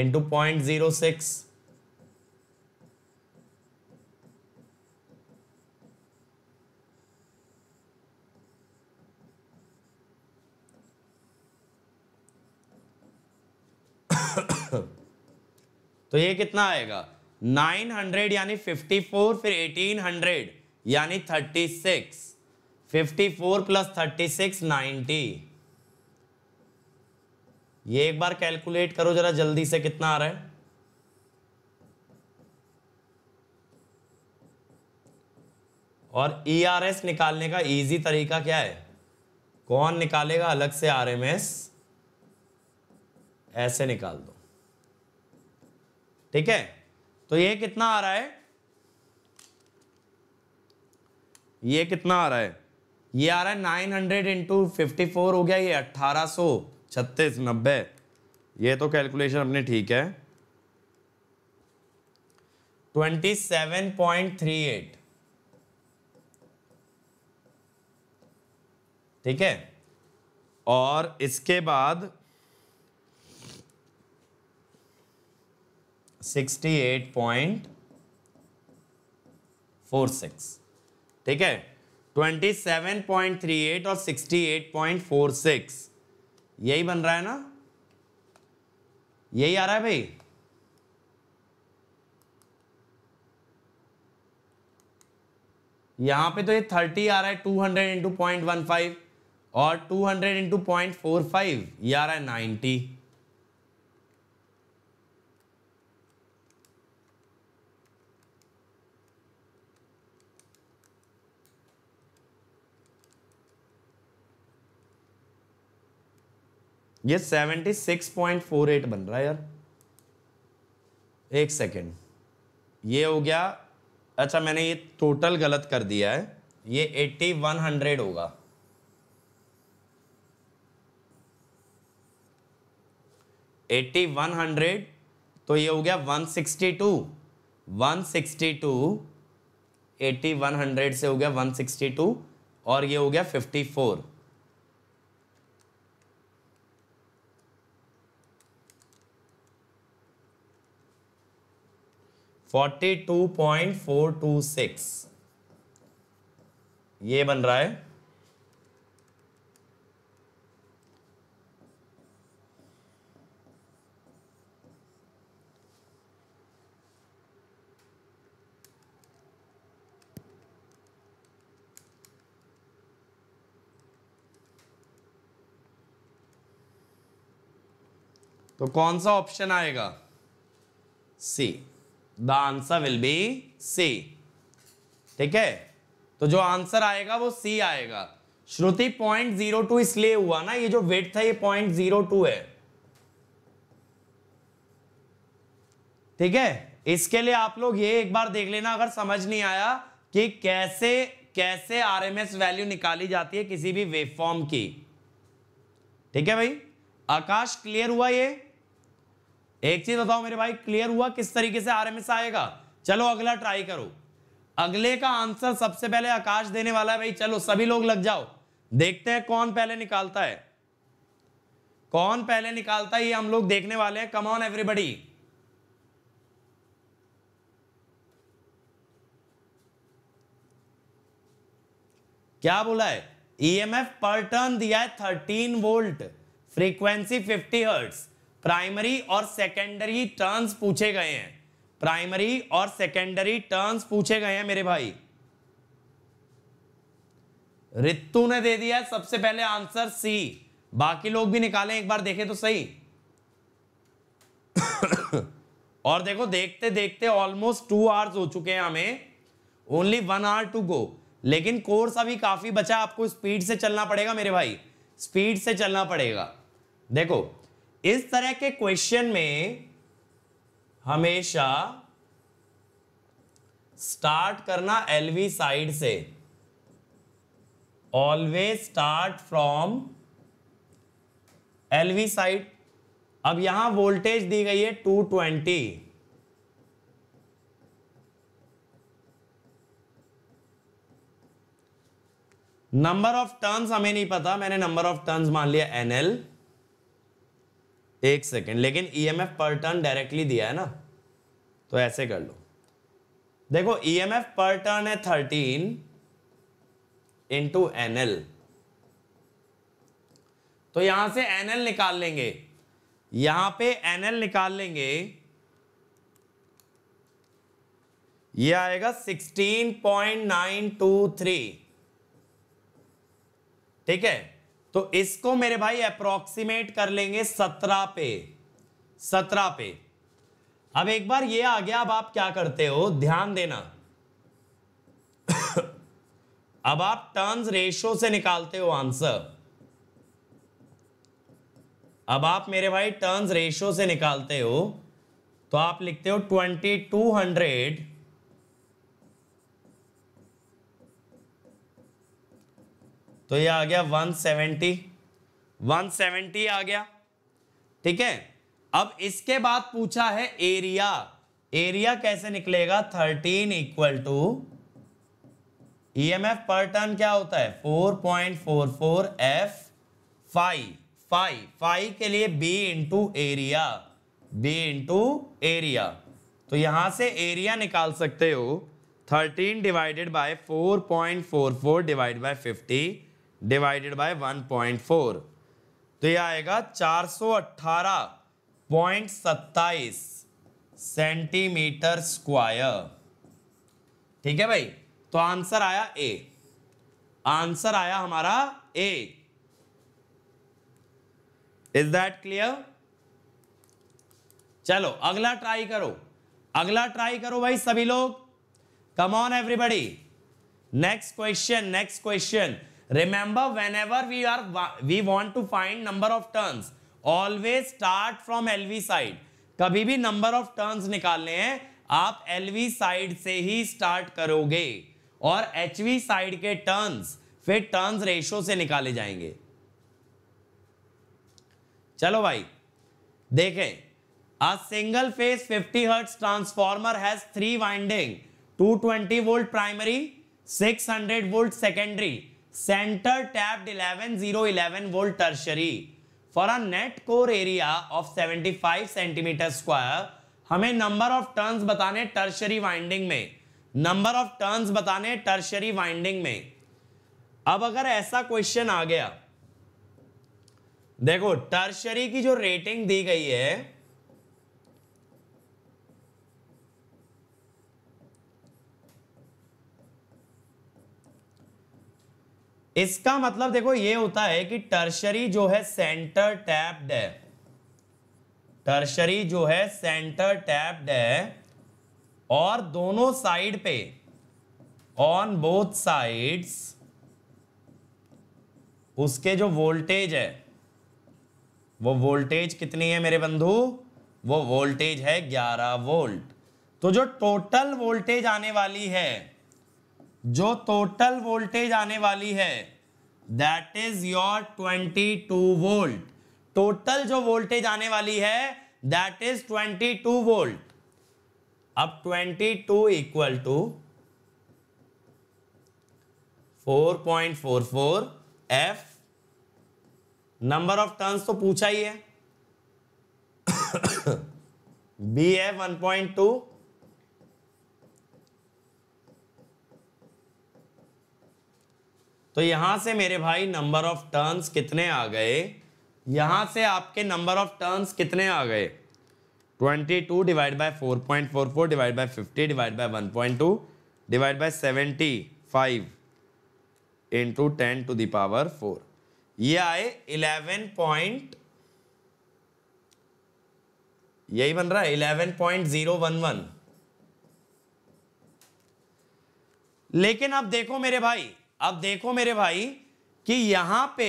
into point zero six तो ये कितना आएगा 900 यानी 54 फिर 1800 यानी 36 54 प्लस 36 90 ये एक बार कैलकुलेट करो जरा जल्दी से कितना आ रहा है और ई आर एस निकालने का इजी तरीका क्या है कौन निकालेगा अलग से आर एम एस ऐसे निकाल दो ठीक है तो ये कितना आ रहा है ये कितना आ रहा है ये आ रहा है nine hundred into fifty four हो गया ये अट्ठारह सो छत्तीस नब्बे ये तो कैलकुलेशन अपने ठीक है twenty seven point three eight ठीक है और इसके बाद sixty eight point four six ठीक है twenty seven point three eight और sixty eight point four six यही बन रहा है ना यही आ रहा है भाई यहां पे तो ये थर्टी आ रहा है two hundred into point one five और two hundred into point four five ये आ रहा है नाइन्टी ये 76.48 बन रहा है यार एक सेकेंड ये हो गया अच्छा मैंने ये टोटल गलत कर दिया है ये एट्टी वन हंड्रेड होगा एट्टी वन हंड्रेड तो ये हो गया one sixty two one sixty two eighty one hundred से हो गया वन सिक्सटी टू और ये हो गया fifty four forty two point four two six ये बन रहा है तो कौन सा ऑप्शन आएगा C the answer will be C ठीक है तो जो आंसर आएगा वो सी आएगा श्रुति पॉइंट जीरो टू इसलिए हुआ ना ये जो वेट था ये पॉइंट जीरो टू है ठीक है इसके लिए आप लोग ये एक बार देख लेना अगर समझ नहीं आया कि कैसे कैसे आरएमएस वैल्यू निकाली जाती है किसी भी वेवफॉर्म की ठीक है भाई आकाश क्लियर हुआ ये एक चीज बताओ मेरे भाई क्लियर हुआ किस तरीके से आरएमएस आएगा चलो अगला ट्राई करो अगले का आंसर सबसे पहले आकाश देने वाला है भाई चलो सभी लोग लग जाओ देखते हैं कौन पहले निकालता है कौन पहले निकालता है ये हम लोग देखने वाले हैं कम ऑन एवरीबडी क्या बोला है ईएमएफ पर टर्न दिया है 13 वोल्ट फ्रीक्वेंसी 50 हर्ट्ज़ प्राइमरी और सेकेंडरी टर्न्स पूछे गए हैं प्राइमरी और सेकेंडरी टर्न्स पूछे गए हैं मेरे भाई रितु ने दे दिया सबसे पहले आंसर सी बाकी लोग भी निकालें एक बार देखें तो सही और देखो देखते देखते ऑलमोस्ट टू आवर्स हो चुके हैं हमें only one hour to go लेकिन कोर्स अभी काफ़ी बचा आपको स्पीड से चलना पड़ेगा मेरे भाई स्पीड से चलना पड़ेगा देखो इस तरह के क्वेश्चन में हमेशा स्टार्ट करना एलवी साइड से always start from LV side अब यहां वोल्टेज दी गई है two twenty number of turns हमें नहीं पता मैंने नंबर ऑफ टर्न्स मान लिया एनएल एक सेकेंड लेकिन ई एम एफ पर टर्न डायरेक्टली दिया है ना तो ऐसे कर लो देखो ई एम एफ पर टर्न है थर्टीन इंटू एन एल तो यहां से एन निकाल लेंगे यहां पे एन एल निकाल लेंगे ये आएगा sixteen point nine two three ठीक है तो इसको मेरे भाई अप्रोक्सीमेट कर लेंगे सत्रह पे सत्रह पे अब एक बार ये आ गया अब आप क्या करते हो ध्यान देना अब आप टर्न्स रेशो से निकालते हो आंसर अब आप मेरे भाई टर्न्स रेशो से निकालते हो तो आप लिखते हो ट्वेंटी टू हंड्रेड तो ये आ गया 170 170 आ गया ठीक है अब इसके बाद पूछा है एरिया एरिया कैसे निकलेगा 13 इक्वल टू ईएमएफ e पर टर्न क्या होता है 4.44 एफ फाइव फाइव फाइव के लिए B into area B into area तो यहां से एरिया निकाल सकते हो 13 divided by 4.44 divide by 50 divided by 1.4 तो ये आएगा चार सेंटीमीटर स्क्वायर ठीक है भाई तो आंसर आया ए आंसर आया हमारा ए इज दैट क्लियर चलो अगला ट्राई करो अगला ट्राई करो भाई सभी लोग come on everybody next question next question whenever we are we want to find number of turn always start from LV side कभी भी नंबर ऑफ टर्न निकालने हैं आप एलवी साइड से ही स्टार्ट करोगे और एच वी साइड के टर्न्स फिर टर्न रेशो से निकाले जाएंगे चलो भाई देखें a single phase 50 hertz transformer has three winding 220 volt primary 600 volt secondary centre tapped 11011 volt tertiary for a net core area of 75 centimetre square हमें नंबर ऑफ टर्न्स बताने टर्शरी वाइंडिंग में नंबर ऑफ टर्न्स बताने टर्शरी वाइंडिंग में अब अगर ऐसा क्वेश्चन आ गया देखो टर्शरी की जो रेटिंग दी गई है इसका मतलब देखो ये होता है कि टर्शरी जो है सेंटर टैप्ड है टर्शरी जो है सेंटर टैप्ड है और दोनों साइड पे ऑन बोथ साइड्स उसके जो वोल्टेज है वो वोल्टेज कितनी है मेरे बंधु वो वोल्टेज है 11 वोल्ट तो जो टोटल वोल्टेज आने वाली है जो टोटल वोल्टेज आने वाली है that is your 22 volt total जो वोल्टेज आने वाली है दैट इज 22 वोल्ट अब 22 two equal to 4.44 F number of turns तो पूछा ही है बी एफ टू तो यहां से मेरे भाई नंबर ऑफ टर्न्स कितने आ गए यहां से आपके नंबर ऑफ टर्न्स कितने आ गए 22 divide by 4.44 divide by 50 divide by 1.2 divide by 75 into ten to the power four ये आए 11 पॉइंट यही बन रहा है eleven point zero one one लेकिन अब देखो मेरे भाई अब देखो मेरे भाई कि यहां पे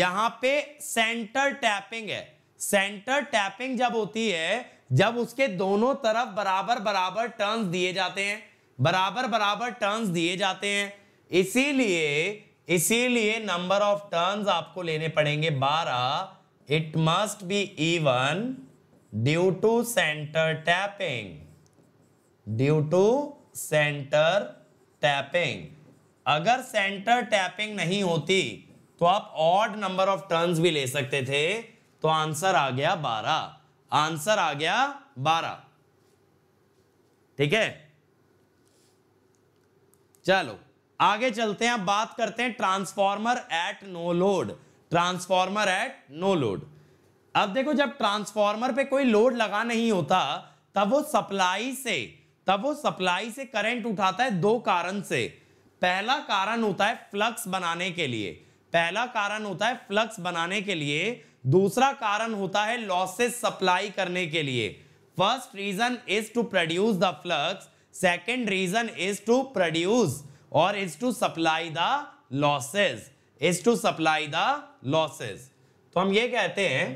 यहां पे सेंटर टैपिंग है सेंटर टैपिंग जब होती है जब उसके दोनों तरफ बराबर बराबर टर्न्स दिए जाते हैं बराबर बराबर टर्न्स दिए जाते हैं इसीलिए इसीलिए नंबर ऑफ टर्न्स आपको लेने पड़ेंगे बारह it must be even due to centre tapping due to centre tapping अगर सेंटर टैपिंग नहीं होती तो आप ऑड नंबर ऑफ टर्न्स भी ले सकते थे तो आंसर आ गया बारह आंसर आ गया बारह ठीक है चलो आगे चलते हैं बात करते हैं transformer at no load transformer at no load अब देखो जब ट्रांसफॉर्मर पे कोई लोड लगा नहीं होता तब वो सप्लाई से तब वो सप्लाई से करंट उठाता है दो कारण से पहला कारण होता है फ्लक्स बनाने के लिए पहला कारण होता है फ्लक्स बनाने के लिए दूसरा कारण होता है लॉसेस सप्लाई करने के लिए first reason is to produce the flux second reason is to produce और is to supply the losses is to supply the losses तो हम ये कहते हैं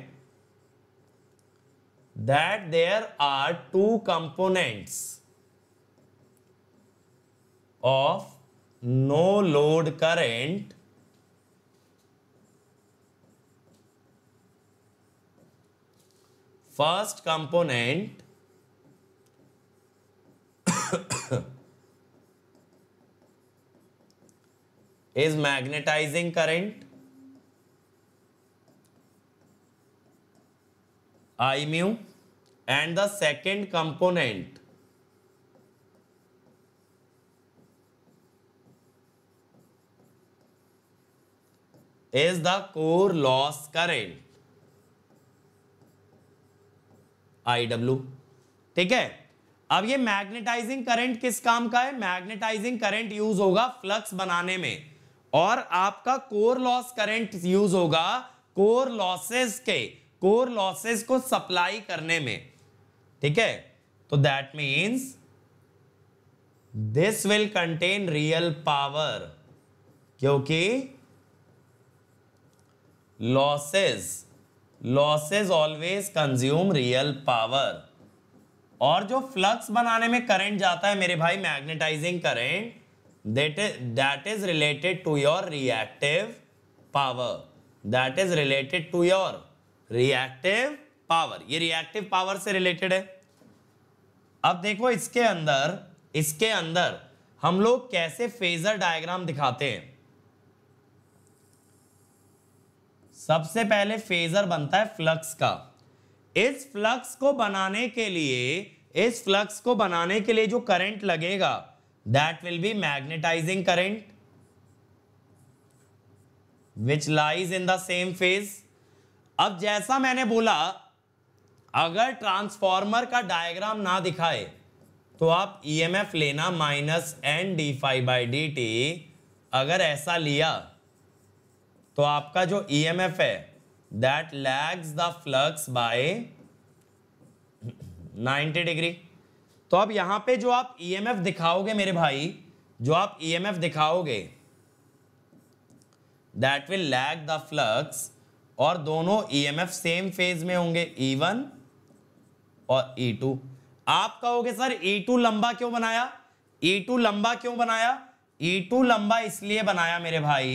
that there are two components of no load current first component is magnetizing current I mu and the second component is the core loss current IW ठीक है अब ये मैग्नेटाइजिंग करंट किस काम का है मैग्नेटाइजिंग करंट यूज होगा फ्लक्स बनाने में और आपका कोर लॉस करंट यूज होगा कोर लॉसेस के कोर लॉसेस को सप्लाई करने में ठीक है तो that means this will contain real power क्योंकि losses losses always consume real power और जो फ्लक्स बनाने में करंट जाता है मेरे भाई magnetizing current that is that is related to your reactive power that is related to your reactive power ये रिएक्टिव पावर से रिलेटेड है अब देखो इसके अंदर इसके अंदर हम लोग कैसे फेजर डायग्राम दिखाते हैं सबसे पहले फेजर बनता है फ्लक्स का इस फ्लक्स को बनाने के लिए इस फ्लक्स को बनाने के लिए जो करंट लगेगा that will be magnetizing current which lies in the same phase अब जैसा मैंने बोला अगर ट्रांसफॉर्मर का डायग्राम ना दिखाए तो आप ईएमएफ e लेना minus N D five by D T अगर ऐसा लिया तो आपका जो ई एम एफ है that lags the flux by 90 degree तो अब यहां पे जो आप ई एम एफ दिखाओगे मेरे भाई जो आप ई एम एफ दिखाओगे that will lag the flux और दोनों E M F same phase में होंगे ई e वन और ई e टू आप कहोगे सर ई e टू लंबा क्यों बनाया ई टू लंबा क्यों बनाया ई टू लंबा इसलिए बनाया मेरे भाई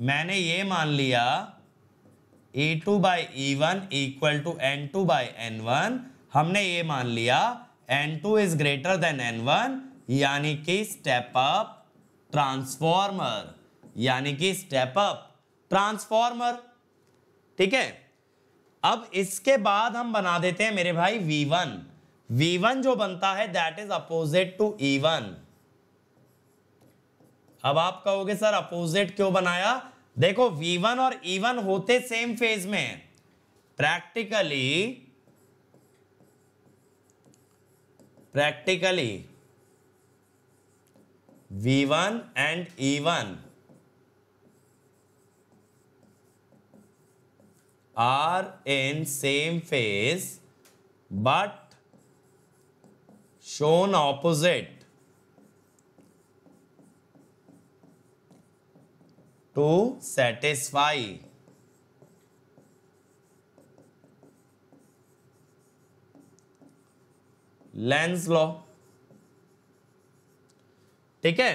मैंने ये मान लिया E two by E one equal to N two by N one हमने ये मान लिया N two is greater than N one यानी कि स्टेप अप ट्रांसफॉर्मर यानी कि स्टेप अप ट्रांसफॉर्मर ठीक है अब इसके बाद हम बना देते हैं मेरे भाई V1 V1 जो बनता है that is opposite to E1 अब आप कहोगे सर अपोजिट क्यों बनाया देखो V1 और E1 होते सेम फेज में practically practically V1 and E1 are in same phase but shown opposite to satisfy Lenz law ठीक है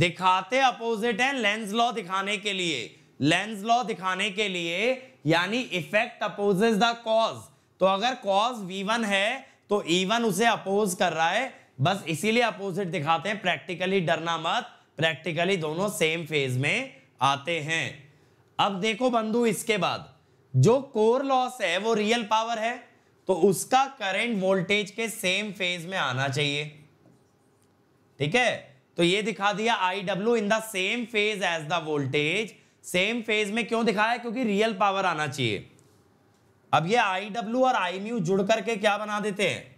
दिखाते अपोजिट है लेंस लॉ दिखाने के लिए लेंस लॉ दिखाने के लिए यानी इफेक्ट अपोजेस द कॉज तो अगर कॉज वन है तो वन e उसे अपोज कर रहा है बस इसीलिए अपोजिट दिखाते हैं प्रैक्टिकली डरना मत प्रैक्टिकली दोनों सेम फेज में आते हैं अब देखो बंधु इसके बाद जो कोर लॉस है वो रियल पावर है तो उसका करंट वोल्टेज के सेम फेज में आना चाहिए ठीक है तो ये दिखा दिया I W in the same phase as the voltage same phase में क्यों दिखाया क्योंकि रियल पावर आना चाहिए अब ये आई डब्ल्यू और आई म्यू जुड़ करके क्या बना देते हैं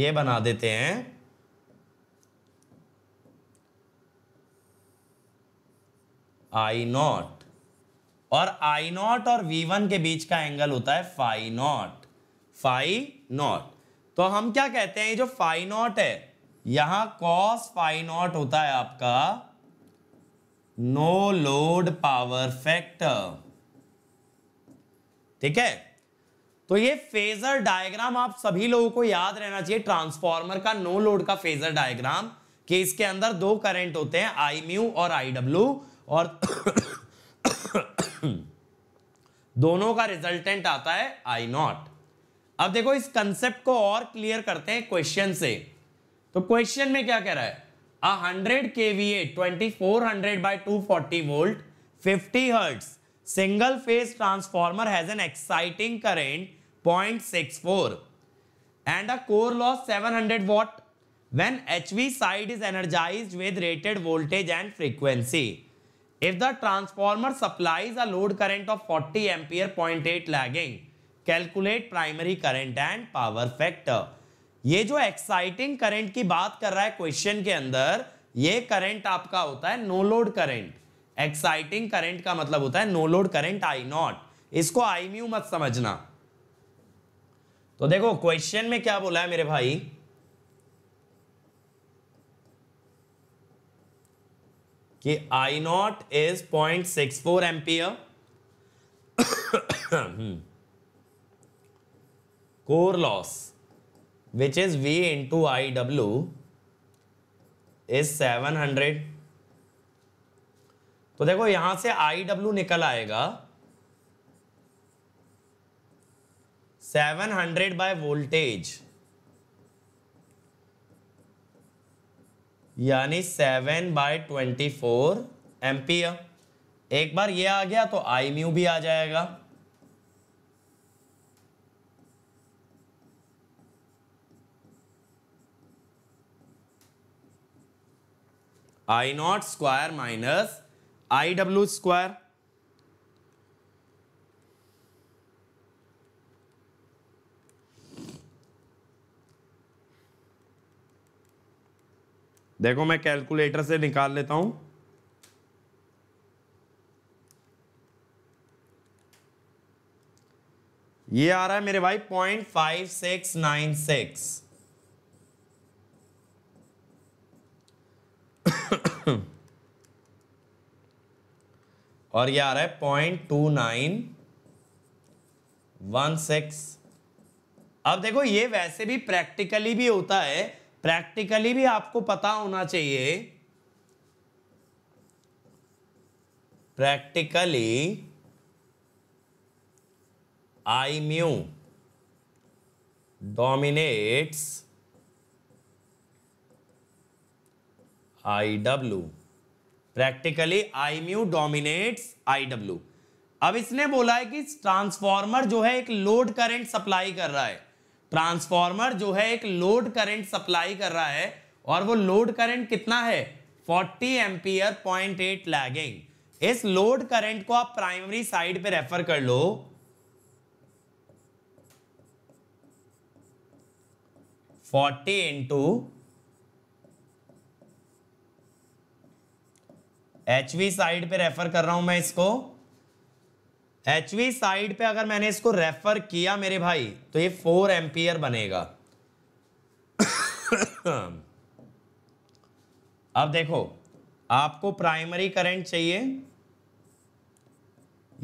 ये बना देते हैं आई नॉट और आई नॉट और वी वन के बीच का एंगल होता है फाइव नॉट फाइव नॉट तो हम क्या कहते हैं जो फाइव नॉट है यहां कॉस फाइव नॉट होता है आपका नो लोड पावर फैक्टर ठीक है तो ये फेजर डायग्राम आप सभी लोगों को याद रहना चाहिए ट्रांसफॉर्मर का नो लोड का फेजर डायग्राम कि इसके अंदर दो करंट होते हैं आई म्यू और आई डब्ल्यू और दोनों का रिजल्टेंट आता है आई नॉट अब देखो इस कंसेप्ट को और क्लियर करते हैं क्वेश्चन से तो क्वेश्चन में क्या कह रहा है a hundred K V A twenty four hundred by two forty volt fifty hertz single phase transformer has an exciting current point six four and a core loss seven hundred watt when H V side is energize with rated voltage and frequency If the transformer supplies a load current of 40 ampere 0.8 lagging calculate primary current and power factor ये जो एक्साइटिंग करंट की बात कर रहा है क्वेश्चन के अंदर ये करंट आपका होता है no load current exciting current का मतलब होता है no load current I naught इसको आई म्यू मत समझना तो देखो क्वेश्चन में क्या बोला है मेरे भाई कि I naught is point six four ampere core loss which is V into I W is seven hundred तो देखो यहां से आई डब्ल्यू निकल आएगा सेवन हंड्रेड बाय वोल्टेज यानी seven by twenty four ampere एक बार ये आ गया तो आई म्यू भी आ जाएगा I naught square minus I W square देखो मैं कैलकुलेटर से निकाल लेता हूं ये आ रहा है मेरे भाई point five six nine six और ये आ रहा है point two nine one six अब देखो ये वैसे भी प्रैक्टिकली भी होता है प्रैक्टिकली भी आपको पता होना चाहिए practically I mu dominates I W practically I mu dominates I W अब इसने बोला है कि ट्रांसफॉर्मर जो है एक लोड करंट सप्लाई कर रहा है ट्रांसफार्मर जो है एक लोड करंट सप्लाई कर रहा है और वो लोड करंट कितना है 40 एम्पियर पॉइंट एट लैगिंग इस लोड करंट को आप प्राइमरी साइड पे रेफर कर लो फोर्टी इंटू एच साइड पे रेफर कर रहा हूं मैं इसको एच साइड पे अगर मैंने इसको रेफर किया मेरे भाई तो ये फोर एम्पियर बनेगा अब देखो आपको प्राइमरी करंट चाहिए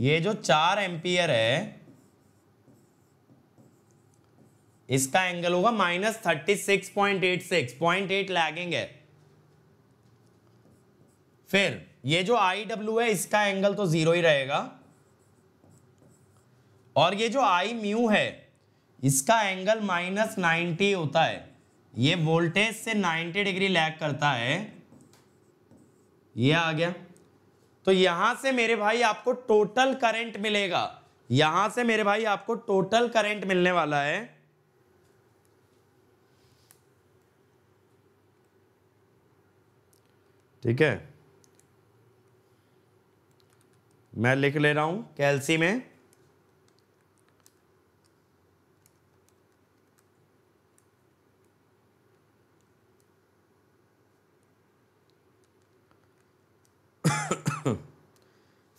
ये जो चार एम्पियर है इसका एंगल होगा minus thirty six point eight six point eight lagging है फिर ये जो आई डब्ल्यू है इसका एंगल तो जीरो ही रहेगा और ये जो आई म्यू है इसका एंगल माइनस नाइन्टी होता है ये वोल्टेज से नाइन्टी डिग्री लैग करता है ये आ गया तो यहां से मेरे भाई आपको टोटल करंट मिलेगा यहां से मेरे भाई आपको टोटल करंट मिलने वाला है ठीक है मैं लिख ले रहा हूं कैलसी में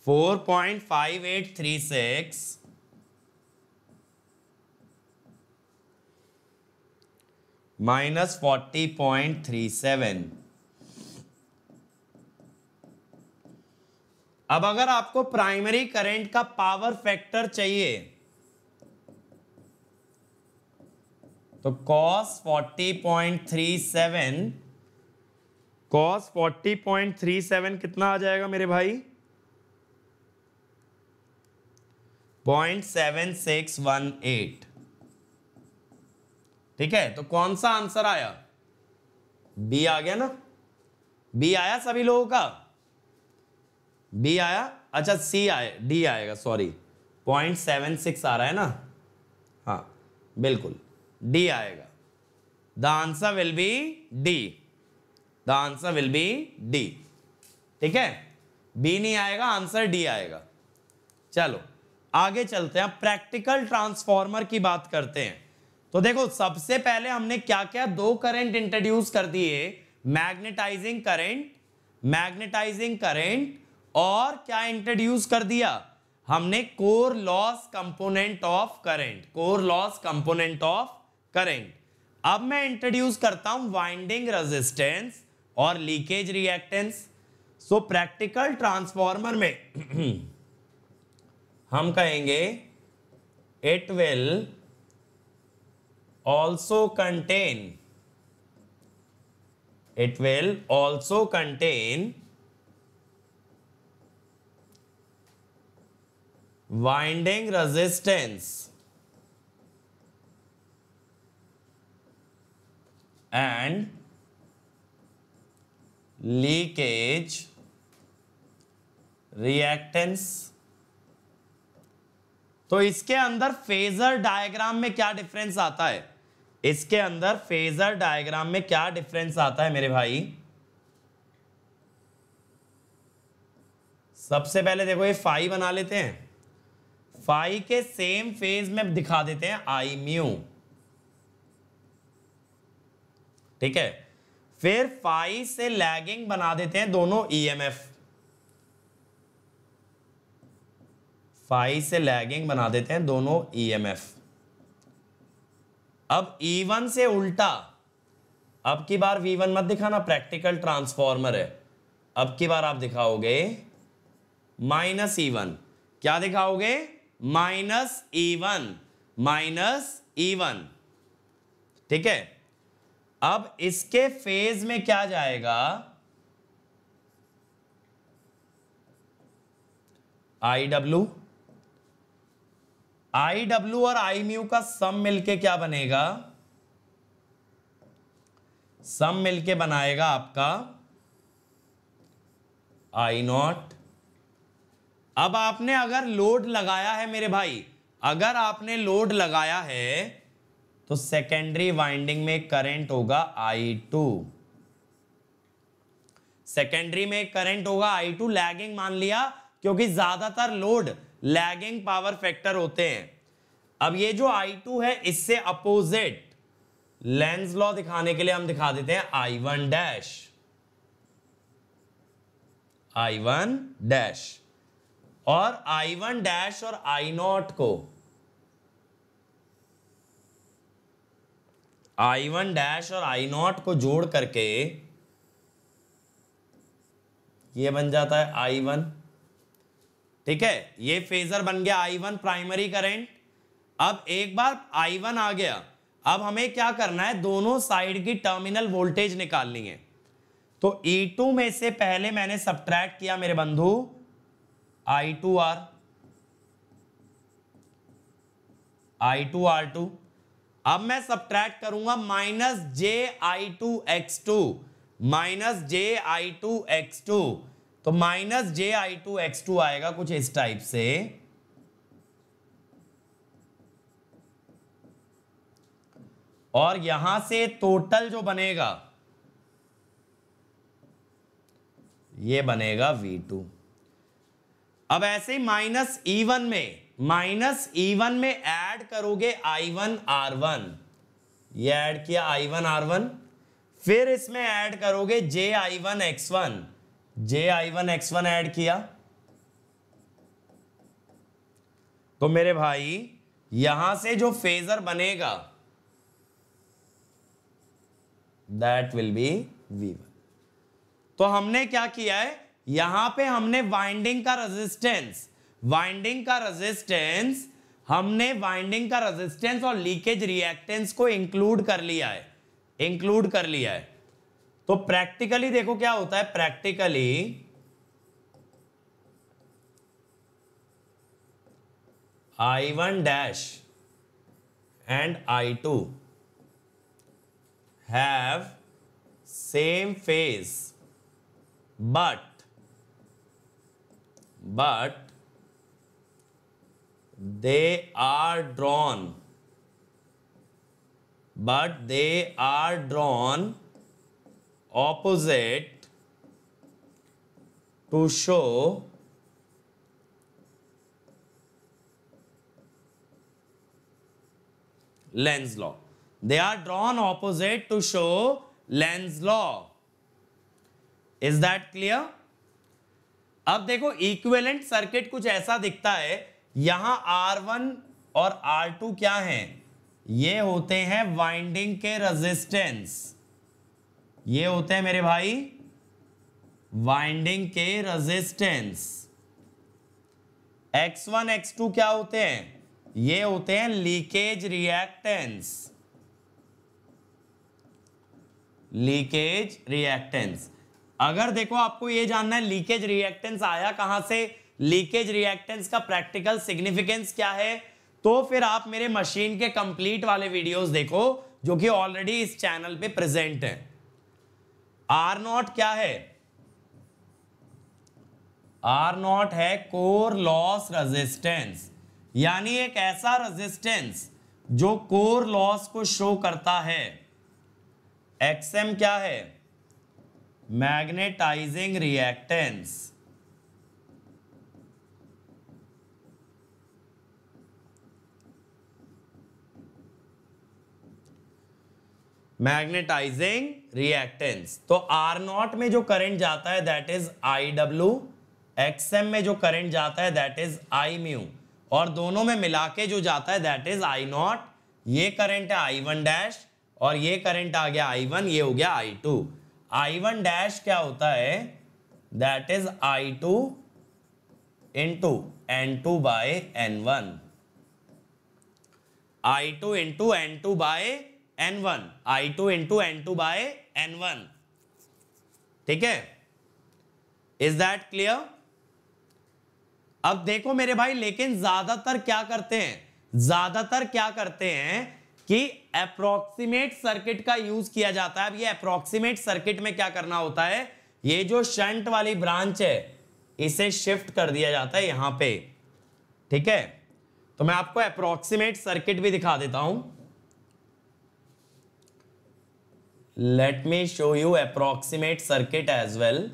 four point five eight three six minus forty point three seven अब अगर आपको प्राइमरी करंट का पावर फैक्टर चाहिए तो cos forty point three seven cos 40.37 कितना आ जाएगा मेरे भाई point seven six one eight ठीक है तो कौन सा आंसर आया बी आ गया ना बी आया सभी लोगों का बी आया अच्छा सी आए डी आएगा सॉरी पॉइंट सेवन सिक्स आ रहा है ना हाँ बिल्कुल डी आएगा the answer will be D the answer will be D ठीक है बी नहीं आएगा आंसर डी आएगा चलो आगे चलते हैं प्रैक्टिकल ट्रांसफॉर्मर की बात करते हैं तो देखो सबसे पहले हमने क्या क्या दो करंट इंट्रोड्यूस कर दिए मैग्नेटाइजिंग करंट मैग्नेटाइजिंग करंट और क्या इंट्रोड्यूस कर दिया हमने core loss component of current core loss component of current अब मैं इंट्रोड्यूस करता हूं वाइंडिंग रेजिस्टेंस और leakage reactance so practical transformer में हम कहेंगे it will also contain it will also contain winding resistance and leakage reactance तो इसके अंदर फेजर डायग्राम में क्या डिफरेंस आता है इसके अंदर फेजर डायग्राम में क्या डिफरेंस आता है मेरे भाई सबसे पहले देखो ये फाइव बना लेते हैं फाइव के सेम फेज में दिखा देते हैं आई म्यू ठीक है फिर फाइव से लैगिंग बना देते हैं दोनों ईएमएफ e फाइव से लैगिंग बना देते हैं दोनों ईएमएफ e अब ईवन e से उल्टा अब की बार वन मत दिखाना प्रैक्टिकल ट्रांसफॉर्मर है अब की बार आप दिखाओगे माइनस ई वन क्या दिखाओगे minus E one minus E one ठीक है अब इसके फेज में क्या जाएगा आई डब्ल्यू आई डब्ल्यू और आई म्यू का सम मिलके क्या बनेगा सम मिलके बनाएगा आपका आई नॉट अब आपने अगर लोड लगाया है मेरे भाई अगर आपने लोड लगाया है तो सेकेंडरी वाइंडिंग में करंट होगा आई टू सेकेंडरी में करंट होगा आई टू लैगिंग मान लिया क्योंकि ज्यादातर लोड लैगिंग पावर फैक्टर होते हैं अब ये जो आई टू है इससे अपोजिट लेंस लॉ दिखाने के लिए हम दिखा देते हैं I one dash I one dash और आई वन डैश और आई नॉट को आई वन डैश और आई नॉट को जोड़ करके ये बन जाता है आई वन ठीक है ये फेजर बन गया आई वन प्राइमरी करेंट अब एक बार आई वन आ गया अब हमें क्या करना है दोनों साइड की टर्मिनल वोल्टेज निकालनी है तो E2 में से पहले मैंने सब्ट्रैक्ट किया मेरे बंधु I2R I2R2 अब मैं सब्ट्रैक्ट करूंगा minus J I two X two minus J I two X two तो minus J I two X two आएगा कुछ इस टाइप से और यहां से टोटल जो बनेगा ये बनेगा V2 अब ऐसे ही माइनस ई e में माइनस ई e वन में ऐड करोगे आई वन आर वन ये ऐड किया आई वन आर वन फिर इसमें ऐड करोगे J I one X one J I one X one add किया तो मेरे भाई यहां से जो फेजर बनेगा that will be V one तो हमने क्या किया है यहां पे हमने वाइंडिंग का रेजिस्टेंस वाइंडिंग का रेजिस्टेंस हमने वाइंडिंग का रेजिस्टेंस और लीकेज रिएक्टेंस को इंक्लूड कर लिया है इंक्लूड कर लिया है तो प्रैक्टिकली देखो क्या होता है practically I one dash and I two have same phase but but they are drawn but they are drawn opposite to show Lenz law. They are drawn opposite to show Lenz law. Is that clear? अब देखो इक्वेलेंट सर्किट कुछ ऐसा दिखता है यहां R1 और R2 क्या हैं ये होते हैं वाइंडिंग के रेजिस्टेंस ये होते हैं मेरे भाई वाइंडिंग के रेजिस्टेंस X1 X2 क्या होते हैं ये होते हैं लीकेज रिएक्टेंस लीकेज रिएक्टेंस अगर देखो आपको ये जानना है लीकेज रिएक्टेंस आया कहां से लीकेज रिएक्टेंस का प्रैक्टिकल सिग्निफिकेंस क्या है तो फिर आप मेरे मशीन के कंप्लीट वाले वीडियोस देखो जो कि ऑलरेडी इस चैनल पे प्रेजेंट है आर नॉट क्या है आर नॉट है कोर लॉस रेजिस्टेंस यानी एक ऐसा रेजिस्टेंस जो कोर लॉस को शो करता है एक्सएम क्या है मैग्नेटाइजिंग रिएक्टेंस मैग्नेटाइजिंग रिएक्टेंस तो आर नॉट में जो करंट जाता है that is I W XM में जो करंट जाता है दैट इज आई म्यू और दोनों में मिला के जो जाता है दैट इज आई नॉट ये करंट है आई वन डैश और ये करंट आ गया आई वन ये हो गया I two I one dash क्या होता है that is I two into N two by N one I two into N two by N one I two into N two by N one ठीक है इज दैट क्लियर अब देखो मेरे भाई लेकिन ज्यादातर क्या करते हैं ज्यादातर क्या करते हैं कि अप्रोक्सीमेट सर्किट का यूज किया जाता है अब ये अप्रोक्सीमेट सर्किट में क्या करना होता है ये जो शंट वाली ब्रांच है इसे शिफ्ट कर दिया जाता है यहां पे ठीक है तो मैं आपको अप्रोक्सीमेट सर्किट भी दिखा देता हूं let me show you approximate circuit as well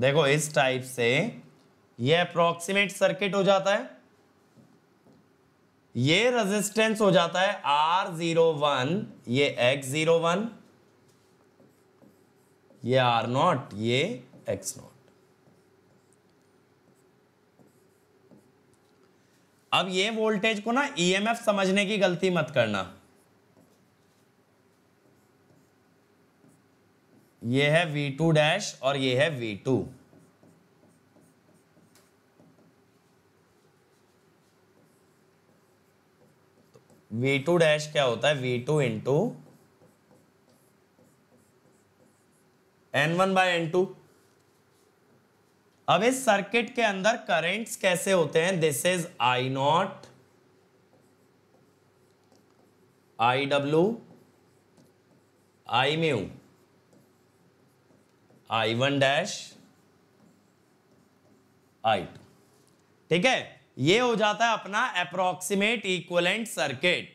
देखो इस टाइप से ये अप्रोक्सीमेट सर्किट हो जाता है ये रेजिस्टेंस हो जाता है आर जीरो वन ये एक्स जीरो वन ये आर नॉट ये एक्स नॉट अब ये वोल्टेज को ना ईएमएफ e समझने की गलती मत करना ये है वी टू डैश और ये है V two V two dash क्या होता है V two into N one by N two अब इस सर्किट के अंदर करेंट्स कैसे होते हैं this is I naught I W I mu I one dash I two ठीक है ये हो जाता है अपना अप्रोक्सीमेट इक्वलेंट सर्किट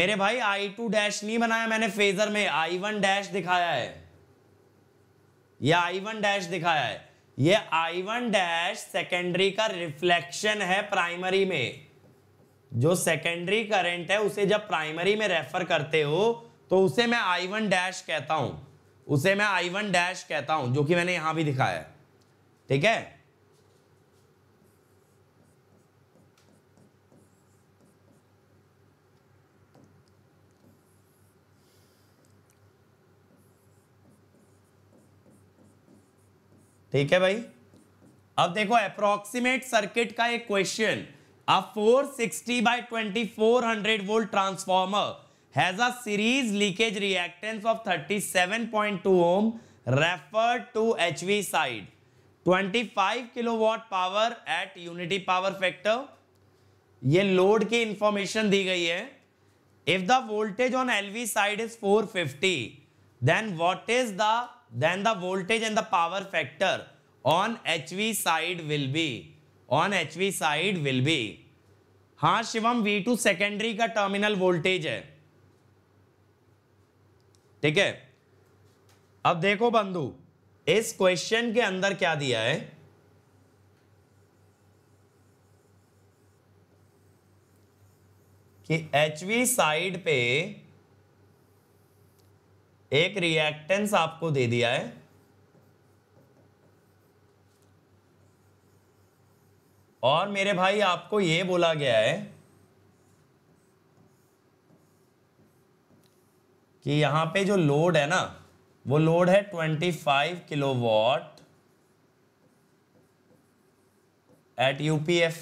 मेरे भाई आई टू डैश नहीं बनाया मैंने फेजर में आई वन डैश दिखाया है ये आई वन डैश दिखाया है ये आई वन डैश सेकेंडरी का रिफ्लेक्शन है प्राइमरी में जो सेकेंडरी करंट है उसे जब प्राइमरी में रेफर करते हो तो उसे मैं आई वन डैश कहता हूं उसे मैं आई वन डैश कहता हूं जो कि मैंने यहां भी दिखाया है ठीक है ठीक है भाई अब देखो अप्रोक्सीमेट सर्किट का एक क्वेश्चन अब 460 sixty by twenty volt transformer has a series leakage reactance of 37.2 ohm referred to HV side. 25 kilowatt power at unity power factor ये लोड की इंफॉर्मेशन दी गई है if the voltage on LV side is 450 then what is then the voltage and the power factor on H V side will be on H V side will be हाँ शिवम वी टू सेकेंडरी का टर्मिनल वोल्टेज है ठीक है अब देखो बंधु इस क्वेश्चन के अंदर क्या दिया है कि एचवी साइड पे एक रिएक्टेंस आपको दे दिया है और मेरे भाई आपको यह बोला गया है कि यहाँ पे जो लोड है ना वो लोड है 25 kilowatt at UPF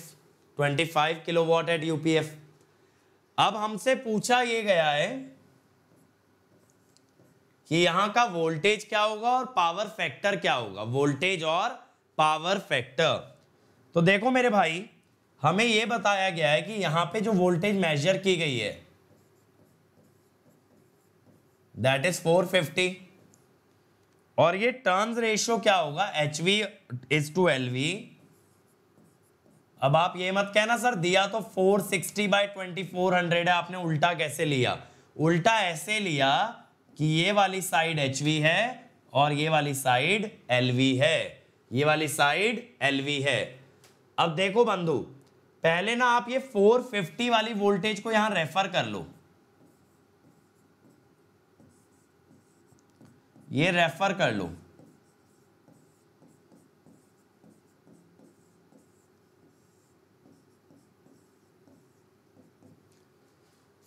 25 kilowatt at UPF अब हमसे पूछा ये गया है कि यहाँ का वोल्टेज क्या होगा और पावर फैक्टर क्या होगा वोल्टेज और पावर फैक्टर तो देखो मेरे भाई हमें ये बताया गया है कि यहाँ पे जो वोल्टेज मेजर की गई है दैट इज 450 और ये टर्न्स रेशियो क्या होगा H V is to L V अब आप ये मत कहना सर दिया तो 460 सिक्सटी बाई ट्वेंटी है आपने उल्टा कैसे लिया उल्टा ऐसे लिया कि ये वाली साइड एच है और ये वाली साइड एल है ये वाली साइड एल है अब देखो बंधु पहले ना आप ये 450 वाली वोल्टेज को यहां रेफर कर लो ये रेफर कर लो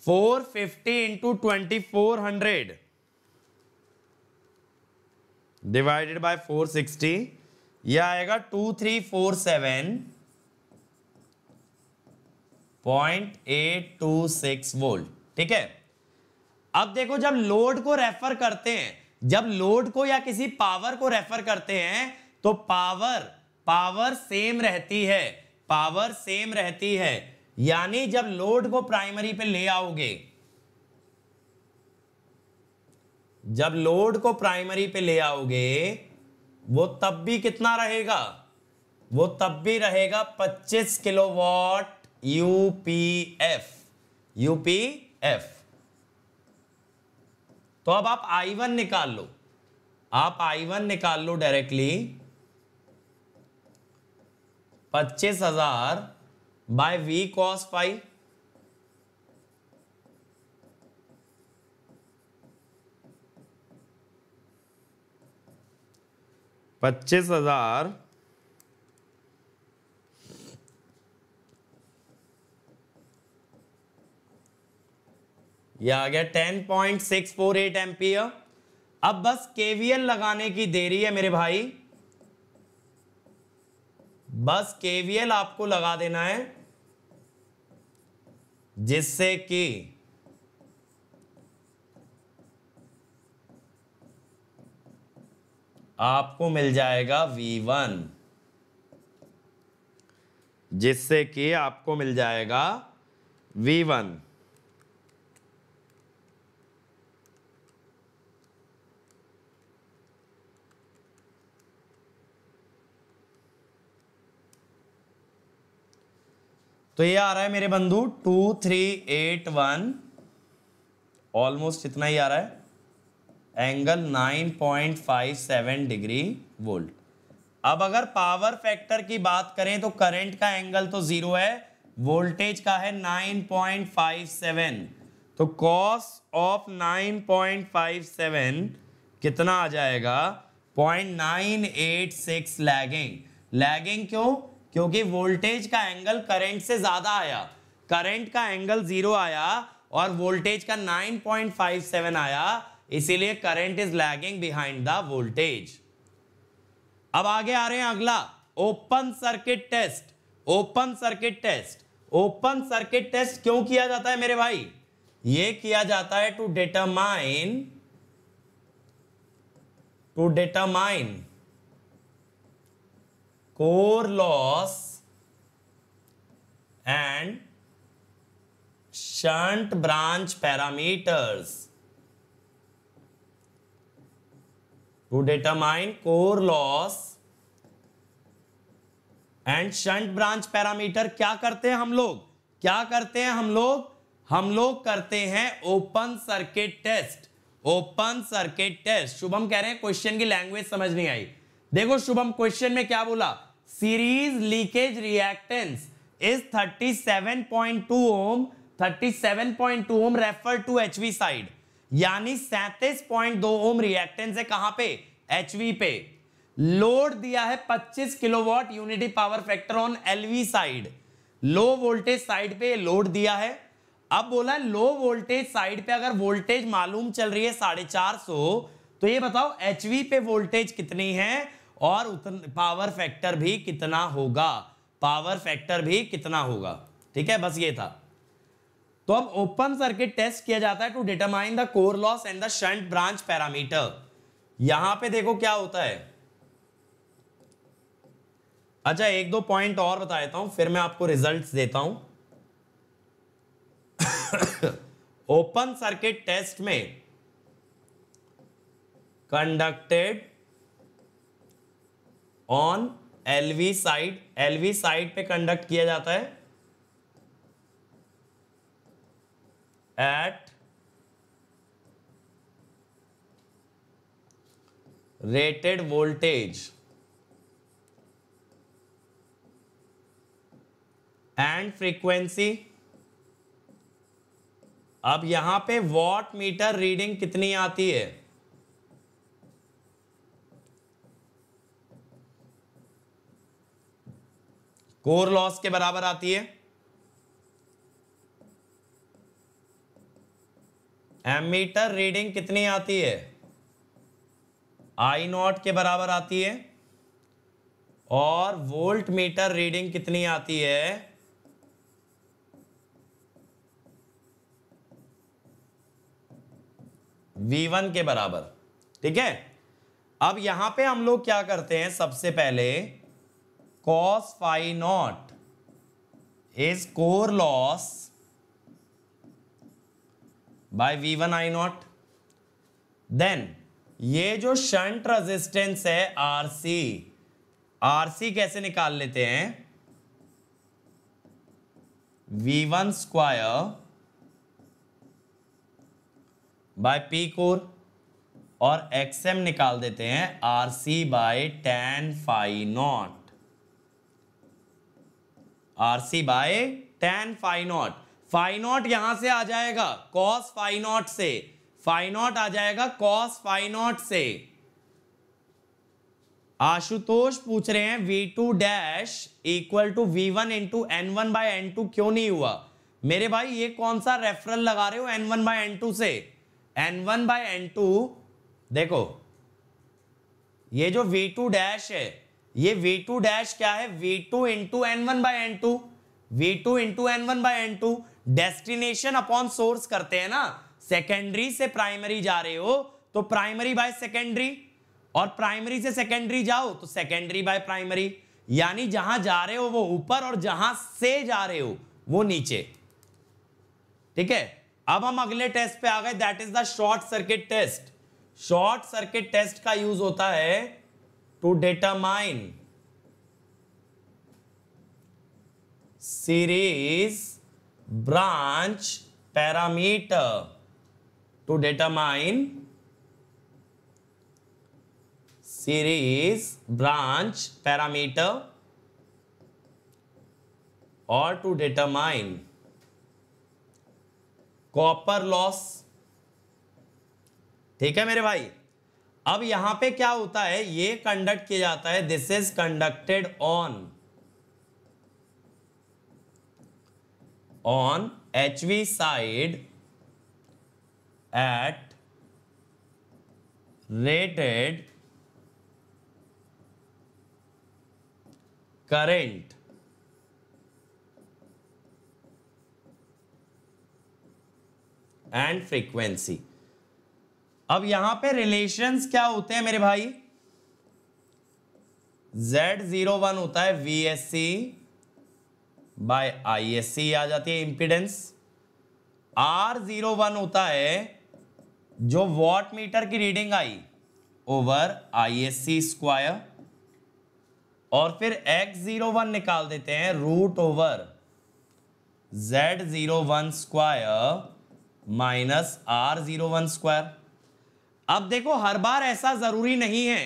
four fifty into twenty four hundred divided by four sixty यह आएगा two three four seven point eight two six volt ठीक है अब देखो जब लोड को रेफर करते हैं जब लोड को या किसी पावर को रेफर करते हैं तो पावर पावर सेम रहती है पावर सेम रहती है यानी जब लोड को प्राइमरी पे ले आओगे जब लोड को प्राइमरी पे ले आओगे वो तब भी कितना रहेगा वो तब भी रहेगा 25 किलोवाट यूपीएफ यूपीएफ तो अब आप आई वन निकाल लो आप आई वन निकाल लो डायरेक्टली पच्चीस हजार बाय वी कॉस फाइव पच्चीस हजार ये आ गया ten point six four eight ampere अब बस केवीएल लगाने की देरी है मेरे भाई बस केवीएल आपको लगा देना है जिससे कि आपको मिल जाएगा V1 जिससे कि आपको मिल जाएगा V1 तो ये आ रहा है मेरे बंधु two three eight one almost इतना ही आ रहा है angle nine point five seven degree volt अब अगर पावर फैक्टर की बात करें तो करंट का एंगल तो जीरो है वोल्टेज का है नाइन पॉइंट फाइव सेवन तो cos of nine point five seven कितना आ जाएगा point nine eight six lagging lagging क्यों क्योंकि वोल्टेज का एंगल करंट से ज्यादा आया करंट का एंगल जीरो आया और वोल्टेज का 9.57 आया इसीलिए current is lagging behind the voltage अब आगे आ रहे हैं अगला open circuit test open circuit test open circuit test क्यों किया जाता है मेरे भाई ये किया जाता है to determine to determine core loss and shunt branch parameters to determine core loss and shunt branch parameter क्या करते हैं हम लोग क्या करते हैं हम लोग हम लोग करते हैं open circuit test open circuit test Shubham कह रहे हैं क्वेश्चन की लैंग्वेज समझ नहीं आई देखो शुभम क्वेश्चन में क्या बोला series leakage reactance is 37.2 ohm 37.2 ohm refer to HV side यानी 37.2 ओम रिएक्टेंस है कहां पे एचवी पे लोड दिया है 25 kilowatt unity power factor on LV side low voltage side पे लोड दिया है अब बोला है लो वोल्टेज साइड पे अगर वोल्टेज मालूम चल रही है साढ़े चार सौ तो ये बताओ एचवी पे वोल्टेज कितनी है और उतना पावर फैक्टर भी कितना होगा पावर फैक्टर भी कितना होगा ठीक है बस ये था तो अब ओपन सर्किट टेस्ट किया जाता है to determine the core loss and the shunt branch parameter यहां पे देखो क्या होता है अच्छा एक दो पॉइंट और बता देता हूं फिर मैं आपको रिजल्ट्स देता हूं ओपन सर्किट टेस्ट में conducted on LV side LV side पे कंडक्ट किया जाता है at rated voltage and frequency अब यहां पे वॉट मीटर रीडिंग कितनी आती है कोर लॉस के बराबर आती है एमीटर रीडिंग कितनी आती है आई नॉट के बराबर आती है और वोल्ट मीटर रीडिंग कितनी आती है V1 के बराबर ठीक है अब यहां पे हम लोग क्या करते हैं सबसे पहले cos phi naught is core loss by V1 I naught. Then ये जो शंट रेजिस्टेंस है आर सी कैसे निकाल लेते हैं V one square by P core और एक्सएम निकाल देते हैं C by tan phi naught R C by tan phi naught phi naught यहां से आ जाएगा कॉस फाइनॉट से फाइनॉट आ जाएगा कॉस फाइनॉट से आशुतोष पूछ रहे हैं V two dash equal to V one into N one by N two क्यों नहीं हुआ मेरे भाई ये कौन सा रेफरल लगा रहे हो N one by N two से N one by N two देखो ये जो वी टू डैश है ये वे टू डैश क्या है V two into N one by N two V two into N one by N two destination upon source करते हैं ना सेकेंडरी से प्राइमरी जा रहे हो तो प्राइमरी बाय सेकेंडरी और प्राइमरी से सेकेंडरी जाओ तो सेकेंडरी बाय प्राइमरी यानी जहां जा रहे हो वो ऊपर और जहां से जा रहे हो वो नीचे ठीक है अब हम अगले टेस्ट पे आ गए that is the short circuit test short circuit test का यूज होता है to determine series branch parameter to determine series branch parameter or to determine copper loss ठीक है मेरे भाई अब यहां पे क्या होता है ये कंडक्ट किया जाता है this is conducted on on H V side at rated current and frequency अब यहां पे रिलेशंस क्या होते हैं मेरे भाई जेड जीरो वन होता है V S C by I S C आ जाती है इंपीडेंस आर जीरो वन होता है जो वॉट मीटर की रीडिंग आई over I S C square और फिर एक्स जीरो वन निकाल देते हैं root over Z zero one square minus R zero one square अब देखो हर बार ऐसा जरूरी नहीं है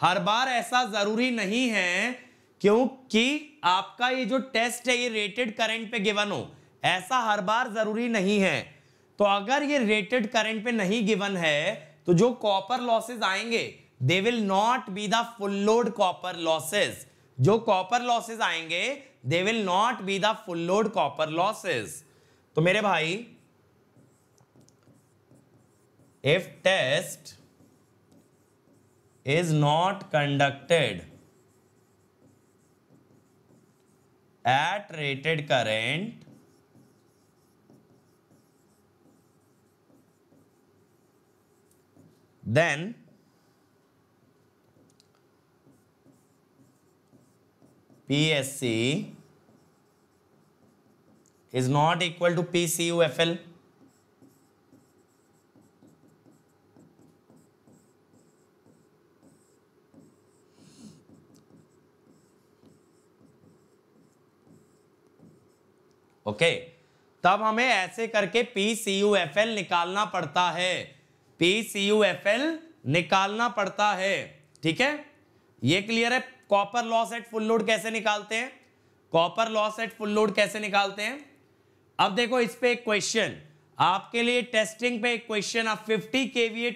हर बार ऐसा जरूरी नहीं है क्योंकि आपका ये जो टेस्ट है ये रेटेड करंट पे गिवन हो ऐसा हर बार जरूरी नहीं है तो अगर ये रेटेड करंट पे नहीं गिवन है तो जो कॉपर लॉसेज आएंगे they will not be the full load copper losses जो कॉपर लॉसेज आएंगे they will not be the full load copper losses तो मेरे भाई if test is not conducted at rated current then PSC is not equal to PCUFL okay तब हमें ऐसे करके P C U F L निकालना पड़ता है P C U F L निकालना पड़ता है ठीक है ये क्लियर है copper loss at full load कैसे निकालते हैं copper loss at full load कैसे निकालते हैं अब देखो इस पे एक क्वेश्चन आपके लिए टेस्टिंग पे एक क्वेश्चन आप 50 KVA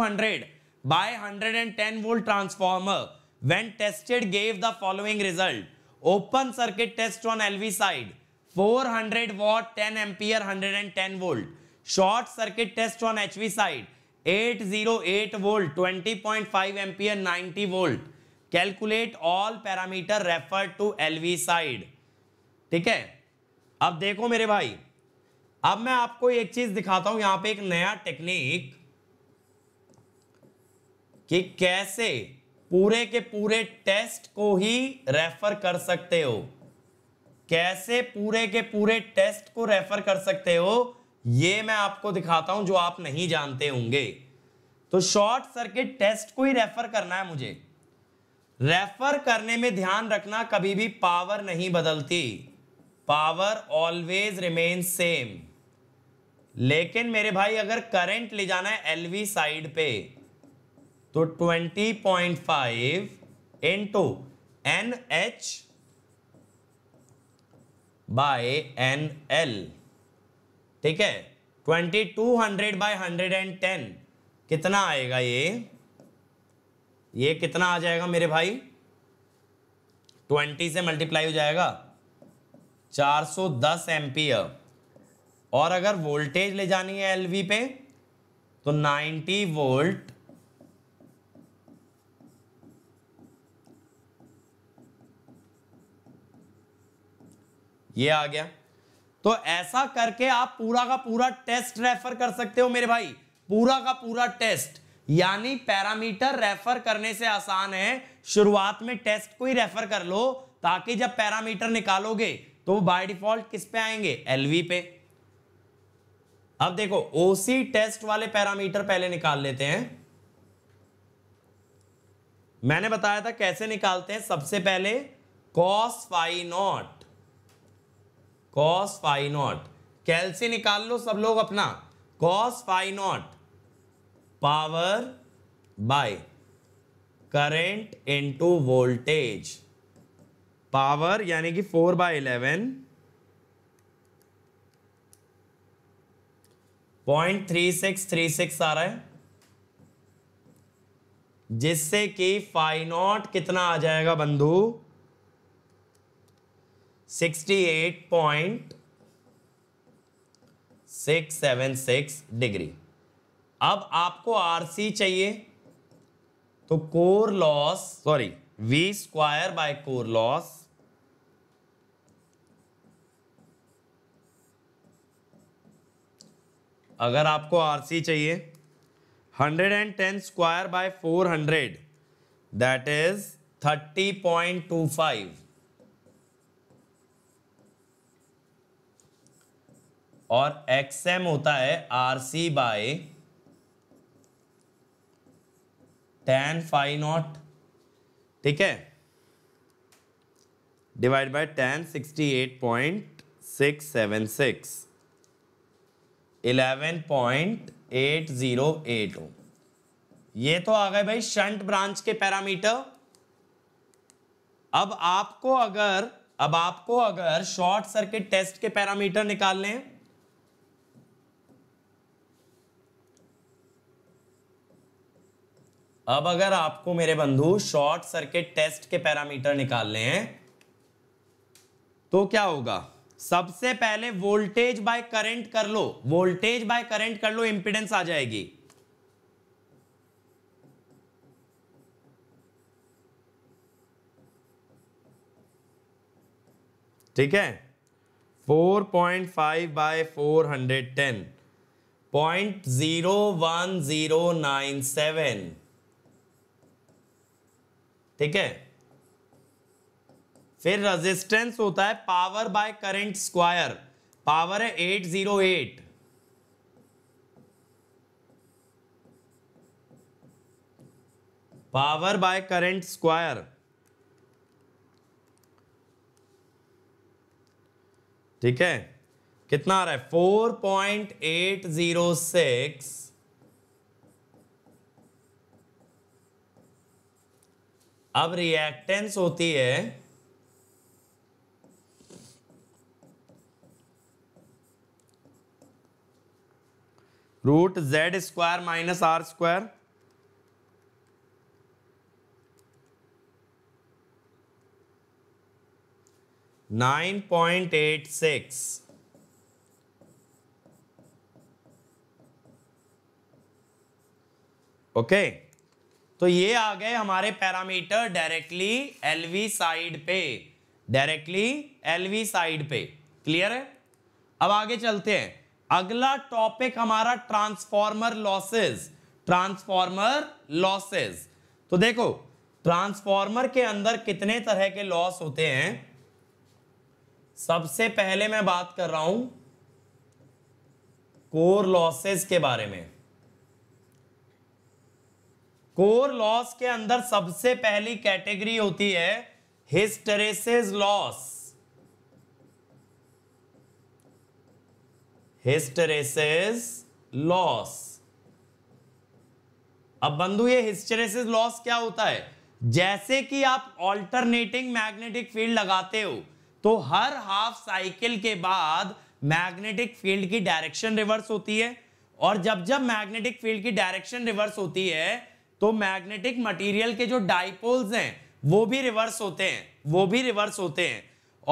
hundred by 110 volt transformer when tested gave the following result open circuit test on LV side four hundred watt ten ampere hundred and ten volt short circuit test on H V side at zero at volt twenty point five ampere ninety volt calculate all parameter refer to L V side ठीक है अब देखो मेरे भाई अब मैं आपको एक चीज दिखाता हूं यहां पे एक नया टेक्निक कि कैसे पूरे के पूरे टेस्ट को ही रेफर कर सकते हो कैसे पूरे के पूरे टेस्ट को रेफर कर सकते हो ये मैं आपको दिखाता हूं जो आप नहीं जानते होंगे तो शॉर्ट सर्किट टेस्ट को ही रेफर करना है मुझे रेफर करने में ध्यान रखना कभी भी पावर नहीं बदलती पावर ऑलवेज रिमेन सेम लेकिन मेरे भाई अगर करंट ले जाना है एलवी साइड पे तो 20.5 point five two N H by N L ठीक है twenty two hundred by hundred and ten कितना आएगा ये ये कितना आ जाएगा मेरे भाई ट्वेंटी से मल्टीप्लाई हो जाएगा चार सौ दस एम्पियर और अगर वोल्टेज ले जानी है एलवी पे तो नाइन्टी वोल्ट ये आ गया तो ऐसा करके आप पूरा का पूरा टेस्ट रेफर कर सकते हो मेरे भाई पूरा का पूरा टेस्ट यानी पैरामीटर रेफर करने से आसान है शुरुआत में टेस्ट को ही रेफर कर लो ताकि जब पैरामीटर निकालोगे तो बाय डिफॉल्ट किस पे आएंगे एलवी पे अब देखो ओसी टेस्ट वाले पैरामीटर पहले निकाल लेते हैं मैंने बताया था कैसे निकालते हैं सबसे पहले cos phi naught cos phi naught कैलसी निकाल लो सब लोग अपना cos phi naught power by current into voltage power यानी कि four by eleven point three six three six आ रहा है जिससे कि फाइव नॉट कितना आ जाएगा बंधु 68.676 eight point six seven six degree अब आपको आरसी चाहिए तो core loss sorry V square by core loss अगर आपको आरसी चाहिए 110 स्क्वायर बाय 400 दैट इज 30.25 और एक्स एम होता है R C by tan phi naught ठीक है divide by tan sixty eight point six seven six eleven point eight zero eight ये तो आ गए भाई शंट ब्रांच के पैरामीटर अब आपको अगर अब आपको अगर शॉर्ट सर्किट टेस्ट के पैरामीटर निकालने हैं अब अगर आपको मेरे बंधु शॉर्ट सर्किट टेस्ट के पैरामीटर निकालने हैं तो क्या होगा सबसे पहले वोल्टेज बाय करंट कर लो वोल्टेज बाय करंट कर लो इंपिडेंस आ जाएगी ठीक है 4.5 by four hundred ten point zero one zero nine seven ठीक है फिर रेजिस्टेंस होता है power by current square power है 808 पावर बाय करंट स्क्वायर ठीक है कितना आ रहा है 4.806 अब रिएक्टेंस होती है root Z square minus R square nine point eight six okay तो ये आ गए हमारे पैरामीटर डायरेक्टली एलवी साइड पे डायरेक्टली एलवी साइड पे क्लियर है अब आगे चलते हैं अगला टॉपिक हमारा ट्रांसफॉर्मर लॉसेस ट्रांसफॉर्मर लॉसेस तो देखो ट्रांसफॉर्मर के अंदर कितने तरह के लॉस होते हैं सबसे पहले मैं बात कर रहा हूं कोर लॉसेस के बारे में कोर लॉस के अंदर सबसे पहली कैटेगरी होती है हिस्टरेसिस लॉस हिस्टरेसिस लॉस अब बंधु ये हिस्टरेसिस लॉस क्या होता है जैसे कि आप ऑल्टरनेटिंग मैग्नेटिक फील्ड लगाते हो तो हर हाफ साइकिल के बाद मैग्नेटिक फील्ड की डायरेक्शन रिवर्स होती है और जब जब मैग्नेटिक फील्ड की डायरेक्शन रिवर्स होती है तो मैग्नेटिक मटेरियल के जो डाइपोल्स हैं वो भी रिवर्स होते हैं वो भी रिवर्स होते हैं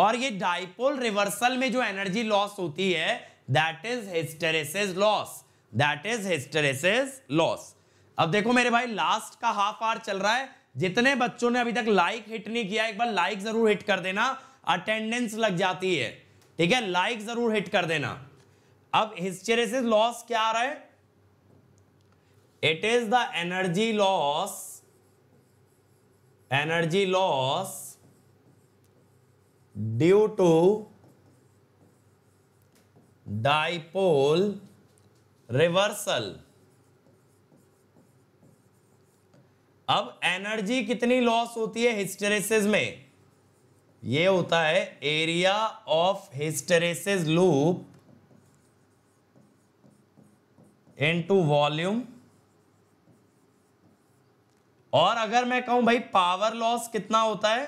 और ये डाइपोल रिवर्सल में जो एनर्जी लॉस होती है that is hysteresis loss that is hysteresis loss अब देखो मेरे भाई लास्ट का हाफ आवर चल रहा है जितने बच्चों ने अभी तक लाइक हिट नहीं किया एक बार लाइक जरूर हिट कर देना अटेंडेंस लग जाती है ठीक है लाइक जरूर हिट कर देना अब हिस्टेरेसिस लॉस क्या आ रहा है it is the energy loss energy loss due to dipole reversal अब एनर्जी कितनी लॉस होती है हिस्टेरेसिस में ये होता है area of hysteresis loop into volume और अगर मैं कहूं भाई पावर लॉस कितना होता है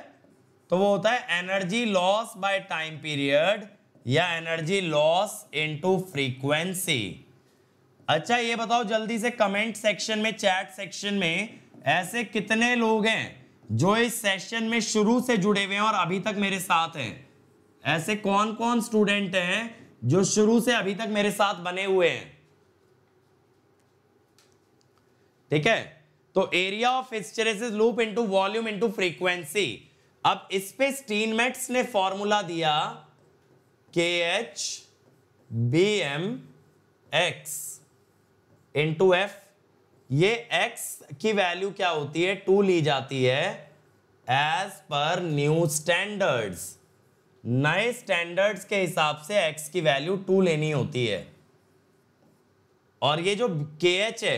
तो वो होता है energy loss by time period या एनर्जी लॉस इनटू फ्रीक्वेंसी अच्छा ये बताओ जल्दी से कमेंट सेक्शन में चैट सेक्शन में ऐसे कितने लोग हैं जो इस सेशन में शुरू से जुड़े हुए हैं और अभी तक मेरे साथ हैं ऐसे कौन कौन स्टूडेंट हैं जो शुरू से अभी तक मेरे साथ बने हुए हैं ठीक है तो area of hysteresis loop into volume into frequency अब इस पे स्टीनमेट्स ने फॉर्मूला दिया K H B M X into F ये x की वैल्यू क्या होती है टू ली जाती है एज पर न्यू स्टैंडर्ड्स नए स्टैंडर्ड्स के हिसाब से x की वैल्यू टू लेनी होती है और ये जो के एच है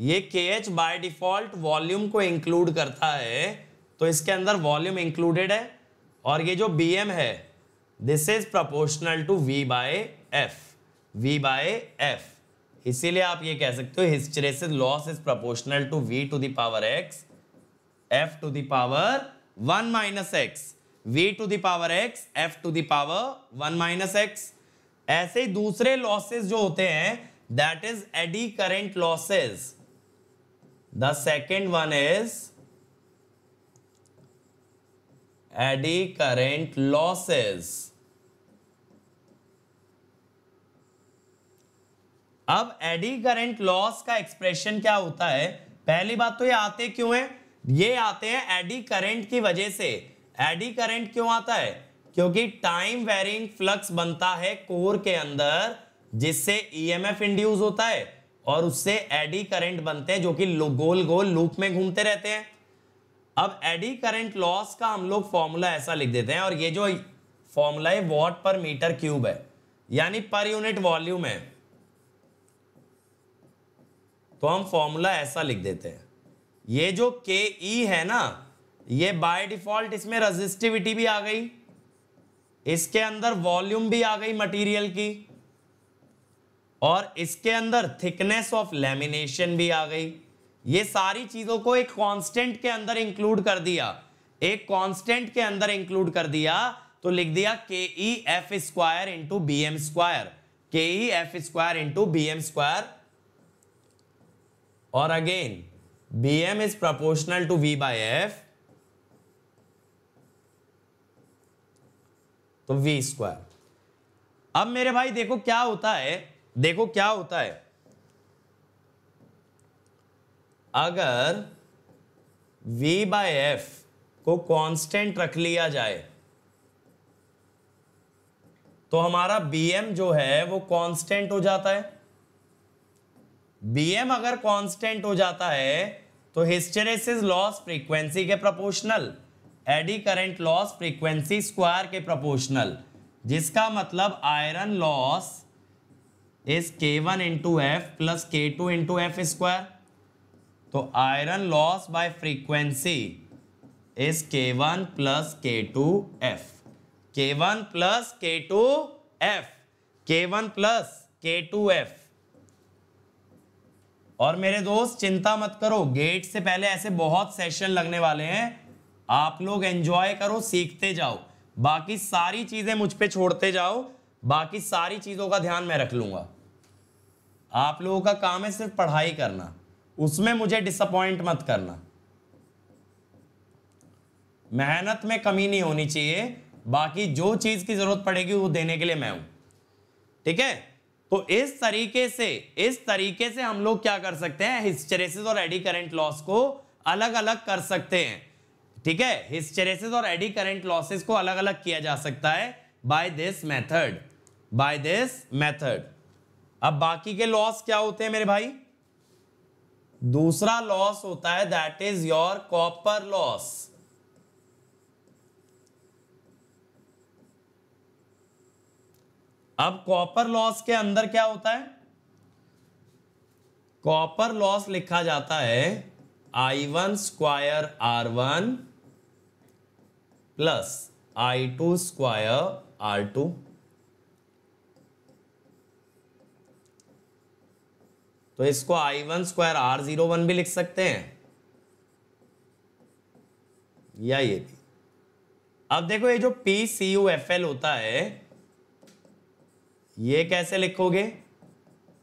ये K H by default volume को इंक्लूड करता है तो इसके अंदर वॉल्यूम इंक्लूडेड है और ये जो बी एम है this is proportional to V by F V by F इसीलिए आप ये कह सकते हो hysteresis loss is proportional to V to the power X F to the power one minus X V to the power X F to the power one minus X ऐसे ही दूसरे लॉसेज जो होते हैं that is eddy current losses the second one is eddy current losses अब एडी करेंट लॉस का एक्सप्रेशन क्या होता है पहली बात तो ये आते क्यों है ये आते हैं एडी करेंट की वजह से एडी करेंट क्यों आता है क्योंकि टाइम वेरिंग फ्लक्स बनता है कोर के अंदर जिससे ईएमएफ e इंड्यूस होता है और उससे एडी करंट बनते हैं जो कि गोल गोल लूप में घूमते रहते हैं अब एडी करंट लॉस का हम लोग फॉर्मूला ऐसा लिख देते हैं और ये जो फॉर्मूला है वॉट पर मीटर क्यूब है यानी पर यूनिट वॉल्यूम है तो हम फॉर्मूला ऐसा लिख देते हैं ये जो के ई है ना ये बाय डिफॉल्ट इसमें रजिस्टिविटी भी आ गई इसके अंदर वॉल्यूम भी आ गई मटेरियल की और इसके अंदर थिकनेस ऑफ लेमिनेशन भी आ गई ये सारी चीज़ों को एक कांस्टेंट के अंदर इंक्लूड कर दिया एक कांस्टेंट के अंदर इंक्लूड कर दिया तो लिख दिया K E F square into B M square K E F square into B M square और again B M is proportional to V by F तो वी स्क्वायर अब मेरे भाई देखो क्या होता है देखो क्या होता है अगर v बाय एफ को कांस्टेंट रख लिया जाए तो हमारा bm जो है वो कांस्टेंट हो जाता है bm अगर कांस्टेंट हो जाता है तो हिस्टेरेसिस लॉस फ्रीक्वेंसी के proportional eddy current loss frequency square के प्रोपोर्शनल जिसका मतलब iron loss is K one into F plus K two into F square तो iron loss by frequency is K one plus K two F K one plus K two F K one plus K two F और मेरे दोस्त चिंता मत करो गेट से पहले ऐसे बहुत सेशन लगने वाले हैं आप लोग एंजॉय करो सीखते जाओ बाकी सारी चीज़ें मुझ पर छोड़ते जाओ बाकी सारी चीज़ों का ध्यान मैं रख लूंगा आप लोगों का काम है सिर्फ पढ़ाई करना उसमें मुझे डिसअपॉइंट मत करना मेहनत में कमी नहीं होनी चाहिए बाकी जो चीज़ की ज़रूरत पड़ेगी वो देने के लिए मैं हूं ठीक है तो इस तरीके से इस तरीके से हम लोग क्या कर सकते हैं हिस्टेरेसिस और एडी करेंट लॉस को अलग अलग कर सकते हैं ठीक है हिस्टेरेसिस और एडी करेंट लॉसेस को अलग अलग किया जा सकता है by this method by this method अब बाकी के लॉस क्या होते हैं मेरे भाई दूसरा लॉस होता है that is your copper loss अब कॉपर लॉस के अंदर क्या होता है कॉपर लॉस लिखा जाता है I one square R one plus I two square R two तो इसको I one square R zero one भी लिख सकते हैं या ये भी अब देखो ये जो P C U F L होता है ये कैसे लिखोगे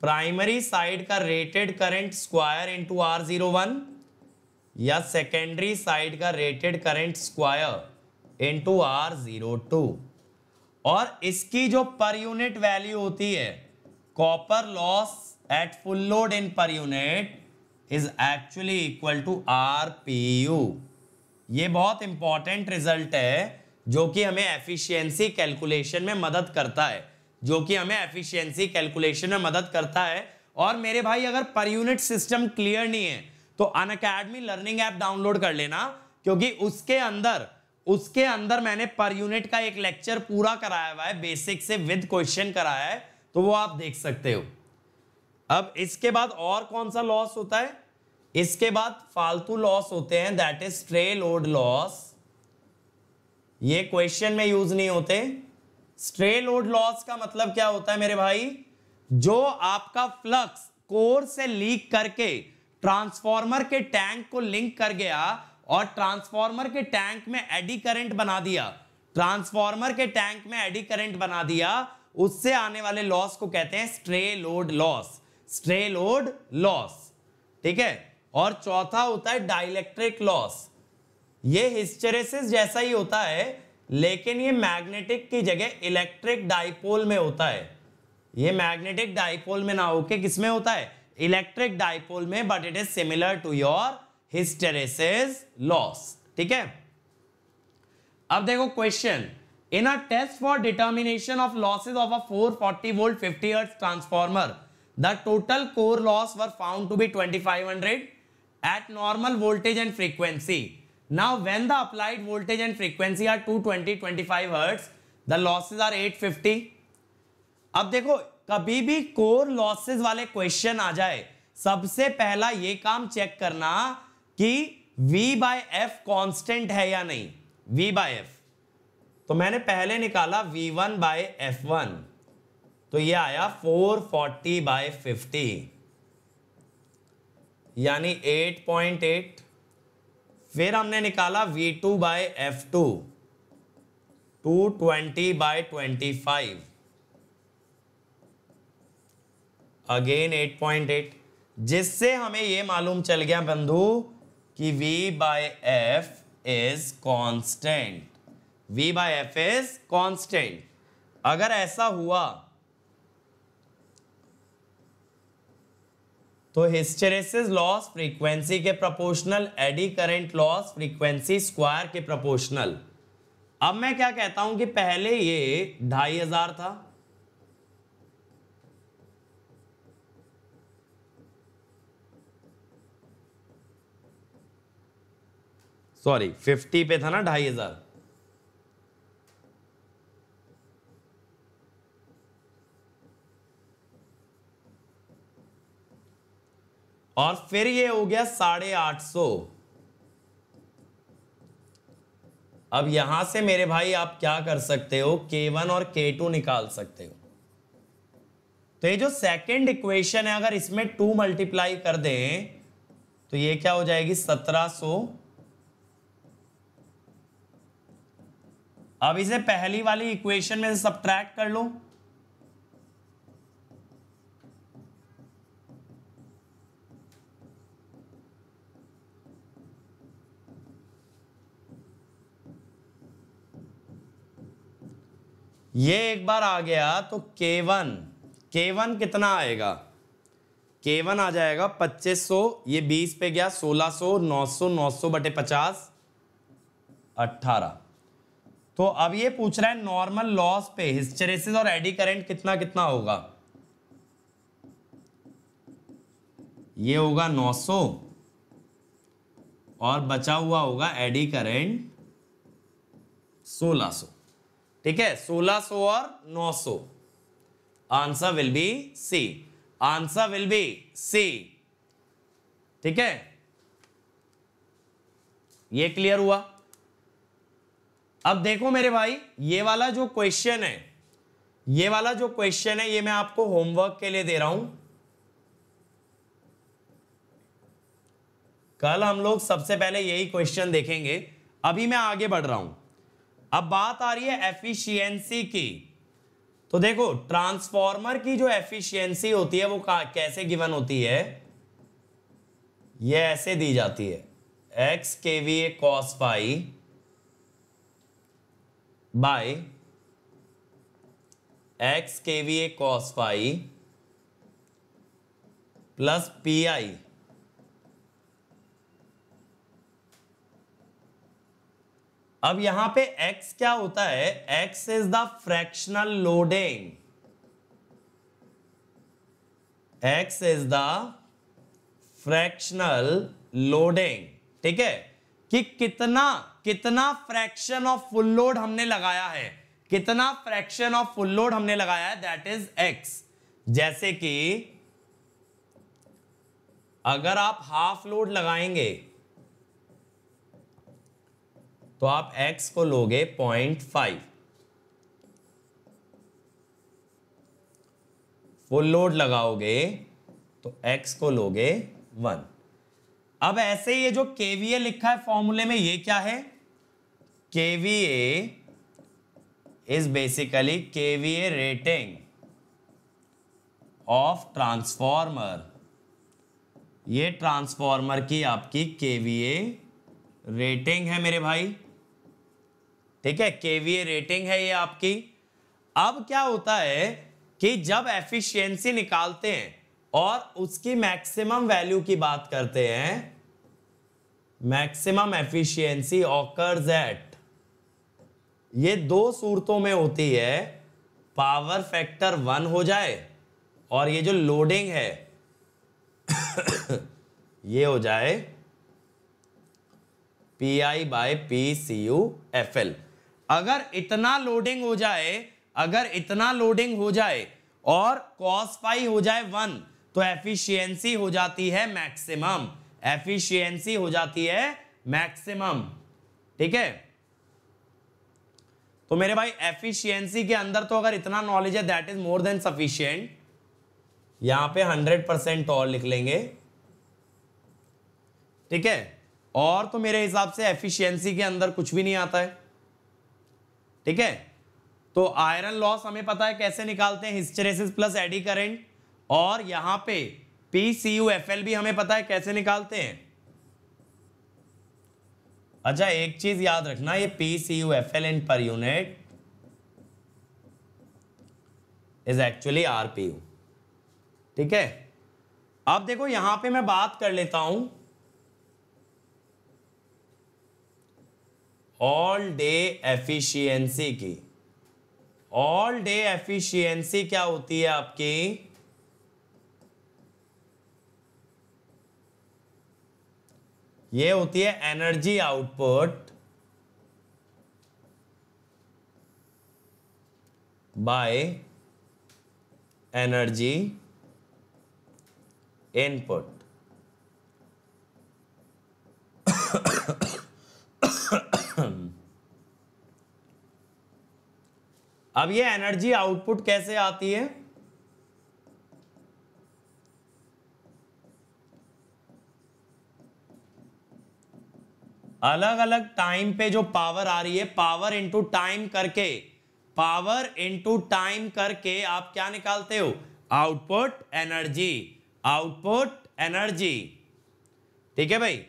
प्राइमरी साइड का rated current square into R zero one या सेकेंडरी साइड का rated current square into R zero two और इसकी जो पर यूनिट वैल्यू होती है copper loss at full load in per unit is actually equal to R P U ये बहुत इंपॉर्टेंट रिजल्ट है जो कि हमें एफिशिएंसी कैलकुलेशन में मदद करता है जो कि हमें एफिशिएंसी कैलकुलेशन में मदद करता है और मेरे भाई अगर पर यूनिट सिस्टम क्लियर नहीं है तो Unacademy learning app download कर लेना क्योंकि उसके अंदर उसके अंदर मैंने पर यूनिट का एक लेक्चर पूरा कराया हुआ है बेसिक से विद क्वेश्चन कराया है तो वो आप देख सकते हो अब इसके बाद और कौन सा लॉस होता है इसके बाद फालतू लॉस होते हैं that is stray load loss ये क्वेश्चन में यूज नहीं होते स्ट्रे लोड लॉस का मतलब क्या होता है मेरे भाई जो आपका फ्लक्स कोर से लीक करके ट्रांसफार्मर के टैंक को लिंक कर गया और ट्रांसफार्मर के टैंक में एडी करंट बना दिया ट्रांसफार्मर के टैंक में एडी करंट बना दिया उससे आने वाले लॉस को कहते हैं stray load loss stray load loss ठीक है और चौथा होता है डाइलेक्ट्रिक लॉस ये हिस्टेरेसिस जैसा ही होता है लेकिन ये मैग्नेटिक की जगह इलेक्ट्रिक डाइपोल में होता है ये मैग्नेटिक डाइपोल में ना होके किसमें होता है इलेक्ट्रिक डाइपोल में but it is similar to your hysteresis loss ठीक है अब देखो question in a test for determination of losses of a 440 volt fifty hertz transformer The total core loss were found to be 2500 at normal voltage and frequency. Now when the applied voltage and frequency are 220 25 hertz, the losses are 850. अब देखो कभी भी कोर लॉसेस वाले क्वेश्चन आ जाए सबसे पहला ये काम चेक करना कि V बाय एफ कॉन्स्टेंट है या नहीं V बाय एफ तो मैंने पहले निकाला V1 one by F one तो ये आया 440 फोर्टी बाई फिफ्टी यानी 8.8 फिर हमने निकाला V2 two by F two two twenty by twenty five again 8.8 जिससे हमें ये मालूम चल गया बंधु कि V by F is constant V by F is constant अगर ऐसा हुआ तो हिस्टेरेसिस लॉस फ्रीक्वेंसी के proportional eddy current loss frequency square के प्रोपोर्शनल अब मैं क्या कहता हूं कि पहले ये ढाई हजार था सॉरी फिफ्टी पे था ना ढाई हजार और फिर ये हो गया साढ़े आठ सौ अब यहां से मेरे भाई आप क्या कर सकते हो K1 और K2 निकाल सकते हो तो ये जो सेकंड इक्वेशन है अगर इसमें टू मल्टीप्लाई कर दें तो ये क्या हो जाएगी सत्रह सो अब इसे पहली वाली इक्वेशन में से सब्ट्रैक्ट कर लो ये एक बार आ गया तो K1 K1 कितना आएगा K1 आ जाएगा 2500 ये 20 पे गया 1600 900 900 बटे 50 18 तो अब ये पूछ रहा है नॉर्मल लॉस पे हिस्टरेसिस और एडी करेंट कितना कितना होगा ये होगा 900 और बचा हुआ होगा एडी करेंट 1600 ठीक है 1600 और 900 answer will be C answer will be C ठीक है ये क्लियर हुआ अब देखो मेरे भाई ये वाला जो क्वेश्चन है ये वाला जो क्वेश्चन है ये मैं आपको होमवर्क के लिए दे रहा हूं कल हम लोग सबसे पहले यही क्वेश्चन देखेंगे अभी मैं आगे बढ़ रहा हूं अब बात आ रही है एफिशिएंसी की तो देखो ट्रांसफॉर्मर की जो एफिशिएंसी होती है वो कैसे गिवन होती है ये ऐसे दी जाती है X K V A cos phi by X K V A cos pi plus P I अब यहां पे x क्या होता है x is the fractional loading x is the fractional loading ठीक है कि कितना कितना फ्रैक्शन ऑफ फुल लोड हमने लगाया है कितना फ्रैक्शन ऑफ फुल लोड हमने लगाया है दैट इज x जैसे कि अगर आप हाफ लोड लगाएंगे तो आप x को लोगे पॉइंट फाइव फुल लोड लगाओगे तो x को लोगे वन अब ऐसे ये जो केवीए लिखा है फॉर्मूले में ये क्या है KVA is basically KVA rating of transformer ये ट्रांसफॉर्मर की आपकी केवीए रेटिंग है मेरे भाई ठीक है केवीए रेटिंग है ये आपकी अब क्या होता है कि जब एफिशिएंसी निकालते हैं और उसकी मैक्सिमम वैल्यू की बात करते हैं मैक्सिमम एफिशिएंसी ऑकर्स एट ये दो सूरतों में होती है पावर फैक्टर वन हो जाए और ये जो लोडिंग है ये हो जाए P I by P C U F L अगर इतना लोडिंग हो जाए अगर इतना लोडिंग हो जाए और कॉस पाई हो जाए वन तो एफिशिएंसी हो जाती है मैक्सिमम एफिशिएंसी हो जाती है मैक्सिमम ठीक है तो मेरे भाई एफिशिएंसी के अंदर तो अगर इतना नॉलेज है that is more than sufficient यहां पे हंड्रेड परसेंट और लिख लेंगे ठीक है और तो मेरे हिसाब से एफिशिएंसी के अंदर कुछ भी नहीं आता है ठीक है तो आयरन लॉस हमें पता है कैसे निकालते हैं हिस्टेरेसिस प्लस एडी करेंट और यहां पे P C U F L भी हमें पता है कैसे निकालते हैं अच्छा एक चीज याद रखना ये P C U F L in per unit is actually RPU U ठीक है अब देखो यहां पे मैं बात कर लेता हूं ऑल डे एफिशिएंसी की ऑल डे एफिशिएंसी क्या होती है आपकी ये होती है energy output by energy input अब ये एनर्जी आउटपुट कैसे आती है अलग अलग टाइम पे जो पावर आ रही है पावर इंटू टाइम करके पावर इंटू टाइम करके आप क्या निकालते हो आउटपुट एनर्जी आउटपुट एनर्जी ठीक है भाई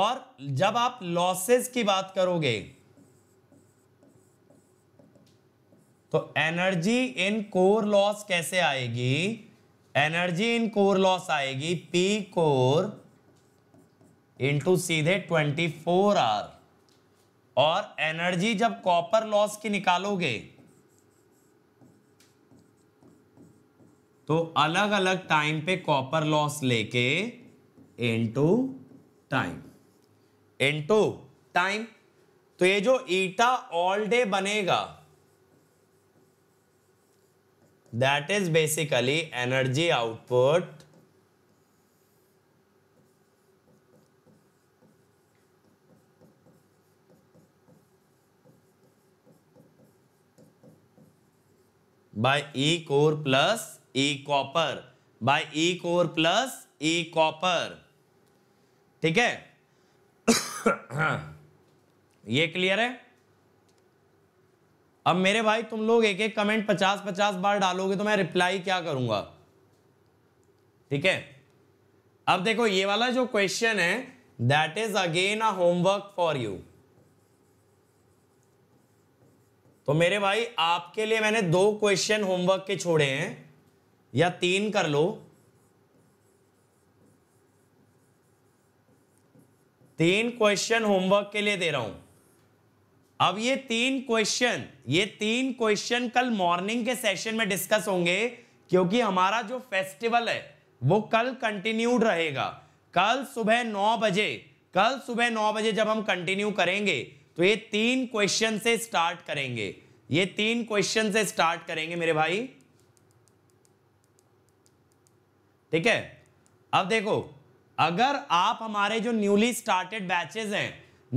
और जब आप लॉसेस की बात करोगे तो एनर्जी इन कोर लॉस कैसे आएगी एनर्जी इन कोर लॉस आएगी पी कोर इंटू सीधे ट्वेंटी फोर आर और एनर्जी जब कॉपर लॉस की निकालोगे तो अलग अलग टाइम पे कॉपर लॉस लेके इनटू टाइम इनटू टाइम तो ये जो ईटा ऑल डे बनेगा that is basically energy output by E core plus E copper by E core plus E copper ठीक है ये क्लियर है अब मेरे भाई तुम लोग एक एक कमेंट पचास पचास बार डालोगे तो मैं रिप्लाई क्या करूंगा ठीक है अब देखो ये वाला जो क्वेश्चन है that is again a homework for you तो मेरे भाई आपके लिए मैंने दो क्वेश्चन होमवर्क के छोड़े हैं या तीन कर लो तीन क्वेश्चन होमवर्क के लिए दे रहा हूं अब ये तीन क्वेश्चन ये तीन क्वेश्चन कल मॉर्निंग के सेशन में डिस्कस होंगे क्योंकि हमारा जो फेस्टिवल है वो कल कंटिन्यूड रहेगा कल सुबह नौ बजे कल सुबह नौ बजे जब हम कंटिन्यू करेंगे तो ये तीन क्वेश्चन से स्टार्ट करेंगे ये तीन क्वेश्चन से स्टार्ट करेंगे मेरे भाई ठीक है अब देखो अगर आप हमारे जो न्यूली स्टार्टेड बैचेस हैं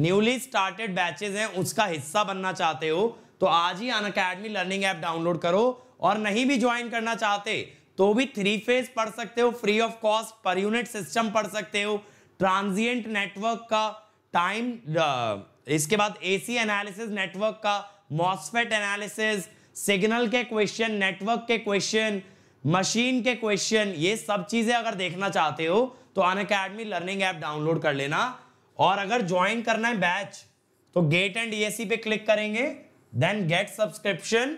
न्यूली स्टार्टेड बैचेज हैं उसका हिस्सा बनना चाहते हो तो आज ही Unacademy learning app download करो और नहीं भी ज्वाइन करना चाहते तो भी थ्री फेज पढ़ सकते हो free of cost per unit system पढ़ सकते हो ट्रांजिएंट नेटवर्क का टाइम इसके बाद एसी एनालिसिस नेटवर्क का मॉसफेट एनालिसिस सिग्नल के क्वेश्चन नेटवर्क के क्वेश्चन मशीन के क्वेश्चन ये सब चीजें अगर देखना चाहते हो तो अन लर्निंग ऐप डाउनलोड कर लेना और अगर ज्वाइन करना है बैच तो गेट एंड ईएससी पे क्लिक करेंगे देन गेट सब्सक्रिप्शन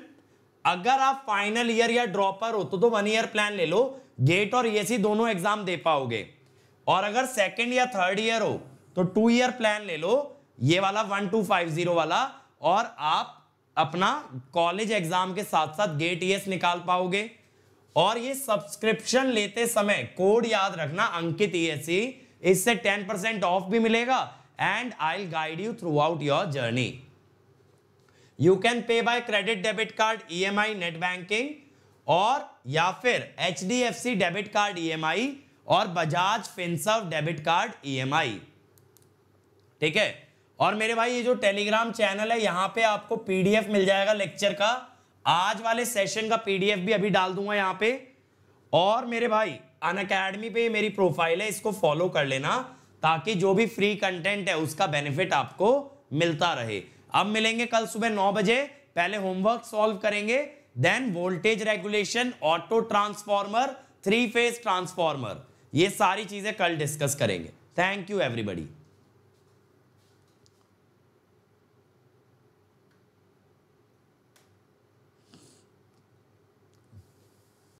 अगर आप फाइनल ईयर या ड्रॉपर हो तो तो वन ईयर प्लान ले लो गेट और ईएससी e दोनों एग्जाम दे पाओगे और अगर सेकेंड या थर्ड ईयर हो तो टू ईयर प्लान ले लो ये वाला वन टू फाइव जीरो वाला और आप अपना कॉलेज एग्जाम के साथ साथ गेट ईएस निकाल पाओगे और ये सब्सक्रिप्शन लेते समय कोड याद रखना अंकित ईएससी e इससे टेन परसेंट ऑफ भी मिलेगा and I guide you throughout your journey you can pay by credit debit card I net banking और या फिर H D F C debit card I और Bajaj Finserv debit card I ठीक है और मेरे भाई ये जो टेलीग्राम चैनल है यहां पे आपको पीडीएफ मिल जाएगा लेक्चर का आज वाले सेशन का पीडीएफ भी अभी डाल दूंगा यहां पे और मेरे भाई अन अकेडमी पे मेरी प्रोफाइल है इसको फॉलो कर लेना ताकि जो भी फ्री कंटेंट है उसका बेनिफिट आपको मिलता रहे अब मिलेंगे कल सुबह नौ बजे पहले होमवर्क सॉल्व करेंगे then voltage regulation auto transformer three phase transformer ये सारी चीजें कल डिस्कस करेंगे थैंक यू एवरीबडी